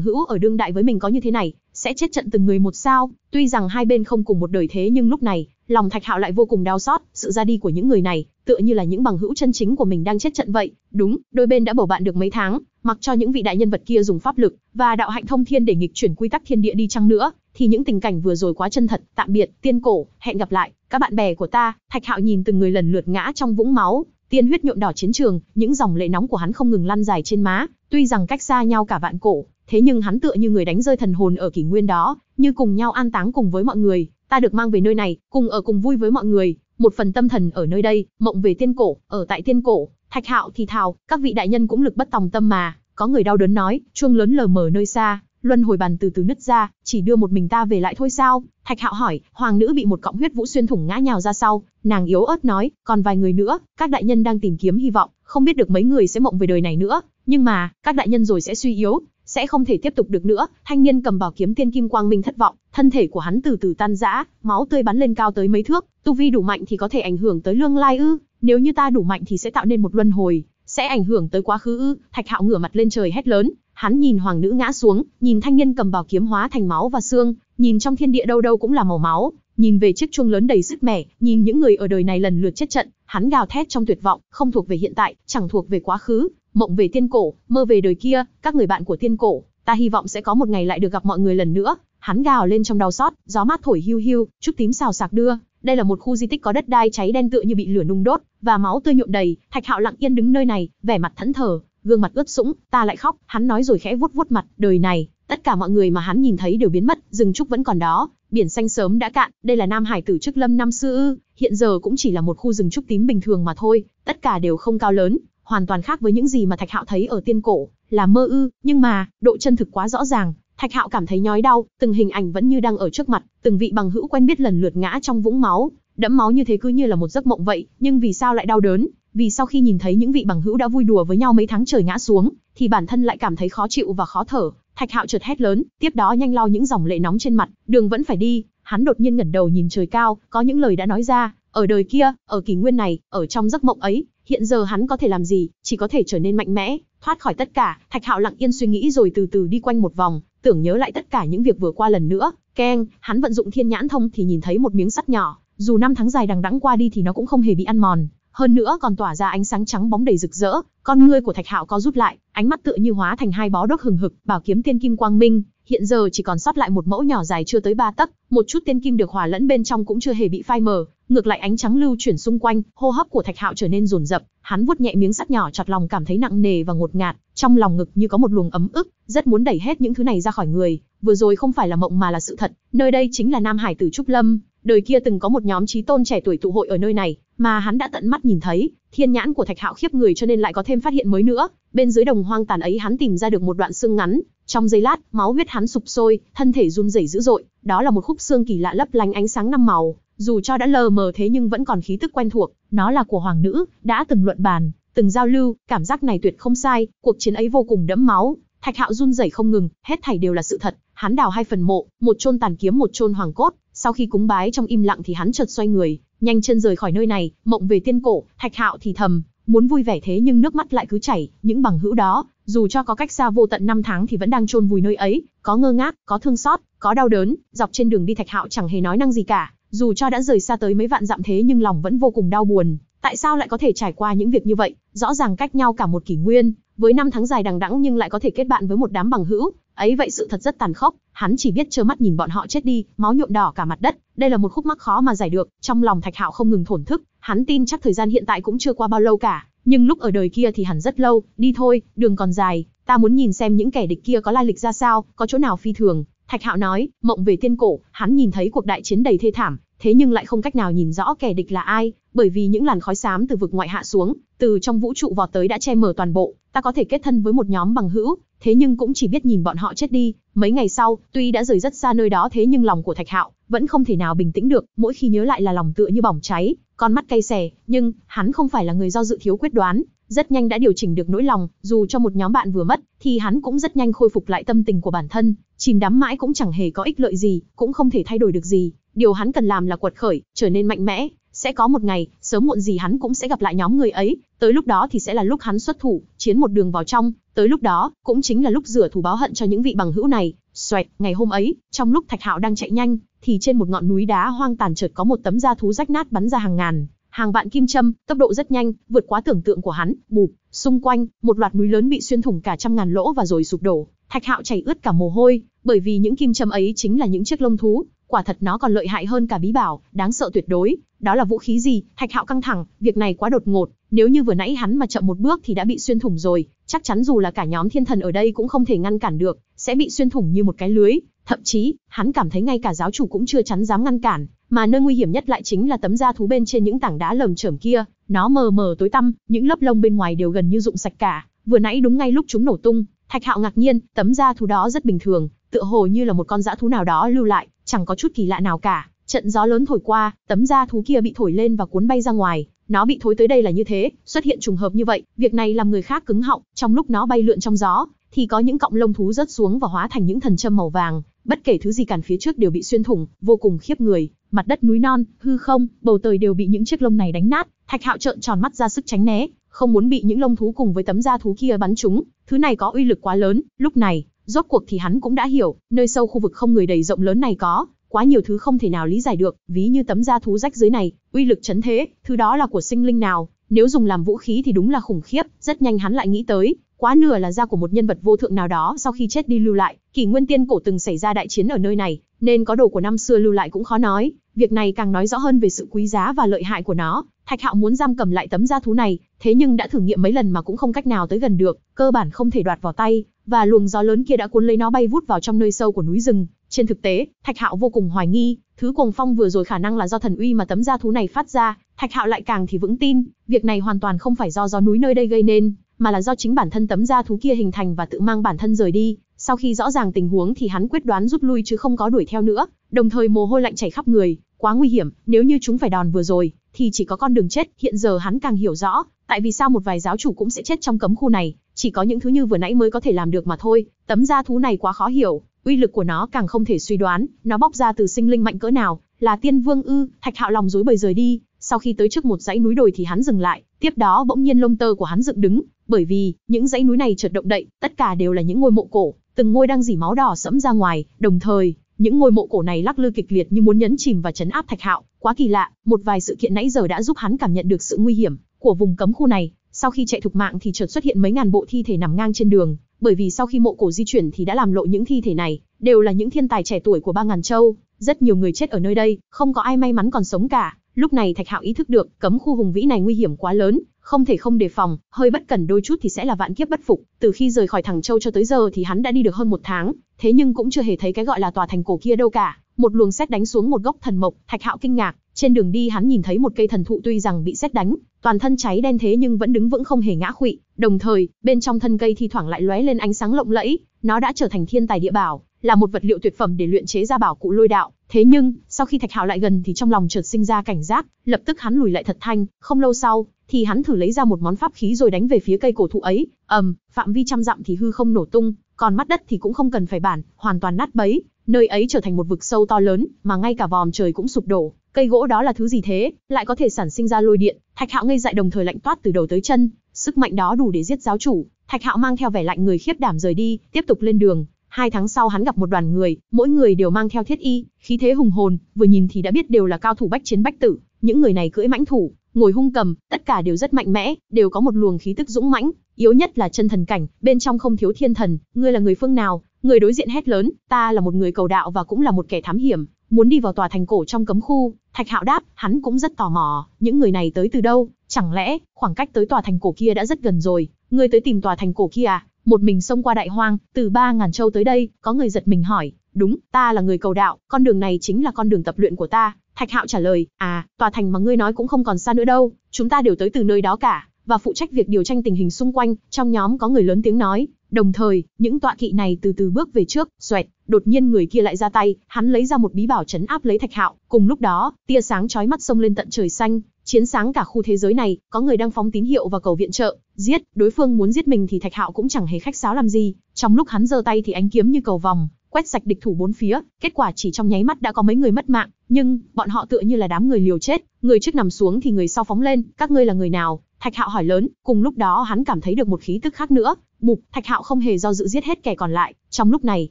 hữu ở đương đại với mình có như thế này, sẽ chết trận từng người một sao, tuy rằng hai bên không cùng một đời thế nhưng lúc này, lòng Thạch Hạo lại vô cùng đau xót, sự ra đi của những người này, tựa như là những bằng hữu chân chính của mình đang chết trận vậy. Đúng, đôi bên đã bầu bạn được mấy tháng, mặc cho những vị đại nhân vật kia dùng pháp lực và đạo hạnh thông thiên để nghịch chuyển quy tắc thiên địa đi chăng nữa, thì những tình cảnh vừa rồi quá chân thật, tạm biệt, tiên cổ, hẹn gặp lại, các bạn bè của ta, Thạch Hạo nhìn từng người lần lượt ngã trong vũng máu, tiên huyết nhuộm đỏ chiến trường, những dòng lệ nóng của hắn không ngừng lăn dài trên má, tuy rằng cách xa nhau cả vạn cổ, thế nhưng hắn tựa như người đánh rơi thần hồn ở kỷ nguyên đó, như cùng nhau an táng cùng với mọi người, ta được mang về nơi này, cùng ở cùng vui với mọi người, một phần tâm thần ở nơi đây, mộng về tiên cổ, ở tại tiên cổ, Thạch Hạo thì thào, các vị đại nhân cũng lực bất tòng tâm mà, có người đau đớn nói, chuông lớn lờ mờ nơi xa, luân hồi bàn từ từ nứt ra, chỉ đưa một mình ta về lại thôi sao? Thạch Hạo hỏi, hoàng nữ bị một cọng huyết vũ xuyên thủng ngã nhào ra sau, nàng yếu ớt nói, còn vài người nữa, các đại nhân đang tìm kiếm hy vọng, không biết được mấy người sẽ mộng về đời này nữa, nhưng mà, các đại nhân rồi sẽ suy yếu, sẽ không thể tiếp tục được nữa. Thanh niên cầm bảo kiếm tiên kim quang minh thất vọng, thân thể của hắn từ từ tan rã, máu tươi bắn lên cao tới mấy thước, tu vi đủ mạnh thì có thể ảnh hưởng tới lương lai ư? Nếu như ta đủ mạnh thì sẽ tạo nên một luân hồi, sẽ ảnh hưởng tới quá khứ ư? Thạch Hạo ngửa mặt lên trời hét lớn, hắn nhìn hoàng nữ ngã xuống, nhìn thanh niên cầm bảo kiếm hóa thành máu và xương, nhìn trong thiên địa đâu đâu cũng là màu máu, nhìn về chiếc chuông lớn đầy sức mẻ, nhìn những người ở đời này lần lượt chết trận, hắn gào thét trong tuyệt vọng, không thuộc về hiện tại, chẳng thuộc về quá khứ, mộng về tiên cổ, mơ về đời kia, các người bạn của tiên cổ, ta hy vọng sẽ có một ngày lại được gặp mọi người lần nữa. Hắn gào lên trong đau xót, gió mát thổi hiu hiu, chút tím xào sạc đưa. Đây là một khu di tích có đất đai cháy đen tựa như bị lửa nung đốt và máu tươi nhuộm đầy. Thạch Hạo lặng yên đứng nơi này, vẻ mặt thẫn thờ, gương mặt ướt sũng, ta lại khóc. Hắn nói rồi khẽ vuốt vuốt mặt, đời này, tất cả mọi người mà hắn nhìn thấy đều biến mất, rừng trúc vẫn còn đó, biển xanh sớm đã cạn, đây là Nam Hải tử trước lâm năm xưa ư, hiện giờ cũng chỉ là một khu rừng trúc tím bình thường mà thôi, tất cả đều không cao lớn, hoàn toàn khác với những gì mà Thạch Hạo thấy ở tiên cổ, là mơ ư, nhưng mà, độ chân thực quá rõ ràng, Thạch Hạo cảm thấy nhói đau, từng hình ảnh vẫn như đang ở trước mặt, từng vị bằng hữu quen biết lần lượt ngã trong vũng máu, đẫm máu như thế cứ như là một giấc mộng vậy, nhưng vì sao lại đau đớn? Vì sau khi nhìn thấy những vị bằng hữu đã vui đùa với nhau mấy tháng trời ngã xuống, thì bản thân lại cảm thấy khó chịu và khó thở, Thạch Hạo chợt hét lớn, tiếp đó nhanh lau những dòng lệ nóng trên mặt, đường vẫn phải đi, hắn đột nhiên ngẩng đầu nhìn trời cao, có những lời đã nói ra, ở đời kia, ở kỷ nguyên này, ở trong giấc mộng ấy, Hiện giờ hắn có thể làm gì, chỉ có thể trở nên mạnh mẽ, thoát khỏi tất cả. Thạch Hạo lặng yên suy nghĩ rồi từ từ đi quanh một vòng, tưởng nhớ lại tất cả những việc vừa qua lần nữa. Keng, hắn vận dụng thiên nhãn thông thì nhìn thấy một miếng sắt nhỏ, dù năm tháng dài đằng đẵng qua đi thì nó cũng không hề bị ăn mòn, hơn nữa còn tỏa ra ánh sáng trắng bóng đầy rực rỡ. Con ngươi của Thạch Hạo có rút lại, ánh mắt tựa như hóa thành hai bó đốt hừng hực, bảo kiếm tiên kim quang minh, hiện giờ chỉ còn sót lại một mẫu nhỏ dài chưa tới ba tấc, một chút tiên kim được hòa lẫn bên trong cũng chưa hề bị phai mờ, ngược lại ánh trắng lưu chuyển xung quanh, hô hấp của Thạch Hạo trở nên rồn rập, hắn vuốt nhẹ miếng sắt nhỏ chặt lòng cảm thấy nặng nề và ngột ngạt, trong lòng ngực như có một luồng ấm ức, rất muốn đẩy hết những thứ này ra khỏi người, vừa rồi không phải là mộng mà là sự thật, nơi đây chính là Nam Hải Tử Trúc Lâm, đời kia từng có một nhóm trí tôn trẻ tuổi tụ hội ở nơi này, mà hắn đã tận mắt nhìn thấy, thiên nhãn của Thạch Hạo khiếp người cho nên lại có thêm phát hiện mới nữa, bên dưới đồng hoang tàn ấy hắn tìm ra được một đoạn xương ngắn, trong giây lát, máu huyết hắn sụp sôi, thân thể run rẩy dữ dội, đó là một khúc xương kỳ lạ lấp lánh ánh sáng năm màu, dù cho đã lờ mờ thế nhưng vẫn còn khí tức quen thuộc, nó là của hoàng nữ, đã từng luận bàn, từng giao lưu, cảm giác này tuyệt không sai, cuộc chiến ấy vô cùng đẫm máu, Thạch Hạo run rẩy không ngừng, hết thảy đều là sự thật, hắn đào hai phần mộ, một chôn tàn kiếm một chôn hoàng cốt, sau khi cúng bái trong im lặng thì hắn chợt xoay người, nhanh chân rời khỏi nơi này, mộng về tiên cổ, Thạch Hạo thì thầm, muốn vui vẻ thế nhưng nước mắt lại cứ chảy, những bằng hữu đó, dù cho có cách xa vô tận năm tháng thì vẫn đang chôn vùi nơi ấy, có ngơ ngác, có thương xót, có đau đớn, dọc trên đường đi Thạch Hạo chẳng hề nói năng gì cả, dù cho đã rời xa tới mấy vạn dặm thế nhưng lòng vẫn vô cùng đau buồn, tại sao lại có thể trải qua những việc như vậy, rõ ràng cách nhau cả một kỷ nguyên, với năm tháng dài đằng đẵng nhưng lại có thể kết bạn với một đám bằng hữu, ấy vậy sự thật rất tàn khốc, hắn chỉ biết trơ mắt nhìn bọn họ chết đi, máu nhuộm đỏ cả mặt đất, đây là một khúc mắc khó mà giải được, trong lòng Thạch Hạo không ngừng thổn thức, hắn tin chắc thời gian hiện tại cũng chưa qua bao lâu cả, nhưng lúc ở đời kia thì hẳn rất lâu, đi thôi, đường còn dài, ta muốn nhìn xem những kẻ địch kia có lai lịch ra sao, có chỗ nào phi thường, Thạch Hạo nói, mộng về tiên cổ, hắn nhìn thấy cuộc đại chiến đầy thê thảm, thế nhưng lại không cách nào nhìn rõ kẻ địch là ai, bởi vì những làn khói xám từ vực ngoại hạ xuống, từ trong vũ trụ vọt tới đã che mờ toàn bộ, ta có thể kết thân với một nhóm bằng hữu, thế nhưng cũng chỉ biết nhìn bọn họ chết đi. Mấy ngày sau, tuy đã rời rất xa nơi đó thế nhưng lòng của Thạch Hạo vẫn không thể nào bình tĩnh được, mỗi khi nhớ lại là lòng tựa như bỏng cháy, con mắt cay xè, nhưng hắn không phải là người do dự thiếu quyết đoán, rất nhanh đã điều chỉnh được nỗi lòng, dù cho một nhóm bạn vừa mất, thì hắn cũng rất nhanh khôi phục lại tâm tình của bản thân, chìm đắm mãi cũng chẳng hề có ích lợi gì, cũng không thể thay đổi được gì, điều hắn cần làm là quật khởi, trở nên mạnh mẽ, sẽ có một ngày, sớm muộn gì hắn cũng sẽ gặp lại nhóm người ấy, tới lúc đó thì sẽ là lúc hắn xuất thủ, chiến một đường vào trong, tới lúc đó, cũng chính là lúc rửa thù báo hận cho những vị bằng hữu này. Xoẹt, ngày hôm ấy, trong lúc Thạch Hạo đang chạy nhanh, thì trên một ngọn núi đá hoang tàn chợt có một tấm da thú rách nát bắn ra hàng ngàn hàng vạn kim châm, tốc độ rất nhanh, vượt quá tưởng tượng của hắn, bụp, xung quanh, một loạt núi lớn bị xuyên thủng cả trăm ngàn lỗ và rồi sụp đổ, Thạch Hạo chảy ướt cả mồ hôi, bởi vì những kim châm ấy chính là những chiếc lông thú, quả thật nó còn lợi hại hơn cả bí bảo, đáng sợ tuyệt đối. Đó là vũ khí gì? Thạch Hạo căng thẳng, việc này quá đột ngột, nếu như vừa nãy hắn mà chậm một bước thì đã bị xuyên thủng rồi, chắc chắn dù là cả nhóm thiên thần ở đây cũng không thể ngăn cản được, sẽ bị xuyên thủng như một cái lưới, Thậm chí, hắn cảm thấy ngay cả giáo chủ cũng chưa chắn dám ngăn cản, mà nơi nguy hiểm nhất lại chính là tấm da thú bên trên những tảng đá lởm chởm kia, nó mờ mờ tối tăm, những lớp lông bên ngoài đều gần như rụng sạch cả. Vừa nãy đúng ngay lúc chúng nổ tung, Thạch Hạo ngạc nhiên, tấm da thú đó rất bình thường, tựa hồ như là một con dã thú nào đó lưu lại, chẳng có chút kỳ lạ nào cả. Trận gió lớn thổi qua, tấm da thú kia bị thổi lên và cuốn bay ra ngoài, nó bị thối tới đây là như thế, xuất hiện trùng hợp như vậy, việc này làm người khác cứng họng, trong lúc nó bay lượn trong gió, thì có những cọng lông thú rớt xuống và hóa thành những thần châm màu vàng, Bất kể thứ gì cản phía trước đều bị xuyên thủng, vô cùng khiếp người, mặt đất núi non, hư không, bầu trời đều bị những chiếc lông này đánh nát, Thạch Hạo trợn tròn mắt ra sức tránh né, không muốn bị những lông thú cùng với tấm da thú kia bắn trúng, thứ này có uy lực quá lớn, lúc này, rốt cuộc thì hắn cũng đã hiểu, nơi sâu khu vực không người đầy rộng lớn này có quá nhiều thứ không thể nào lý giải được, ví như tấm da thú rách dưới này, uy lực chấn thế, thứ đó là của sinh linh nào, nếu dùng làm vũ khí thì đúng là khủng khiếp, rất nhanh hắn lại nghĩ tới, quá nửa là da của một nhân vật vô thượng nào đó sau khi chết đi lưu lại, kỷ nguyên tiên cổ từng xảy ra đại chiến ở nơi này, nên có đồ của năm xưa lưu lại cũng khó nói, việc này càng nói rõ hơn về sự quý giá và lợi hại của nó. Thạch Hạo muốn giam cầm lại tấm da thú này, thế nhưng đã thử nghiệm mấy lần mà cũng không cách nào tới gần được, cơ bản không thể đoạt vào tay, và luồng gió lớn kia đã cuốn lấy nó bay vút vào trong nơi sâu của núi rừng. Trên thực tế, Thạch Hạo vô cùng hoài nghi, thứ cuồng phong vừa rồi khả năng là do thần uy mà tấm da thú này phát ra, Thạch Hạo lại càng thì vững tin, việc này hoàn toàn không phải do gió núi nơi đây gây nên, mà là do chính bản thân tấm da thú kia hình thành và tự mang bản thân rời đi. Sau khi rõ ràng tình huống thì hắn quyết đoán rút lui chứ không có đuổi theo nữa, đồng thời mồ hôi lạnh chảy khắp người, quá nguy hiểm, nếu như chúng phải đòn vừa rồi thì chỉ có con đường chết, hiện giờ hắn càng hiểu rõ, tại vì sao một vài giáo chủ cũng sẽ chết trong cấm khu này, chỉ có những thứ như vừa nãy mới có thể làm được mà thôi, tấm da thú này quá khó hiểu, uy lực của nó càng không thể suy đoán, nó bóc ra từ sinh linh mạnh cỡ nào, là tiên vương ư, Thạch Hạo lòng rối bời rời đi, sau khi tới trước một dãy núi đồi thì hắn dừng lại, tiếp đó bỗng nhiên lông tơ của hắn dựng đứng, bởi vì những dãy núi này chợt động đậy, tất cả đều là những ngôi mộ cổ, từng ngôi đang dỉ máu đỏ sẫm ra ngoài, đồng thời, những ngôi mộ cổ này lắc lư kịch liệt như muốn nhấn chìm và chấn áp Thạch Hạo, quá kỳ lạ, một vài sự kiện nãy giờ đã giúp hắn cảm nhận được sự nguy hiểm của vùng cấm khu này, sau khi chạy thục mạng thì chợt xuất hiện mấy ngàn bộ thi thể nằm ngang trên đường, bởi vì sau khi mộ cổ di chuyển thì đã làm lộ những thi thể này, đều là những thiên tài trẻ tuổi của ba ngàn châu, rất nhiều người chết ở nơi đây, không có ai may mắn còn sống cả. Lúc này Thạch Hạo ý thức được, cấm khu hùng vĩ này nguy hiểm quá lớn, không thể không đề phòng, hơi bất cẩn đôi chút thì sẽ là vạn kiếp bất phục. Từ khi rời khỏi Thẳng Châu cho tới giờ thì hắn đã đi được hơn một tháng, thế nhưng cũng chưa hề thấy cái gọi là tòa thành cổ kia đâu cả. Một luồng sét đánh xuống một gốc thần mộc, Thạch Hạo kinh ngạc, trên đường đi hắn nhìn thấy một cây thần thụ tuy rằng bị sét đánh, toàn thân cháy đen thế nhưng vẫn đứng vững không hề ngã khuỵu, đồng thời, bên trong thân cây thi thoảng lại lóe lên ánh sáng lộng lẫy, nó đã trở thành thiên tài địa bảo, là một vật liệu tuyệt phẩm để luyện chế ra bảo cụ lôi đạo. Thế nhưng, sau khi Thạch Hạo lại gần thì trong lòng chợt sinh ra cảnh giác, lập tức hắn lùi lại thật thanh, không lâu sau, thì hắn thử lấy ra một món pháp khí rồi đánh về phía cây cổ thụ ấy, ầm, phạm vi trăm dặm thì hư không nổ tung, còn mắt đất thì cũng không cần phải bản, hoàn toàn nát bấy, nơi ấy trở thành một vực sâu to lớn, mà ngay cả vòm trời cũng sụp đổ. Cây gỗ đó là thứ gì thế, lại có thể sản sinh ra lôi điện, Thạch Hạo ngây dại đồng thời lạnh toát từ đầu tới chân, sức mạnh đó đủ để giết giáo chủ, Thạch Hạo mang theo vẻ lạnh người khiếp đảm rời đi, tiếp tục lên đường. Hai tháng sau hắn gặp một đoàn người, mỗi người đều mang theo thiết y, khí thế hùng hồn, vừa nhìn thì đã biết đều là cao thủ bách chiến bách tử. Những người này cưỡi mãnh thủ, ngồi hung cầm, tất cả đều rất mạnh mẽ, đều có một luồng khí tức dũng mãnh, yếu nhất là chân thần cảnh, bên trong không thiếu thiên thần, ngươi là người phương nào? Người đối diện hét lớn, ta là một người cầu đạo và cũng là một kẻ thám hiểm, muốn đi vào tòa thành cổ trong cấm khu, Thạch Hạo đáp, hắn cũng rất tò mò, những người này tới từ đâu, chẳng lẽ khoảng cách tới tòa thành cổ kia đã rất gần rồi, ngươi tới tìm tòa thành cổ kia à? Một mình xông qua đại hoang, từ ba ngàn châu tới đây, có người giật mình hỏi, đúng, ta là người cầu đạo, con đường này chính là con đường tập luyện của ta, Thạch Hạo trả lời, à, tòa thành mà ngươi nói cũng không còn xa nữa đâu, chúng ta đều tới từ nơi đó cả, và phụ trách việc điều tranh tình hình xung quanh, trong nhóm có người lớn tiếng nói, đồng thời, những tọa kỵ này từ từ bước về trước, xoẹt, đột nhiên người kia lại ra tay, hắn lấy ra một bí bảo trấn áp lấy Thạch Hạo, cùng lúc đó, tia sáng chói mắt sông lên tận trời xanh, chiến sáng cả khu thế giới này, có người đang phóng tín hiệu và cầu viện trợ, giết, đối phương muốn giết mình thì Thạch Hạo cũng chẳng hề khách sáo làm gì, trong lúc hắn giơ tay thì ánh kiếm như cầu vòng, quét sạch địch thủ bốn phía, kết quả chỉ trong nháy mắt đã có mấy người mất mạng, nhưng bọn họ tựa như là đám người liều chết, người trước nằm xuống thì người sau phóng lên, các ngươi là người nào? Thạch Hạo hỏi lớn, cùng lúc đó hắn cảm thấy được một khí tức khác nữa, Bụp, Thạch Hạo không hề do dự giết hết kẻ còn lại, trong lúc này,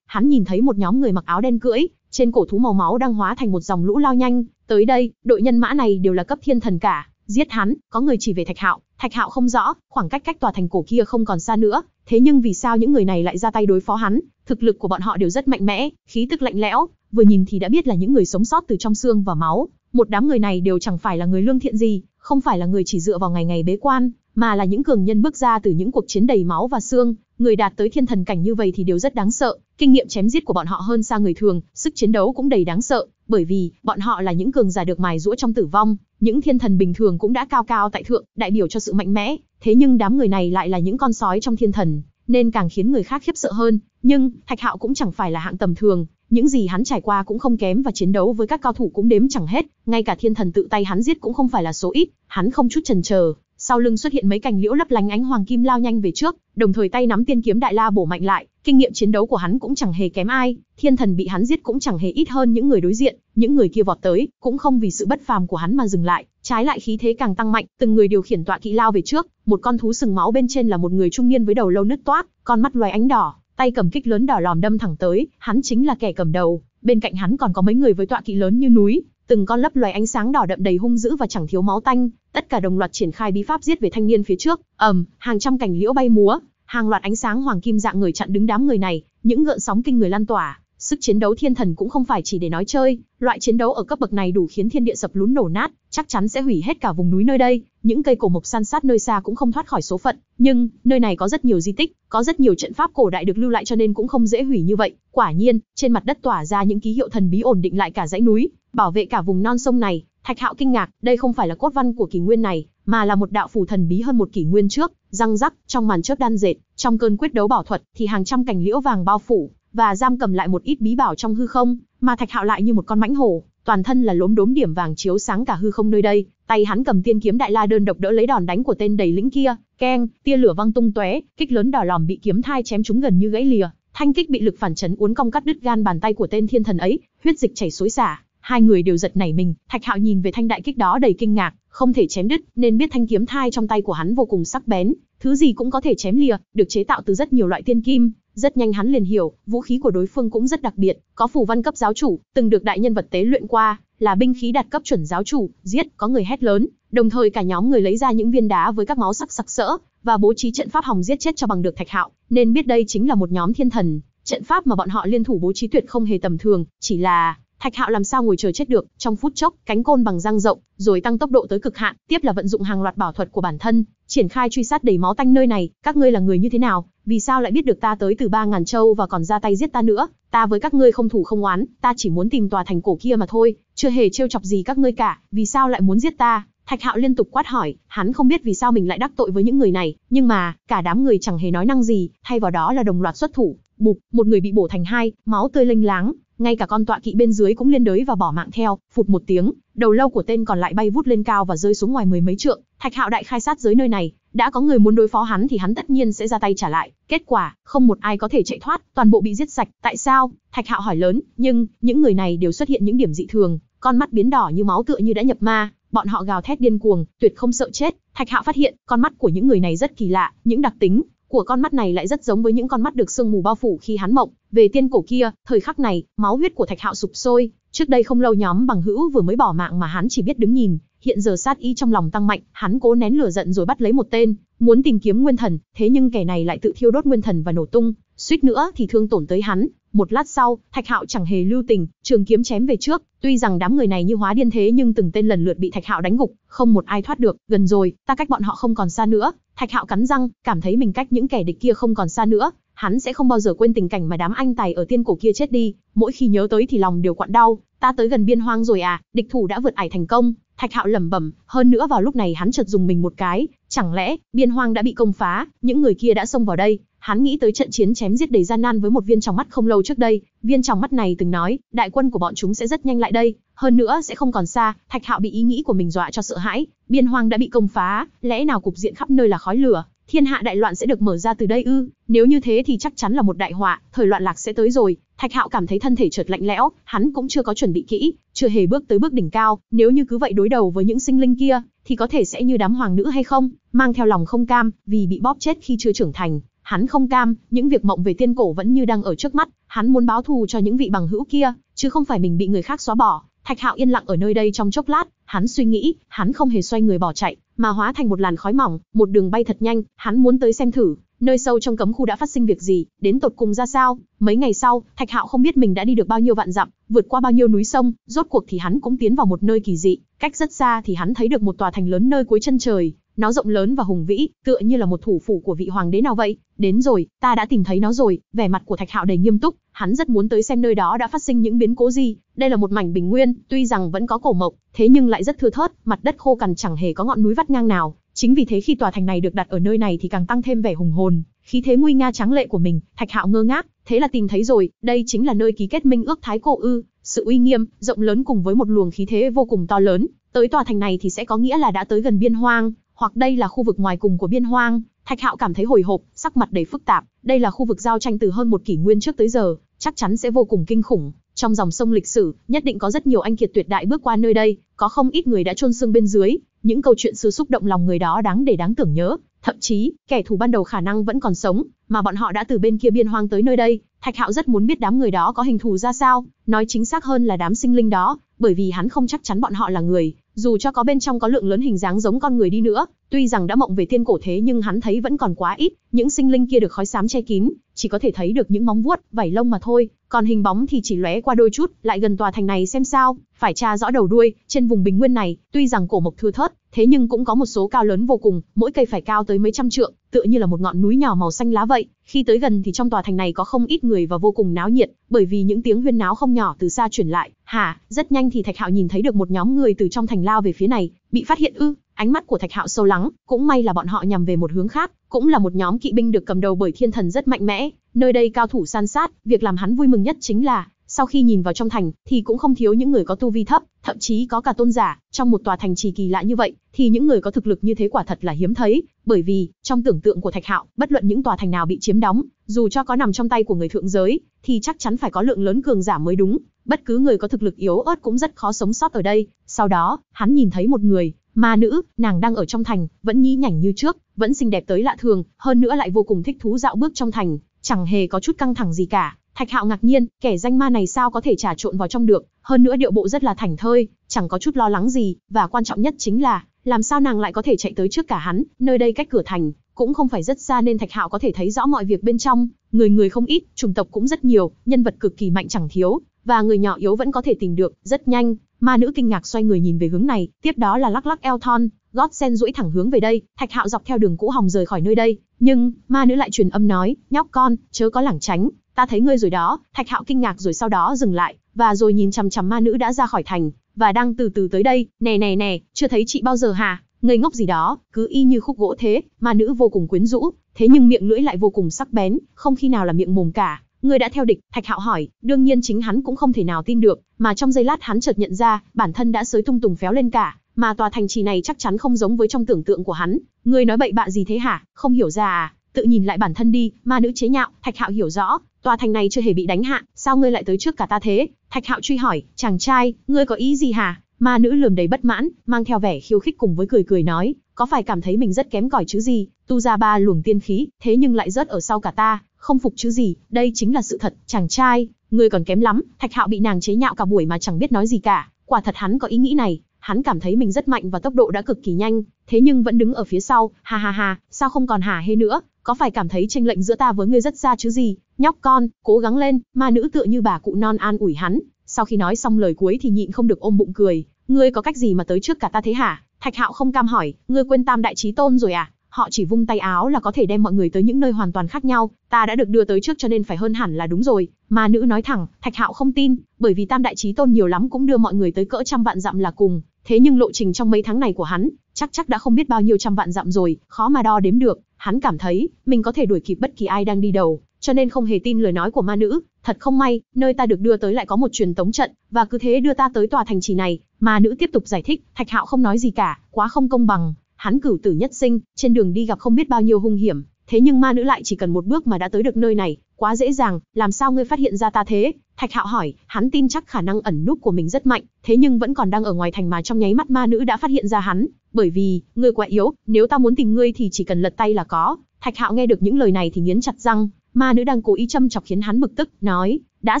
hắn nhìn thấy một nhóm người mặc áo đen cưỡi, trên cổ thú màu máu đang hóa thành một dòng lũ lao nhanh, tới đây, đội nhân mã này đều là cấp thiên thần cả, giết hắn, có người chỉ về Thạch Hạo, Thạch Hạo không rõ, khoảng cách cách tòa thành cổ kia không còn xa nữa, thế nhưng vì sao những người này lại ra tay đối phó hắn, thực lực của bọn họ đều rất mạnh mẽ, khí tức lạnh lẽo, vừa nhìn thì đã biết là những người sống sót từ trong xương và máu, một đám người này đều chẳng phải là người lương thiện gì, không phải là người chỉ dựa vào ngày ngày bế quan, mà là những cường nhân bước ra từ những cuộc chiến đầy máu và xương, người đạt tới thiên thần cảnh như vậy thì đều rất đáng sợ, kinh nghiệm chém giết của bọn họ hơn xa người thường, sức chiến đấu cũng đầy đáng sợ, bởi vì bọn họ là những cường giả được mài rũa trong tử vong, những thiên thần bình thường cũng đã cao cao tại thượng, đại biểu cho sự mạnh mẽ, thế nhưng đám người này lại là những con sói trong thiên thần, nên càng khiến người khác khiếp sợ hơn, nhưng Thạch Hạo cũng chẳng phải là hạng tầm thường, những gì hắn trải qua cũng không kém và chiến đấu với các cao thủ cũng đếm chẳng hết, ngay cả thiên thần tự tay hắn giết cũng không phải là số ít, hắn không chút chần chờ, sau lưng xuất hiện mấy cành liễu lấp lánh ánh hoàng kim lao nhanh về trước, đồng thời tay nắm tiên kiếm đại la bổ mạnh lại, kinh nghiệm chiến đấu của hắn cũng chẳng hề kém ai, thiên thần bị hắn giết cũng chẳng hề ít hơn những người đối diện, những người kia vọt tới, cũng không vì sự bất phàm của hắn mà dừng lại, trái lại khí thế càng tăng mạnh, từng người điều khiển tọa kỵ lao về trước, một con thú sừng máu bên trên là một người trung niên với đầu lâu nứt toác, con mắt loài ánh đỏ, tay cầm kích lớn đỏ lòm đâm thẳng tới, hắn chính là kẻ cầm đầu, bên cạnh hắn còn có mấy người với tọa kỵ lớn như núi, từng con lấp loài ánh sáng đỏ đậm đầy hung dữ và chẳng thiếu máu tanh, tất cả đồng loạt triển khai bí pháp giết về thanh niên phía trước, ầm, hàng trăm cành liễu bay múa, hàng loạt ánh sáng hoàng kim dạng người chặn đứng đám người này, những gợn sóng kinh người lan tỏa, sức chiến đấu thiên thần cũng không phải chỉ để nói chơi, loại chiến đấu ở cấp bậc này đủ khiến thiên địa sập lún nổ nát, chắc chắn sẽ hủy hết cả vùng núi nơi đây, những cây cổ mộc san sát nơi xa cũng không thoát khỏi số phận, nhưng nơi này có rất nhiều di tích, có rất nhiều trận pháp cổ đại được lưu lại cho nên cũng không dễ hủy như vậy. Quả nhiên, trên mặt đất tỏa ra những ký hiệu thần bí ổn định lại cả dãy núi, bảo vệ cả vùng non sông này, Thạch Hạo kinh ngạc, đây không phải là cốt văn của kỷ nguyên này, mà là một đạo phù thần bí hơn một kỷ nguyên trước, răng rắc, trong màn chớp đan dệt, trong cơn quyết đấu bảo thuật thì hàng trăm cành liễu vàng bao phủ và giam cầm lại một ít bí bảo trong hư không, mà Thạch Hạo lại như một con mãnh hổ, toàn thân là lốm đốm điểm vàng chiếu sáng cả hư không nơi đây, tay hắn cầm tiên kiếm đại la đơn độc đỡ lấy đòn đánh của tên đầy lĩnh kia, keng, tia lửa văng tung tóe, kích lớn đỏ lòm bị kiếm thai chém chúng gần như gãy lìa, thanh kích bị lực phản chấn uốn cong cắt đứt gan bàn tay của tên thiên thần ấy, huyết dịch chảy xối xả, Hai người đều giật nảy mình, Thạch Hạo nhìn về thanh đại kích đó đầy kinh ngạc, không thể chém đứt, nên biết thanh kiếm thai trong tay của hắn vô cùng sắc bén, thứ gì cũng có thể chém lìa, được chế tạo từ rất nhiều loại tiên kim, rất nhanh hắn liền hiểu, vũ khí của đối phương cũng rất đặc biệt, có phù văn cấp giáo chủ, từng được đại nhân vật tế luyện qua, là binh khí đạt cấp chuẩn giáo chủ, giết, có người hét lớn, đồng thời cả nhóm người lấy ra những viên đá với các máu sắc sặc sỡ và bố trí trận pháp hòng giết chết cho bằng được Thạch Hạo, nên biết đây chính là một nhóm thiên thần, trận pháp mà bọn họ liên thủ bố trí tuyệt không hề tầm thường, chỉ là Thạch Hạo làm sao ngồi chờ chết được, trong phút chốc, cánh côn bằng răng rộng, rồi tăng tốc độ tới cực hạn, tiếp là vận dụng hàng loạt bảo thuật của bản thân, triển khai truy sát đầy máu tanh nơi này, các ngươi là người như thế nào, vì sao lại biết được ta tới từ ba ngàn châu và còn ra tay giết ta nữa, ta với các ngươi không thủ không oán, ta chỉ muốn tìm tòa thành cổ kia mà thôi, chưa hề trêu chọc gì các ngươi cả, vì sao lại muốn giết ta? Thạch Hạo liên tục quát hỏi, hắn không biết vì sao mình lại đắc tội với những người này, nhưng mà, cả đám người chẳng hề nói năng gì, thay vào đó là đồng loạt xuất thủ, bụp, một người bị bổ thành hai, máu tươi lênh láng, ngay cả con tọa kỵ bên dưới cũng liên đới và bỏ mạng theo, phụt một tiếng, đầu lâu của tên còn lại bay vút lên cao và rơi xuống ngoài mười mấy trượng, Thạch Hạo đại khai sát giới nơi này, đã có người muốn đối phó hắn thì hắn tất nhiên sẽ ra tay trả lại, kết quả, không một ai có thể chạy thoát, toàn bộ bị giết sạch, tại sao? Thạch Hạo hỏi lớn, nhưng những người này đều xuất hiện những điểm dị thường, con mắt biến đỏ như máu tựa như đã nhập ma, bọn họ gào thét điên cuồng, tuyệt không sợ chết. Thạch Hạo phát hiện, con mắt của những người này rất kỳ lạ, những đặc tính, của con mắt này lại rất giống với những con mắt được sương mù bao phủ khi hắn mộng về tiên cổ kia thời khắc này máu huyết của thạch hạo sụp sôi trước đây không lâu nhóm bằng hữu vừa mới bỏ mạng mà hắn chỉ biết đứng nhìn hiện giờ sát ý trong lòng tăng mạnh hắn cố nén lửa giận rồi bắt lấy một tên muốn tìm kiếm nguyên thần thế nhưng kẻ này lại tự thiêu đốt nguyên thần và nổ tung suýt nữa thì thương tổn tới hắn một lát sau, Thạch Hạo chẳng hề lưu tình, trường kiếm chém về trước, tuy rằng đám người này như hóa điên thế nhưng từng tên lần lượt bị Thạch Hạo đánh gục, không một ai thoát được, gần rồi, ta cách bọn họ không còn xa nữa. Thạch Hạo cắn răng, cảm thấy mình cách những kẻ địch kia không còn xa nữa, hắn sẽ không bao giờ quên tình cảnh mà đám anh tài ở tiên cổ kia chết đi, mỗi khi nhớ tới thì lòng đều quặn đau, ta tới gần biên hoang rồi à, địch thủ đã vượt ải thành công, Thạch Hạo lẩm bẩm, hơn nữa vào lúc này hắn chợt dùng mình một cái, chẳng lẽ biên hoang đã bị công phá, những người kia đã xông vào đây, Hắn nghĩ tới trận chiến chém giết đầy gian nan với một viên trong mắt không lâu trước đây, viên trong mắt này từng nói, đại quân của bọn chúng sẽ rất nhanh lại đây, hơn nữa sẽ không còn xa, Thạch Hạo bị ý nghĩ của mình dọa cho sợ hãi, biên hoang đã bị công phá, lẽ nào cục diện khắp nơi là khói lửa, thiên hạ đại loạn sẽ được mở ra từ đây ư? Nếu như thế thì chắc chắn là một đại họa, thời loạn lạc sẽ tới rồi. Thạch Hạo cảm thấy thân thể chợt lạnh lẽo, hắn cũng chưa có chuẩn bị kỹ, chưa hề bước tới bước đỉnh cao, nếu như cứ vậy đối đầu với những sinh linh kia thì có thể sẽ như đám hoàng nữ hay không, mang theo lòng không cam, vì bị bóp chết khi chưa trưởng thành, Hắn không cam, những việc mộng về tiên cổ vẫn như đang ở trước mắt, hắn muốn báo thù cho những vị bằng hữu kia, chứ không phải mình bị người khác xóa bỏ. Thạch Hạo yên lặng ở nơi đây trong chốc lát, hắn suy nghĩ, hắn không hề xoay người bỏ chạy, mà hóa thành một làn khói mỏng, một đường bay thật nhanh, hắn muốn tới xem thử, nơi sâu trong cấm khu đã phát sinh việc gì, đến tột cùng ra sao. Mấy ngày sau, Thạch Hạo không biết mình đã đi được bao nhiêu vạn dặm, vượt qua bao nhiêu núi sông, rốt cuộc thì hắn cũng tiến vào một nơi kỳ dị, cách rất xa thì hắn thấy được một tòa thành lớn nơi cuối chân trời, nó rộng lớn và hùng vĩ, tựa như là một thủ phủ của vị hoàng đế nào vậy. Đến rồi, ta đã tìm thấy nó rồi. Vẻ mặt của Thạch Hạo đầy nghiêm túc, hắn rất muốn tới xem nơi đó đã phát sinh những biến cố gì. Đây là một mảnh bình nguyên, tuy rằng vẫn có cổ mộc, thế nhưng lại rất thưa thớt, mặt đất khô cằn chẳng hề có ngọn núi vắt ngang nào. Chính vì thế khi tòa thành này được đặt ở nơi này thì càng tăng thêm vẻ hùng hồn, khí thế nguy nga trắng lệ của mình. Thạch Hạo ngơ ngác, thế là tìm thấy rồi, đây chính là nơi ký kết minh ước Thái Cổ Ư. Sự uy nghiêm, rộng lớn cùng với một luồng khí thế vô cùng to lớn, tới tòa thành này thì sẽ có nghĩa là đã tới gần biên hoang, hoặc đây là khu vực ngoài cùng của biên hoang, Thạch Hạo cảm thấy hồi hộp, sắc mặt đầy phức tạp, đây là khu vực giao tranh từ hơn một kỷ nguyên trước tới giờ, chắc chắn sẽ vô cùng kinh khủng, trong dòng sông lịch sử, nhất định có rất nhiều anh kiệt tuyệt đại bước qua nơi đây, có không ít người đã chôn xương bên dưới, những câu chuyện xưa xúc động lòng người đó đáng để đáng tưởng nhớ, thậm chí, kẻ thù ban đầu khả năng vẫn còn sống, mà bọn họ đã từ bên kia biên hoang tới nơi đây, Thạch Hạo rất muốn biết đám người đó có hình thù ra sao, nói chính xác hơn là đám sinh linh đó, bởi vì hắn không chắc chắn bọn họ là người, dù cho có bên trong có lượng lớn hình dáng giống con người đi nữa, tuy rằng đã mộng về thiên cổ thế nhưng hắn thấy vẫn còn quá ít, những sinh linh kia được khói xám che kín, chỉ có thể thấy được những móng vuốt, vảy lông mà thôi, còn hình bóng thì chỉ lóe qua đôi chút, lại gần tòa thành này xem sao, phải tra rõ đầu đuôi, trên vùng bình nguyên này, tuy rằng cổ mộc thưa thớt, thế nhưng cũng có một số cao lớn vô cùng, mỗi cây phải cao tới mấy trăm trượng, tựa như là một ngọn núi nhỏ màu xanh lá vậy, khi tới gần thì trong tòa thành này có không ít người và vô cùng náo nhiệt, bởi vì những tiếng huyên náo không nhỏ từ xa truyền lại, hả, rất nhanh thì Thạch Hạo nhìn thấy được một nhóm người từ trong thành lao về phía này, bị phát hiện ư, Ánh mắt của Thạch Hạo sâu lắng, cũng may là bọn họ nhằm về một hướng khác, cũng là một nhóm kỵ binh được cầm đầu bởi thiên thần rất mạnh mẽ, nơi đây cao thủ san sát, việc làm hắn vui mừng nhất chính là sau khi nhìn vào trong thành, thì cũng không thiếu những người có tu vi thấp, thậm chí có cả tôn giả, trong một tòa thành trì kỳ lạ như vậy, thì những người có thực lực như thế quả thật là hiếm thấy, bởi vì, trong tưởng tượng của Thạch Hạo, bất luận những tòa thành nào bị chiếm đóng, dù cho có nằm trong tay của người thượng giới, thì chắc chắn phải có lượng lớn cường giả mới đúng, bất cứ người có thực lực yếu ớt cũng rất khó sống sót ở đây. Sau đó, hắn nhìn thấy một người, Ma nữ, nàng đang ở trong thành, vẫn nhí nhảnh như trước, vẫn xinh đẹp tới lạ thường, hơn nữa lại vô cùng thích thú dạo bước trong thành, chẳng hề có chút căng thẳng gì cả. Thạch Hạo ngạc nhiên, kẻ danh ma này sao có thể trà trộn vào trong được, hơn nữa điệu bộ rất là thảnh thơi, chẳng có chút lo lắng gì, và quan trọng nhất chính là, làm sao nàng lại có thể chạy tới trước cả hắn, nơi đây cách cửa thành, cũng không phải rất xa nên Thạch Hạo có thể thấy rõ mọi việc bên trong, người người không ít, chủng tộc cũng rất nhiều, nhân vật cực kỳ mạnh chẳng thiếu, và người nhỏ yếu vẫn có thể tìm được, rất nhanh, Ma nữ kinh ngạc xoay người nhìn về hướng này, tiếp đó là lắc lắc eo thon, gót sen duỗi thẳng hướng về đây, Thạch Hạo dọc theo đường cũ hòng rời khỏi nơi đây, nhưng ma nữ lại truyền âm nói, "Nhóc con, chớ có lảng tránh, ta thấy ngươi rồi đó." Thạch Hạo kinh ngạc rồi sau đó dừng lại, và rồi nhìn chằm chằm ma nữ đã ra khỏi thành và đang từ từ tới đây, "Nè nè nè, chưa thấy chị bao giờ hả? Ngây ngốc gì đó, cứ y như khúc gỗ thế." Ma nữ vô cùng quyến rũ, thế nhưng miệng lưỡi lại vô cùng sắc bén, không khi nào là miệng mồm cả. Ngươi đã theo địch, Thạch Hạo hỏi, đương nhiên chính hắn cũng không thể nào tin được, mà trong giây lát hắn chợt nhận ra, bản thân đã sới tung tùng phéo lên cả, mà tòa thành trì này chắc chắn không giống với trong tưởng tượng của hắn. Ngươi nói bậy bạ gì thế hả, không hiểu ra à? Tự nhìn lại bản thân đi, ma nữ chế nhạo, Thạch Hạo hiểu rõ, tòa thành này chưa hề bị đánh hạ, sao ngươi lại tới trước cả ta thế? Thạch Hạo truy hỏi, chàng trai, ngươi có ý gì hả? Ma nữ lườm đầy bất mãn, mang theo vẻ khiêu khích cùng với cười cười nói, có phải cảm thấy mình rất kém cỏi chứ gì, tu ra ba luồng tiên khí, thế nhưng lại rớt ở sau cả ta, không phục chứ gì, đây chính là sự thật, chàng trai, ngươi còn kém lắm, Thạch Hạo bị nàng chế nhạo cả buổi mà chẳng biết nói gì cả, quả thật hắn có ý nghĩ này, hắn cảm thấy mình rất mạnh và tốc độ đã cực kỳ nhanh, thế nhưng vẫn đứng ở phía sau, ha ha ha, sao không còn hà hê nữa, có phải cảm thấy tranh lệnh giữa ta với ngươi rất xa chứ gì, nhóc con, cố gắng lên, ma nữ tựa như bà cụ non an ủi hắn, sau khi nói xong lời cuối thì nhịn không được ôm bụng cười, ngươi có cách gì mà tới trước cả ta thế hả? Thạch Hạo không cam hỏi, ngươi quên Tam đại chí tôn rồi à? họ chỉ vung tay áo là có thể đem mọi người tới những nơi hoàn toàn khác nhau, ta đã được đưa tới trước cho nên phải hơn hẳn là đúng rồi, mà nữ nói thẳng, Thạch Hạo không tin, bởi vì Tam đại chí tôn nhiều lắm cũng đưa mọi người tới cỡ trăm vạn dặm là cùng, thế nhưng lộ trình trong mấy tháng này của hắn, chắc chắc đã không biết bao nhiêu trăm vạn dặm rồi, khó mà đo đếm được, hắn cảm thấy mình có thể đuổi kịp bất kỳ ai đang đi đầu, cho nên không hề tin lời nói của ma nữ, thật không may, nơi ta được đưa tới lại có một truyền tống trận, và cứ thế đưa ta tới tòa thành trì này, ma nữ tiếp tục giải thích, Thạch Hạo không nói gì cả, quá không công bằng, Hắn cửu tử nhất sinh, trên đường đi gặp không biết bao nhiêu hung hiểm, thế nhưng ma nữ lại chỉ cần một bước mà đã tới được nơi này, quá dễ dàng, làm sao ngươi phát hiện ra ta thế? Thạch Hạo hỏi, hắn tin chắc khả năng ẩn núp của mình rất mạnh, thế nhưng vẫn còn đang ở ngoài thành mà trong nháy mắt ma nữ đã phát hiện ra hắn, bởi vì, ngươi quá yếu, nếu ta muốn tìm ngươi thì chỉ cần lật tay là có. Thạch Hạo nghe được những lời này thì nghiến chặt răng, ma nữ đang cố ý châm chọc khiến hắn bực tức, nói, đã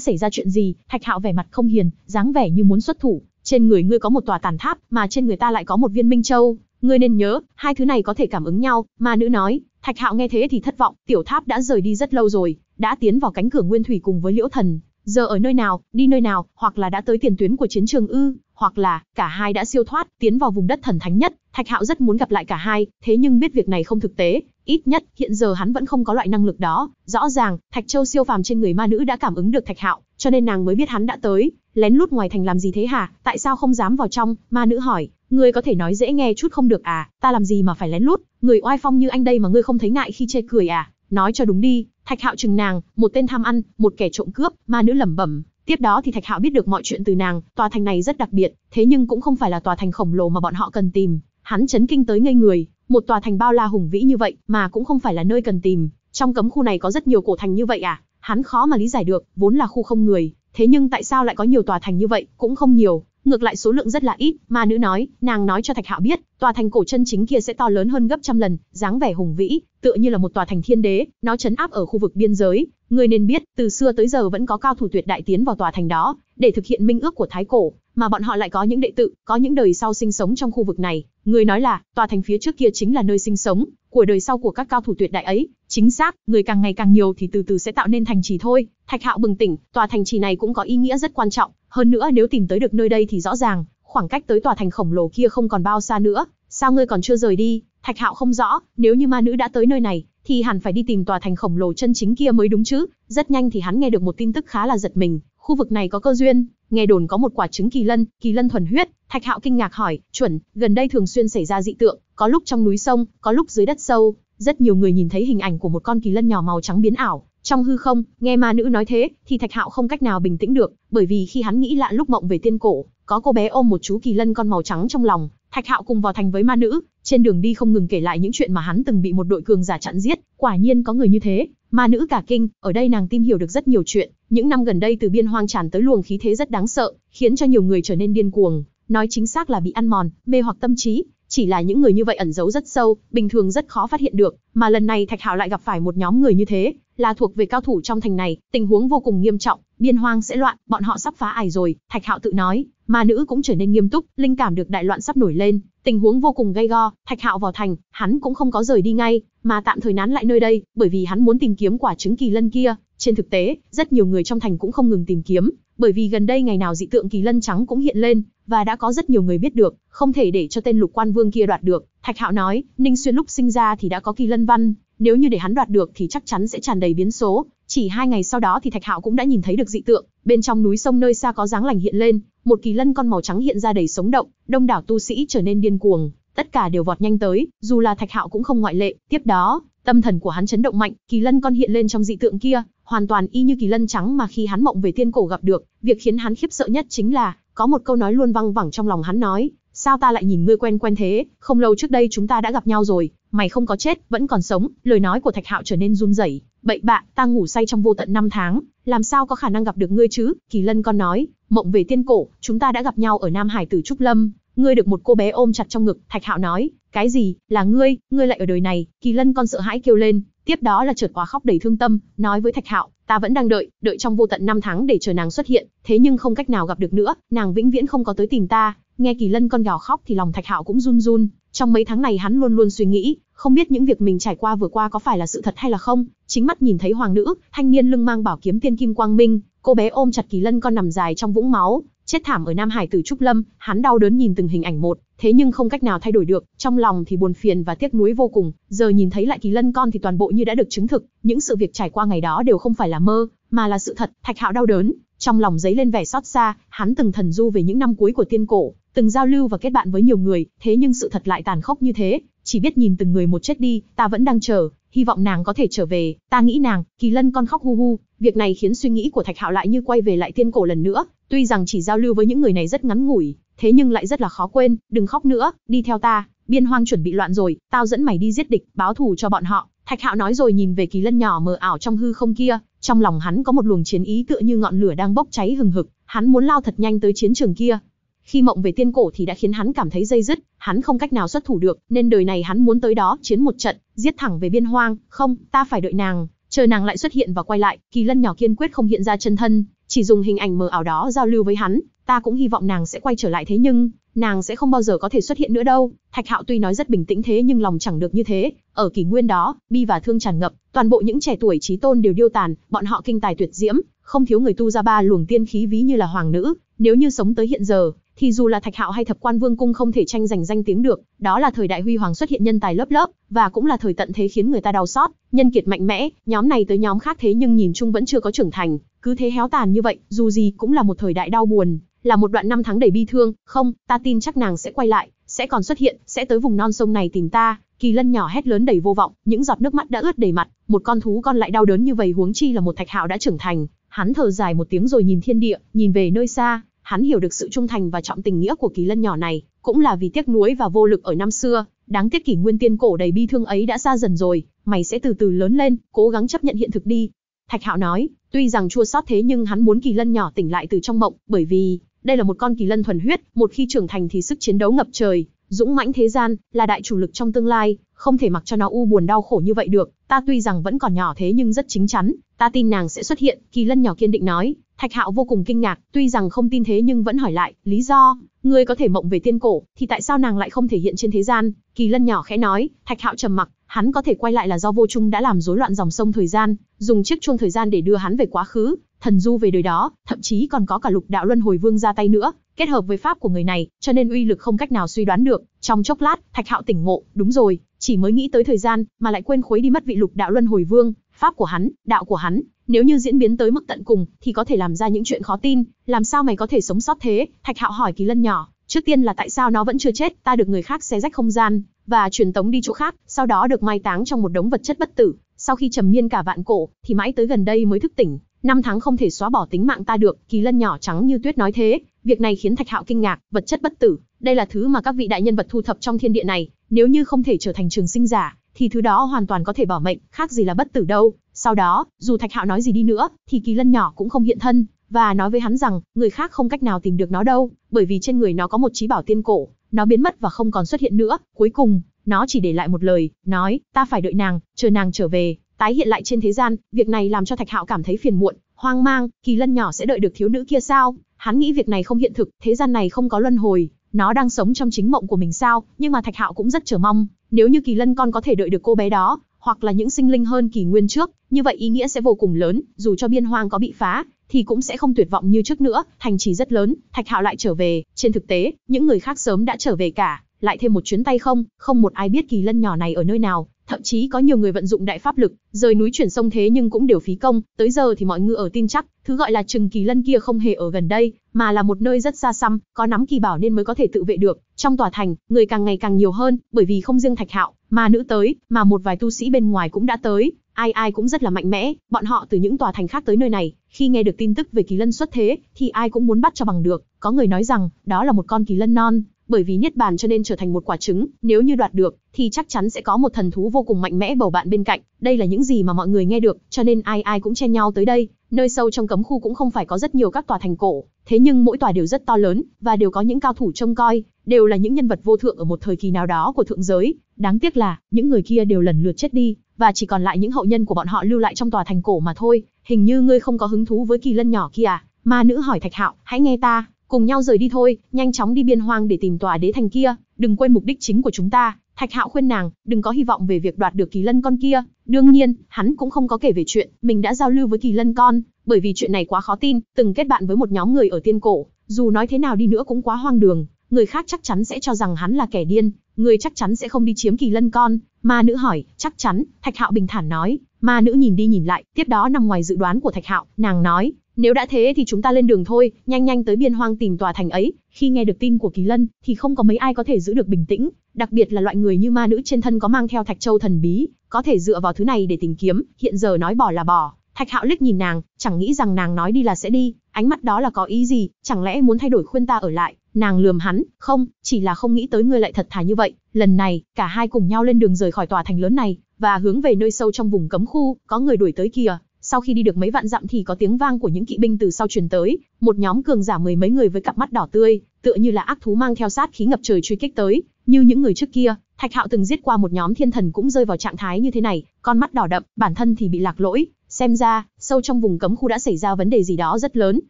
xảy ra chuyện gì? Thạch Hạo vẻ mặt không hiền, dáng vẻ như muốn xuất thủ, trên người ngươi có một tòa tàn tháp, mà trên người ta lại có một viên minh châu, ngươi nên nhớ, hai thứ này có thể cảm ứng nhau, ma nữ nói, Thạch Hạo nghe thế thì thất vọng, tiểu tháp đã rời đi rất lâu rồi, đã tiến vào cánh cửa nguyên thủy cùng với Liễu Thần, giờ ở nơi nào, đi nơi nào, hoặc là đã tới tiền tuyến của chiến trường ư, hoặc là cả hai đã siêu thoát, tiến vào vùng đất thần thánh nhất, Thạch Hạo rất muốn gặp lại cả hai, thế nhưng biết việc này không thực tế, ít nhất hiện giờ hắn vẫn không có loại năng lực đó, rõ ràng, Thạch Châu siêu phàm trên người ma nữ đã cảm ứng được Thạch Hạo, cho nên nàng mới biết hắn đã tới, lén lút ngoài thành làm gì thế hả, tại sao không dám vào trong, ma nữ hỏi, ngươi có thể nói dễ nghe chút không được à, ta làm gì mà phải lén lút, người oai phong như anh đây mà ngươi không thấy ngại khi chê cười à, nói cho đúng đi, thạch hạo chừng nàng, một tên tham ăn, một kẻ trộm cướp, ma nữ lẩm bẩm. Tiếp đó thì Thạch Hạo biết được mọi chuyện từ nàng, tòa thành này rất đặc biệt, thế nhưng cũng không phải là tòa thành khổng lồ mà bọn họ cần tìm. Hắn chấn kinh tới ngây người, một tòa thành bao la hùng vĩ như vậy mà cũng không phải là nơi cần tìm, trong cấm khu này có rất nhiều cổ thành như vậy à? Hắn khó mà lý giải được, vốn là khu không người, Thế nhưng tại sao lại có nhiều tòa thành như vậy, cũng không nhiều, ngược lại số lượng rất là ít, mà nữ nói, nàng nói cho Thạch Hạo biết, tòa thành cổ chân chính kia sẽ to lớn hơn gấp trăm lần, dáng vẻ hùng vĩ, tựa như là một tòa thành thiên đế, nó chấn áp ở khu vực biên giới, người nên biết, từ xưa tới giờ vẫn có cao thủ tuyệt đại tiến vào tòa thành đó, để thực hiện minh ước của thái cổ, mà bọn họ lại có những đệ tử, có những đời sau sinh sống trong khu vực này, người nói là, tòa thành phía trước kia chính là nơi sinh sống của đời sau của các cao thủ tuyệt đại ấy. Chính xác, người càng ngày càng nhiều thì từ từ sẽ tạo nên thành trì thôi. Thạch Hạo bừng tỉnh, tòa thành trì này cũng có ý nghĩa rất quan trọng. Hơn nữa nếu tìm tới được nơi đây thì rõ ràng, khoảng cách tới tòa thành khổng lồ kia không còn bao xa nữa. Sao ngươi còn chưa rời đi? Thạch Hạo không rõ, nếu như ma nữ đã tới nơi này, thì hẳn phải đi tìm tòa thành khổng lồ chân chính kia mới đúng chứ. Rất nhanh thì hắn nghe được một tin tức khá là giật mình, khu vực này có cơ duyên, nghe đồn có một quả trứng kỳ lân, kỳ lân thuần huyết. Thạch Hạo kinh ngạc hỏi, chuẩn, gần đây thường xuyên xảy ra dị tượng, có lúc trong núi sông, có lúc dưới đất sâu, rất nhiều người nhìn thấy hình ảnh của một con kỳ lân nhỏ màu trắng biến ảo trong hư không nghe ma nữ nói thế thì thạch hạo không cách nào bình tĩnh được bởi vì khi hắn nghĩ lại lúc mộng về tiên cổ có cô bé ôm một chú kỳ lân con màu trắng trong lòng thạch hạo cùng vào thành với ma nữ trên đường đi không ngừng kể lại những chuyện mà hắn từng bị một đội cường giả chặn giết quả nhiên có người như thế ma nữ cả kinh ở đây nàng tìm hiểu được rất nhiều chuyện những năm gần đây từ biên hoang tràn tới luồng khí thế rất đáng sợ khiến cho nhiều người trở nên điên cuồng nói chính xác là bị ăn mòn mê hoặc tâm trí chỉ là những người như vậy ẩn giấu rất sâu, bình thường rất khó phát hiện được, mà lần này Thạch Hạo lại gặp phải một nhóm người như thế, là thuộc về cao thủ trong thành này, tình huống vô cùng nghiêm trọng, biên hoang sẽ loạn, bọn họ sắp phá ải rồi, Thạch Hạo tự nói, mà nữ cũng trở nên nghiêm túc, linh cảm được đại loạn sắp nổi lên, tình huống vô cùng gay go, Thạch Hạo vào thành, hắn cũng không có rời đi ngay, mà tạm thời nán lại nơi đây, bởi vì hắn muốn tìm kiếm quả trứng kỳ lân kia, trên thực tế, rất nhiều người trong thành cũng không ngừng tìm kiếm, bởi vì gần đây ngày nào dị tượng kỳ lân trắng cũng hiện lên, và đã có rất nhiều người biết được, không thể để cho tên lục quan vương kia đoạt được. Thạch Hạo nói, Ninh Xuyên lúc sinh ra thì đã có kỳ lân văn, nếu như để hắn đoạt được thì chắc chắn sẽ tràn đầy biến số. Chỉ hai ngày sau đó thì Thạch Hạo cũng đã nhìn thấy được dị tượng, bên trong núi sông nơi xa có dáng lành hiện lên, một kỳ lân con màu trắng hiện ra đầy sống động, đông đảo tu sĩ trở nên điên cuồng, tất cả đều vọt nhanh tới, dù là Thạch Hạo cũng không ngoại lệ. Tiếp đó, tâm thần của hắn chấn động mạnh, kỳ lân con hiện lên trong dị tượng kia, hoàn toàn y như kỳ lân trắng mà khi hắn mộng về tiên cổ gặp được, việc khiến hắn khiếp sợ nhất chính là có một câu nói luôn văng vẳng trong lòng hắn nói, sao ta lại nhìn ngươi quen quen thế, không lâu trước đây chúng ta đã gặp nhau rồi, mày không có chết, vẫn còn sống, lời nói của Thạch Hạo trở nên run rẩy, bậy bạ, ta ngủ say trong vô tận năm tháng, làm sao có khả năng gặp được ngươi chứ, Kỳ Lân con nói, mộng về tiên cổ, chúng ta đã gặp nhau ở Nam Hải Tử Trúc Lâm, Ngươi được một cô bé ôm chặt trong ngực, Thạch Hạo nói, cái gì, là ngươi, ngươi lại ở đời này, Kỳ Lân con sợ hãi kêu lên, tiếp đó là chợt quá khóc đầy thương tâm, nói với Thạch Hạo, ta vẫn đang đợi, đợi trong vô tận năm tháng để chờ nàng xuất hiện, thế nhưng không cách nào gặp được nữa, nàng vĩnh viễn không có tới tìm ta. Nghe Kỳ Lân con gào khóc thì lòng Thạch Hạo cũng run run, trong mấy tháng này hắn luôn luôn suy nghĩ, không biết những việc mình trải qua vừa qua có phải là sự thật hay là không, chính mắt nhìn thấy hoàng nữ, thanh niên lưng mang bảo kiếm tiên kim quang minh, cô bé ôm chặt Kỳ Lân con nằm dài trong vũng máu, Chết thảm ở Nam Hải tử Trúc Lâm, hắn đau đớn nhìn từng hình ảnh một, thế nhưng không cách nào thay đổi được, trong lòng thì buồn phiền và tiếc nuối vô cùng, giờ nhìn thấy lại kỳ lân con thì toàn bộ như đã được chứng thực, những sự việc trải qua ngày đó đều không phải là mơ, mà là sự thật, thạch hạo đau đớn, trong lòng dấy lên vẻ xót xa, hắn từng thần du về những năm cuối của tiên cổ, từng giao lưu và kết bạn với nhiều người, thế nhưng sự thật lại tàn khốc như thế, chỉ biết nhìn từng người một chết đi, ta vẫn đang chờ, hy vọng nàng có thể trở về, ta nghĩ nàng, kỳ lân con khóc hu hu, việc này khiến suy nghĩ của thạch hạo lại như quay về lại tiên cổ lần nữa, tuy rằng chỉ giao lưu với những người này rất ngắn ngủi, thế nhưng lại rất là khó quên, đừng khóc nữa, đi theo ta, biên hoang chuẩn bị loạn rồi, tao dẫn mày đi giết địch, báo thù cho bọn họ. Thạch Hạo nói rồi nhìn về kỳ lân nhỏ mờ ảo trong hư không kia, trong lòng hắn có một luồng chiến ý tựa như ngọn lửa đang bốc cháy hừng hực, hắn muốn lao thật nhanh tới chiến trường kia, khi mộng về tiên cổ thì đã khiến hắn cảm thấy dây dứt, hắn không cách nào xuất thủ được, nên đời này hắn muốn tới đó chiến một trận, giết thẳng về biên hoang, không, ta phải đợi nàng, chờ nàng lại xuất hiện và quay lại, Kỳ Lân nhỏ kiên quyết không hiện ra chân thân, chỉ dùng hình ảnh mờ ảo đó giao lưu với hắn, ta cũng hy vọng nàng sẽ quay trở lại thế nhưng, nàng sẽ không bao giờ có thể xuất hiện nữa đâu. Thạch Hạo tuy nói rất bình tĩnh thế nhưng lòng chẳng được như thế, ở kỷ nguyên đó, bi và thương tràn ngập, toàn bộ những trẻ tuổi trí tôn đều điêu tàn, bọn họ kinh tài tuyệt diễm, không thiếu người tu ra ba luồng tiên khí ví như là hoàng nữ, nếu như sống tới hiện giờ, thì dù là Thạch Hạo hay Thập Quan Vương cung không thể tranh giành danh tiếng được, đó là thời đại huy hoàng xuất hiện nhân tài lớp lớp, và cũng là thời tận thế khiến người ta đau xót, nhân kiệt mạnh mẽ, nhóm này tới nhóm khác thế nhưng nhìn chung vẫn chưa có trưởng thành, cứ thế héo tàn như vậy, dù gì cũng là một thời đại đau buồn, là một đoạn năm tháng đầy bi thương, không, ta tin chắc nàng sẽ quay lại, sẽ còn xuất hiện, sẽ tới vùng non sông này tìm ta. Kỳ Lân nhỏ hét lớn đầy vô vọng, những giọt nước mắt đã ướt đầy mặt, một con thú con lại đau đớn như vậy huống chi là một Thạch Hạo đã trưởng thành, hắn thở dài một tiếng rồi nhìn thiên địa, nhìn về nơi xa, hắn hiểu được sự trung thành và trọng tình nghĩa của kỳ lân nhỏ này, cũng là vì tiếc nuối và vô lực ở năm xưa, đáng tiếc kỷ nguyên tiên cổ đầy bi thương ấy đã xa dần rồi, mày sẽ từ từ lớn lên, cố gắng chấp nhận hiện thực đi. Thạch Hạo nói, tuy rằng chua xót thế nhưng hắn muốn kỳ lân nhỏ tỉnh lại từ trong mộng, bởi vì đây là một con kỳ lân thuần huyết, một khi trưởng thành thì sức chiến đấu ngập trời, dũng mãnh thế gian, là đại chủ lực trong tương lai, không thể mặc cho nó u buồn đau khổ như vậy được, ta tuy rằng vẫn còn nhỏ thế nhưng rất chính chắn, ta tin nàng sẽ xuất hiện, kỳ lân nhỏ kiên định nói, Thạch Hạo vô cùng kinh ngạc, tuy rằng không tin thế nhưng vẫn hỏi lại, lý do, ngươi có thể mộng về tiên cổ, thì tại sao nàng lại không thể hiện trên thế gian? Kỳ Lân nhỏ khẽ nói, Thạch Hạo trầm mặc, hắn có thể quay lại là do vô trung đã làm rối loạn dòng sông thời gian, dùng chiếc chuông thời gian để đưa hắn về quá khứ, thần du về đời đó, thậm chí còn có cả lục đạo luân hồi vương ra tay nữa, kết hợp với pháp của người này, cho nên uy lực không cách nào suy đoán được. Trong chốc lát, Thạch Hạo tỉnh ngộ, đúng rồi, chỉ mới nghĩ tới thời gian, mà lại quên khuấy đi mất vị lục đạo luân hồi vương, pháp của hắn, đạo của hắn, nếu như diễn biến tới mức tận cùng, thì có thể làm ra những chuyện khó tin, làm sao mày có thể sống sót thế? Thạch Hạo hỏi Kỳ Lân nhỏ, trước tiên là tại sao nó vẫn chưa chết, ta được người khác xé rách không gian và truyền tống đi chỗ khác, sau đó được mai táng trong một đống vật chất bất tử, sau khi trầm miên cả vạn cổ, thì mãi tới gần đây mới thức tỉnh, năm tháng không thể xóa bỏ tính mạng ta được, Kỳ Lân nhỏ trắng như tuyết nói thế, việc này khiến Thạch Hạo kinh ngạc, vật chất bất tử, đây là thứ mà các vị đại nhân vật thu thập trong thiên địa này, nếu như không thể trở thành trường sinh giả, thì thứ đó hoàn toàn có thể bỏ mệnh, khác gì là bất tử đâu. Sau đó, dù Thạch Hạo nói gì đi nữa, thì kỳ lân nhỏ cũng không hiện thân, và nói với hắn rằng, người khác không cách nào tìm được nó đâu, bởi vì trên người nó có một trí bảo tiên cổ, nó biến mất và không còn xuất hiện nữa. Cuối cùng, nó chỉ để lại một lời, nói, ta phải đợi nàng, chờ nàng trở về, tái hiện lại trên thế gian, việc này làm cho Thạch Hạo cảm thấy phiền muộn, hoang mang, kỳ lân nhỏ sẽ đợi được thiếu nữ kia sao? Hắn nghĩ việc này không hiện thực, thế gian này không có luân hồi, nó đang sống trong chính mộng của mình sao? Nhưng mà Thạch Hạo cũng rất chờ mong, nếu như kỳ lân con có thể đợi được cô bé đó, hoặc là những sinh linh hơn kỷ nguyên trước, như vậy ý nghĩa sẽ vô cùng lớn, dù cho biên hoang có bị phá, thì cũng sẽ không tuyệt vọng như trước nữa, thành trì rất lớn, Thạch Hạo lại trở về, trên thực tế, những người khác sớm đã trở về cả, lại thêm một chuyến tay không, không một ai biết kỳ lân nhỏ này ở nơi nào, thậm chí có nhiều người vận dụng đại pháp lực, rời núi chuyển sông thế nhưng cũng đều phí công, tới giờ thì mọi người ở tin chắc, thứ gọi là chừng Kỳ Lân kia không hề ở gần đây, mà là một nơi rất xa xăm, có nắm kỳ bảo nên mới có thể tự vệ được. Trong tòa thành, người càng ngày càng nhiều hơn, bởi vì không riêng Thạch Hạo, Ma nữ tới, mà một vài tu sĩ bên ngoài cũng đã tới, ai ai cũng rất là mạnh mẽ, bọn họ từ những tòa thành khác tới nơi này, khi nghe được tin tức về kỳ lân xuất thế, thì ai cũng muốn bắt cho bằng được, có người nói rằng, đó là một con kỳ lân non, bởi vì niết bàn cho nên trở thành một quả trứng, nếu như đoạt được, thì chắc chắn sẽ có một thần thú vô cùng mạnh mẽ bầu bạn bên cạnh, đây là những gì mà mọi người nghe được, cho nên ai ai cũng chen nhau tới đây, Nơi sâu trong cấm khu cũng không phải có rất nhiều các tòa thành cổ, thế nhưng mỗi tòa đều rất to lớn và đều có những cao thủ trông coi, đều là những nhân vật vô thượng ở một thời kỳ nào đó của thượng giới, đáng tiếc là những người kia đều lần lượt chết đi và chỉ còn lại những hậu nhân của bọn họ lưu lại trong tòa thành cổ mà thôi, hình như ngươi không có hứng thú với kỳ lân nhỏ kia à? Ma nữ hỏi Thạch Hạo, hãy nghe ta, cùng nhau rời đi thôi, nhanh chóng đi biên hoang để tìm tòa đế thành kia, đừng quên mục đích chính của chúng ta. Thạch Hạo khuyên nàng, đừng có hy vọng về việc đoạt được kỳ lân con kia, Đương nhiên, hắn cũng không có kể về chuyện mình đã giao lưu với kỳ lân con, bởi vì chuyện này quá khó tin, từng kết bạn với một nhóm người ở tiên cổ, dù nói thế nào đi nữa cũng quá hoang đường, người khác chắc chắn sẽ cho rằng hắn là kẻ điên, người chắc chắn sẽ không đi chiếm kỳ lân con. Ma nữ hỏi, chắc chắn, Thạch Hạo bình thản nói, ma nữ nhìn đi nhìn lại, tiếp đó nằm ngoài dự đoán của Thạch Hạo, nàng nói, nếu đã thế thì chúng ta lên đường thôi, nhanh nhanh tới biên hoang tìm tòa thành ấy, khi nghe được tin của Kỳ Lân, thì không có mấy ai có thể giữ được bình tĩnh, đặc biệt là loại người như ma nữ trên thân có mang theo Thạch Châu thần bí, có thể dựa vào thứ này để tìm kiếm, hiện giờ nói bỏ là bỏ. Thạch Hạo liếc nhìn nàng, chẳng nghĩ rằng nàng nói đi là sẽ đi, ánh mắt đó là có ý gì, chẳng lẽ muốn thay đổi khuyên ta ở lại? Nàng lườm hắn, không, chỉ là không nghĩ tới ngươi lại thật thà như vậy. Lần này, cả hai cùng nhau lên đường rời khỏi tòa thành lớn này, và hướng về nơi sâu trong vùng cấm khu, có người đuổi tới kìa. Sau khi đi được mấy vạn dặm thì có tiếng vang của những kỵ binh từ sau truyền tới, một nhóm cường giả mười mấy người với cặp mắt đỏ tươi, tựa như là ác thú mang theo sát khí ngập trời truy kích tới, như những người trước kia, Thạch Hạo từng giết qua một nhóm thiên thần cũng rơi vào trạng thái như thế này, con mắt đỏ đậm, bản thân thì bị lạc lỗi, xem ra, sâu trong vùng cấm khu đã xảy ra vấn đề gì đó rất lớn,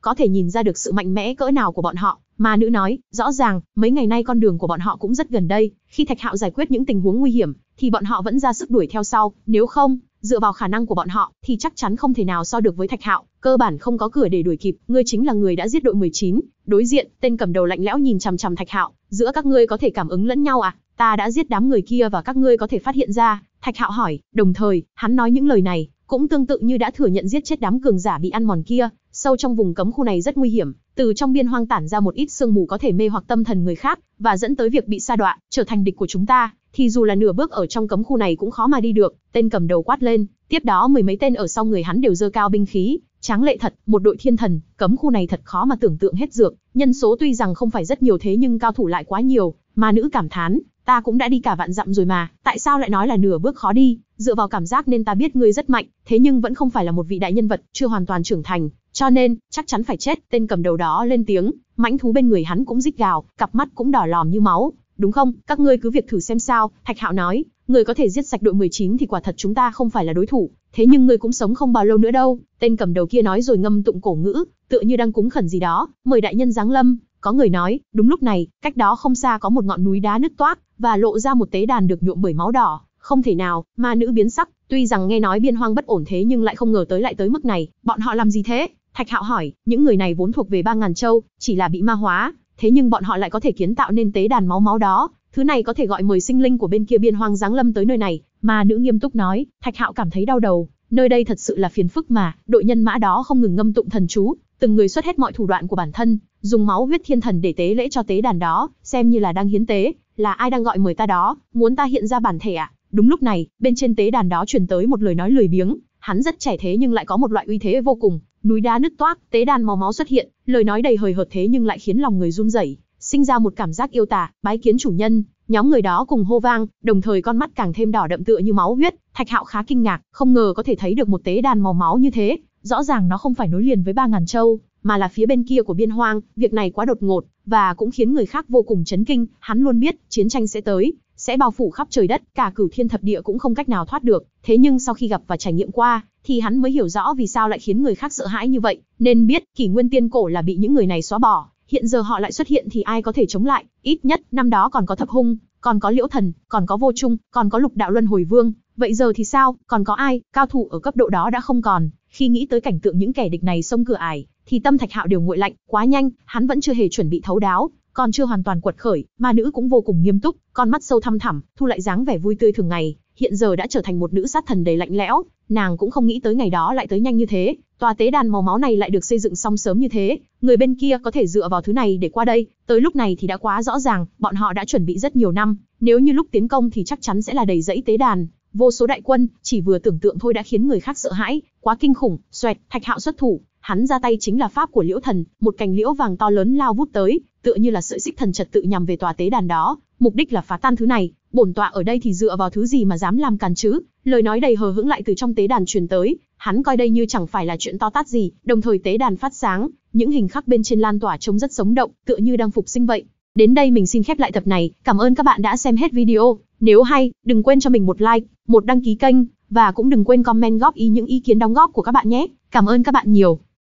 có thể nhìn ra được sự mạnh mẽ cỡ nào của bọn họ. Mà nữ nói, rõ ràng, mấy ngày nay con đường của bọn họ cũng rất gần đây, khi Thạch Hạo giải quyết những tình huống nguy hiểm, thì bọn họ vẫn ra sức đuổi theo sau, nếu không, dựa vào khả năng của bọn họ thì chắc chắn không thể nào so được với Thạch Hạo, cơ bản không có cửa để đuổi kịp, ngươi chính là người đã giết đội 19. Đối diện, tên cầm đầu lạnh lẽo nhìn chằm chằm Thạch Hạo, giữa các ngươi có thể cảm ứng lẫn nhau à? Ta đã giết đám người kia và các ngươi có thể phát hiện ra, Thạch Hạo hỏi, đồng thời, hắn nói những lời này, cũng tương tự như đã thừa nhận giết chết đám cường giả bị ăn mòn kia, sâu trong vùng cấm khu này rất nguy hiểm, từ trong biên hoang tản ra một ít sương mù có thể mê hoặc tâm thần người khác và dẫn tới việc bị sa đọa, trở thành địch của chúng ta, thì dù là nửa bước ở trong cấm khu này cũng khó mà đi được, tên cầm đầu quát lên, tiếp đó mười mấy tên ở sau người hắn đều dơ cao binh khí, tráng lệ thật, một đội thiên thần, cấm khu này thật khó mà tưởng tượng hết dược, nhân số tuy rằng không phải rất nhiều thế nhưng cao thủ lại quá nhiều, mà nữ cảm thán, ta cũng đã đi cả vạn dặm rồi mà, tại sao lại nói là nửa bước khó đi, dựa vào cảm giác nên ta biết ngươi rất mạnh, thế nhưng vẫn không phải là một vị đại nhân vật, chưa hoàn toàn trưởng thành, cho nên, chắc chắn phải chết, tên cầm đầu đó lên tiếng, mãnh thú bên người hắn cũng rít gào, cặp mắt cũng đỏ lòm như máu, đúng không, các ngươi cứ việc thử xem sao, Thạch Hạo nói, người có thể giết sạch đội 19 thì quả thật chúng ta không phải là đối thủ, thế nhưng người cũng sống không bao lâu nữa đâu, tên cầm đầu kia nói rồi ngâm tụng cổ ngữ, tựa như đang cúng khẩn gì đó, mời đại nhân giáng lâm, có người nói, đúng lúc này, cách đó không xa có một ngọn núi đá nứt toác, và lộ ra một tế đàn được nhuộm bởi máu đỏ, không thể nào, ma nữ biến sắc, tuy rằng nghe nói biên hoang bất ổn thế nhưng lại không ngờ tới lại tới mức này, bọn họ làm gì thế? Thạch Hạo hỏi, những người này vốn thuộc về ba ngàn châu, chỉ là bị ma hóa, thế nhưng bọn họ lại có thể kiến tạo nên tế đàn máu máu đó, thứ này có thể gọi mời sinh linh của bên kia biên hoang giáng lâm tới nơi này, mà nữ nghiêm túc nói, Thạch Hạo cảm thấy đau đầu, nơi đây thật sự là phiền phức mà, đội nhân mã đó không ngừng ngâm tụng thần chú, từng người xuất hết mọi thủ đoạn của bản thân, dùng máu huyết thiên thần để tế lễ cho tế đàn đó, xem như là đang hiến tế, là ai đang gọi mời ta đó, muốn ta hiện ra bản thể à? Đúng lúc này, bên trên tế đàn đó truyền tới một lời nói lười biếng, hắn rất trẻ thế nhưng lại có một loại uy thế vô cùng, Núi đá nứt toác, tế đàn màu máu xuất hiện, lời nói đầy hời hợt thế nhưng lại khiến lòng người run rẩy, sinh ra một cảm giác yêu tả, bái kiến chủ nhân, nhóm người đó cùng hô vang, đồng thời con mắt càng thêm đỏ đậm tựa như máu huyết, Thạch Hạo khá kinh ngạc, không ngờ có thể thấy được một tế đàn màu máu như thế, rõ ràng nó không phải nối liền với ba ngàn châu, mà là phía bên kia của biên hoang, việc này quá đột ngột và cũng khiến người khác vô cùng chấn kinh, hắn luôn biết chiến tranh sẽ tới, sẽ bao phủ khắp trời đất, cả cửu thiên thập địa cũng không cách nào thoát được, thế nhưng sau khi gặp và trải nghiệm qua, thì hắn mới hiểu rõ vì sao lại khiến người khác sợ hãi như vậy, nên biết kỷ nguyên tiên cổ là bị những người này xóa bỏ, hiện giờ họ lại xuất hiện thì ai có thể chống lại, ít nhất năm đó còn có thập hung, còn có liễu thần, còn có vô trung, còn có lục đạo luân hồi vương, vậy giờ thì sao, còn có ai, cao thủ ở cấp độ đó đã không còn, khi nghĩ tới cảnh tượng những kẻ địch này xông cửa ải, thì tâm thạch hạo đều nguội lạnh, quá nhanh, hắn vẫn chưa hề chuẩn bị thấu đáo, còn chưa hoàn toàn quật khởi, mà nữ cũng vô cùng nghiêm túc, con mắt sâu thăm thẳm, thu lại dáng vẻ vui tươi thường ngày, hiện giờ đã trở thành một nữ sát thần đầy lạnh lẽo, nàng cũng không nghĩ tới ngày đó lại tới nhanh như thế, tòa tế đàn màu máu này lại được xây dựng xong sớm như thế, người bên kia có thể dựa vào thứ này để qua đây, tới lúc này thì đã quá rõ ràng, bọn họ đã chuẩn bị rất nhiều năm, nếu như lúc tiến công thì chắc chắn sẽ là đầy dãy tế đàn, vô số đại quân, chỉ vừa tưởng tượng thôi đã khiến người khác sợ hãi, quá kinh khủng, xoẹt, Thạch Hạo xuất thủ, hắn ra tay chính là pháp của liễu thần, một cành liễu vàng to lớn lao vút tới, tựa như là sợi xích thần trật tự nhằm về tòa tế đàn đó, mục đích là phá tan thứ này, bổn tọa ở đây thì dựa vào thứ gì mà dám làm càn chứ? Lời nói đầy hờ hững lại từ trong tế đàn truyền tới, hắn coi đây như chẳng phải là chuyện to tát gì, đồng thời tế đàn phát sáng, những hình khắc bên trên lan tỏa trông rất sống động, tựa như đang phục sinh vậy. Đến đây mình xin khép lại tập này, cảm ơn các bạn đã xem hết video, nếu hay, đừng quên cho mình một like, một đăng ký kênh, và cũng đừng quên comment góp ý những ý kiến đóng góp của các bạn nhé. Cảm ơn các bạn nhiều.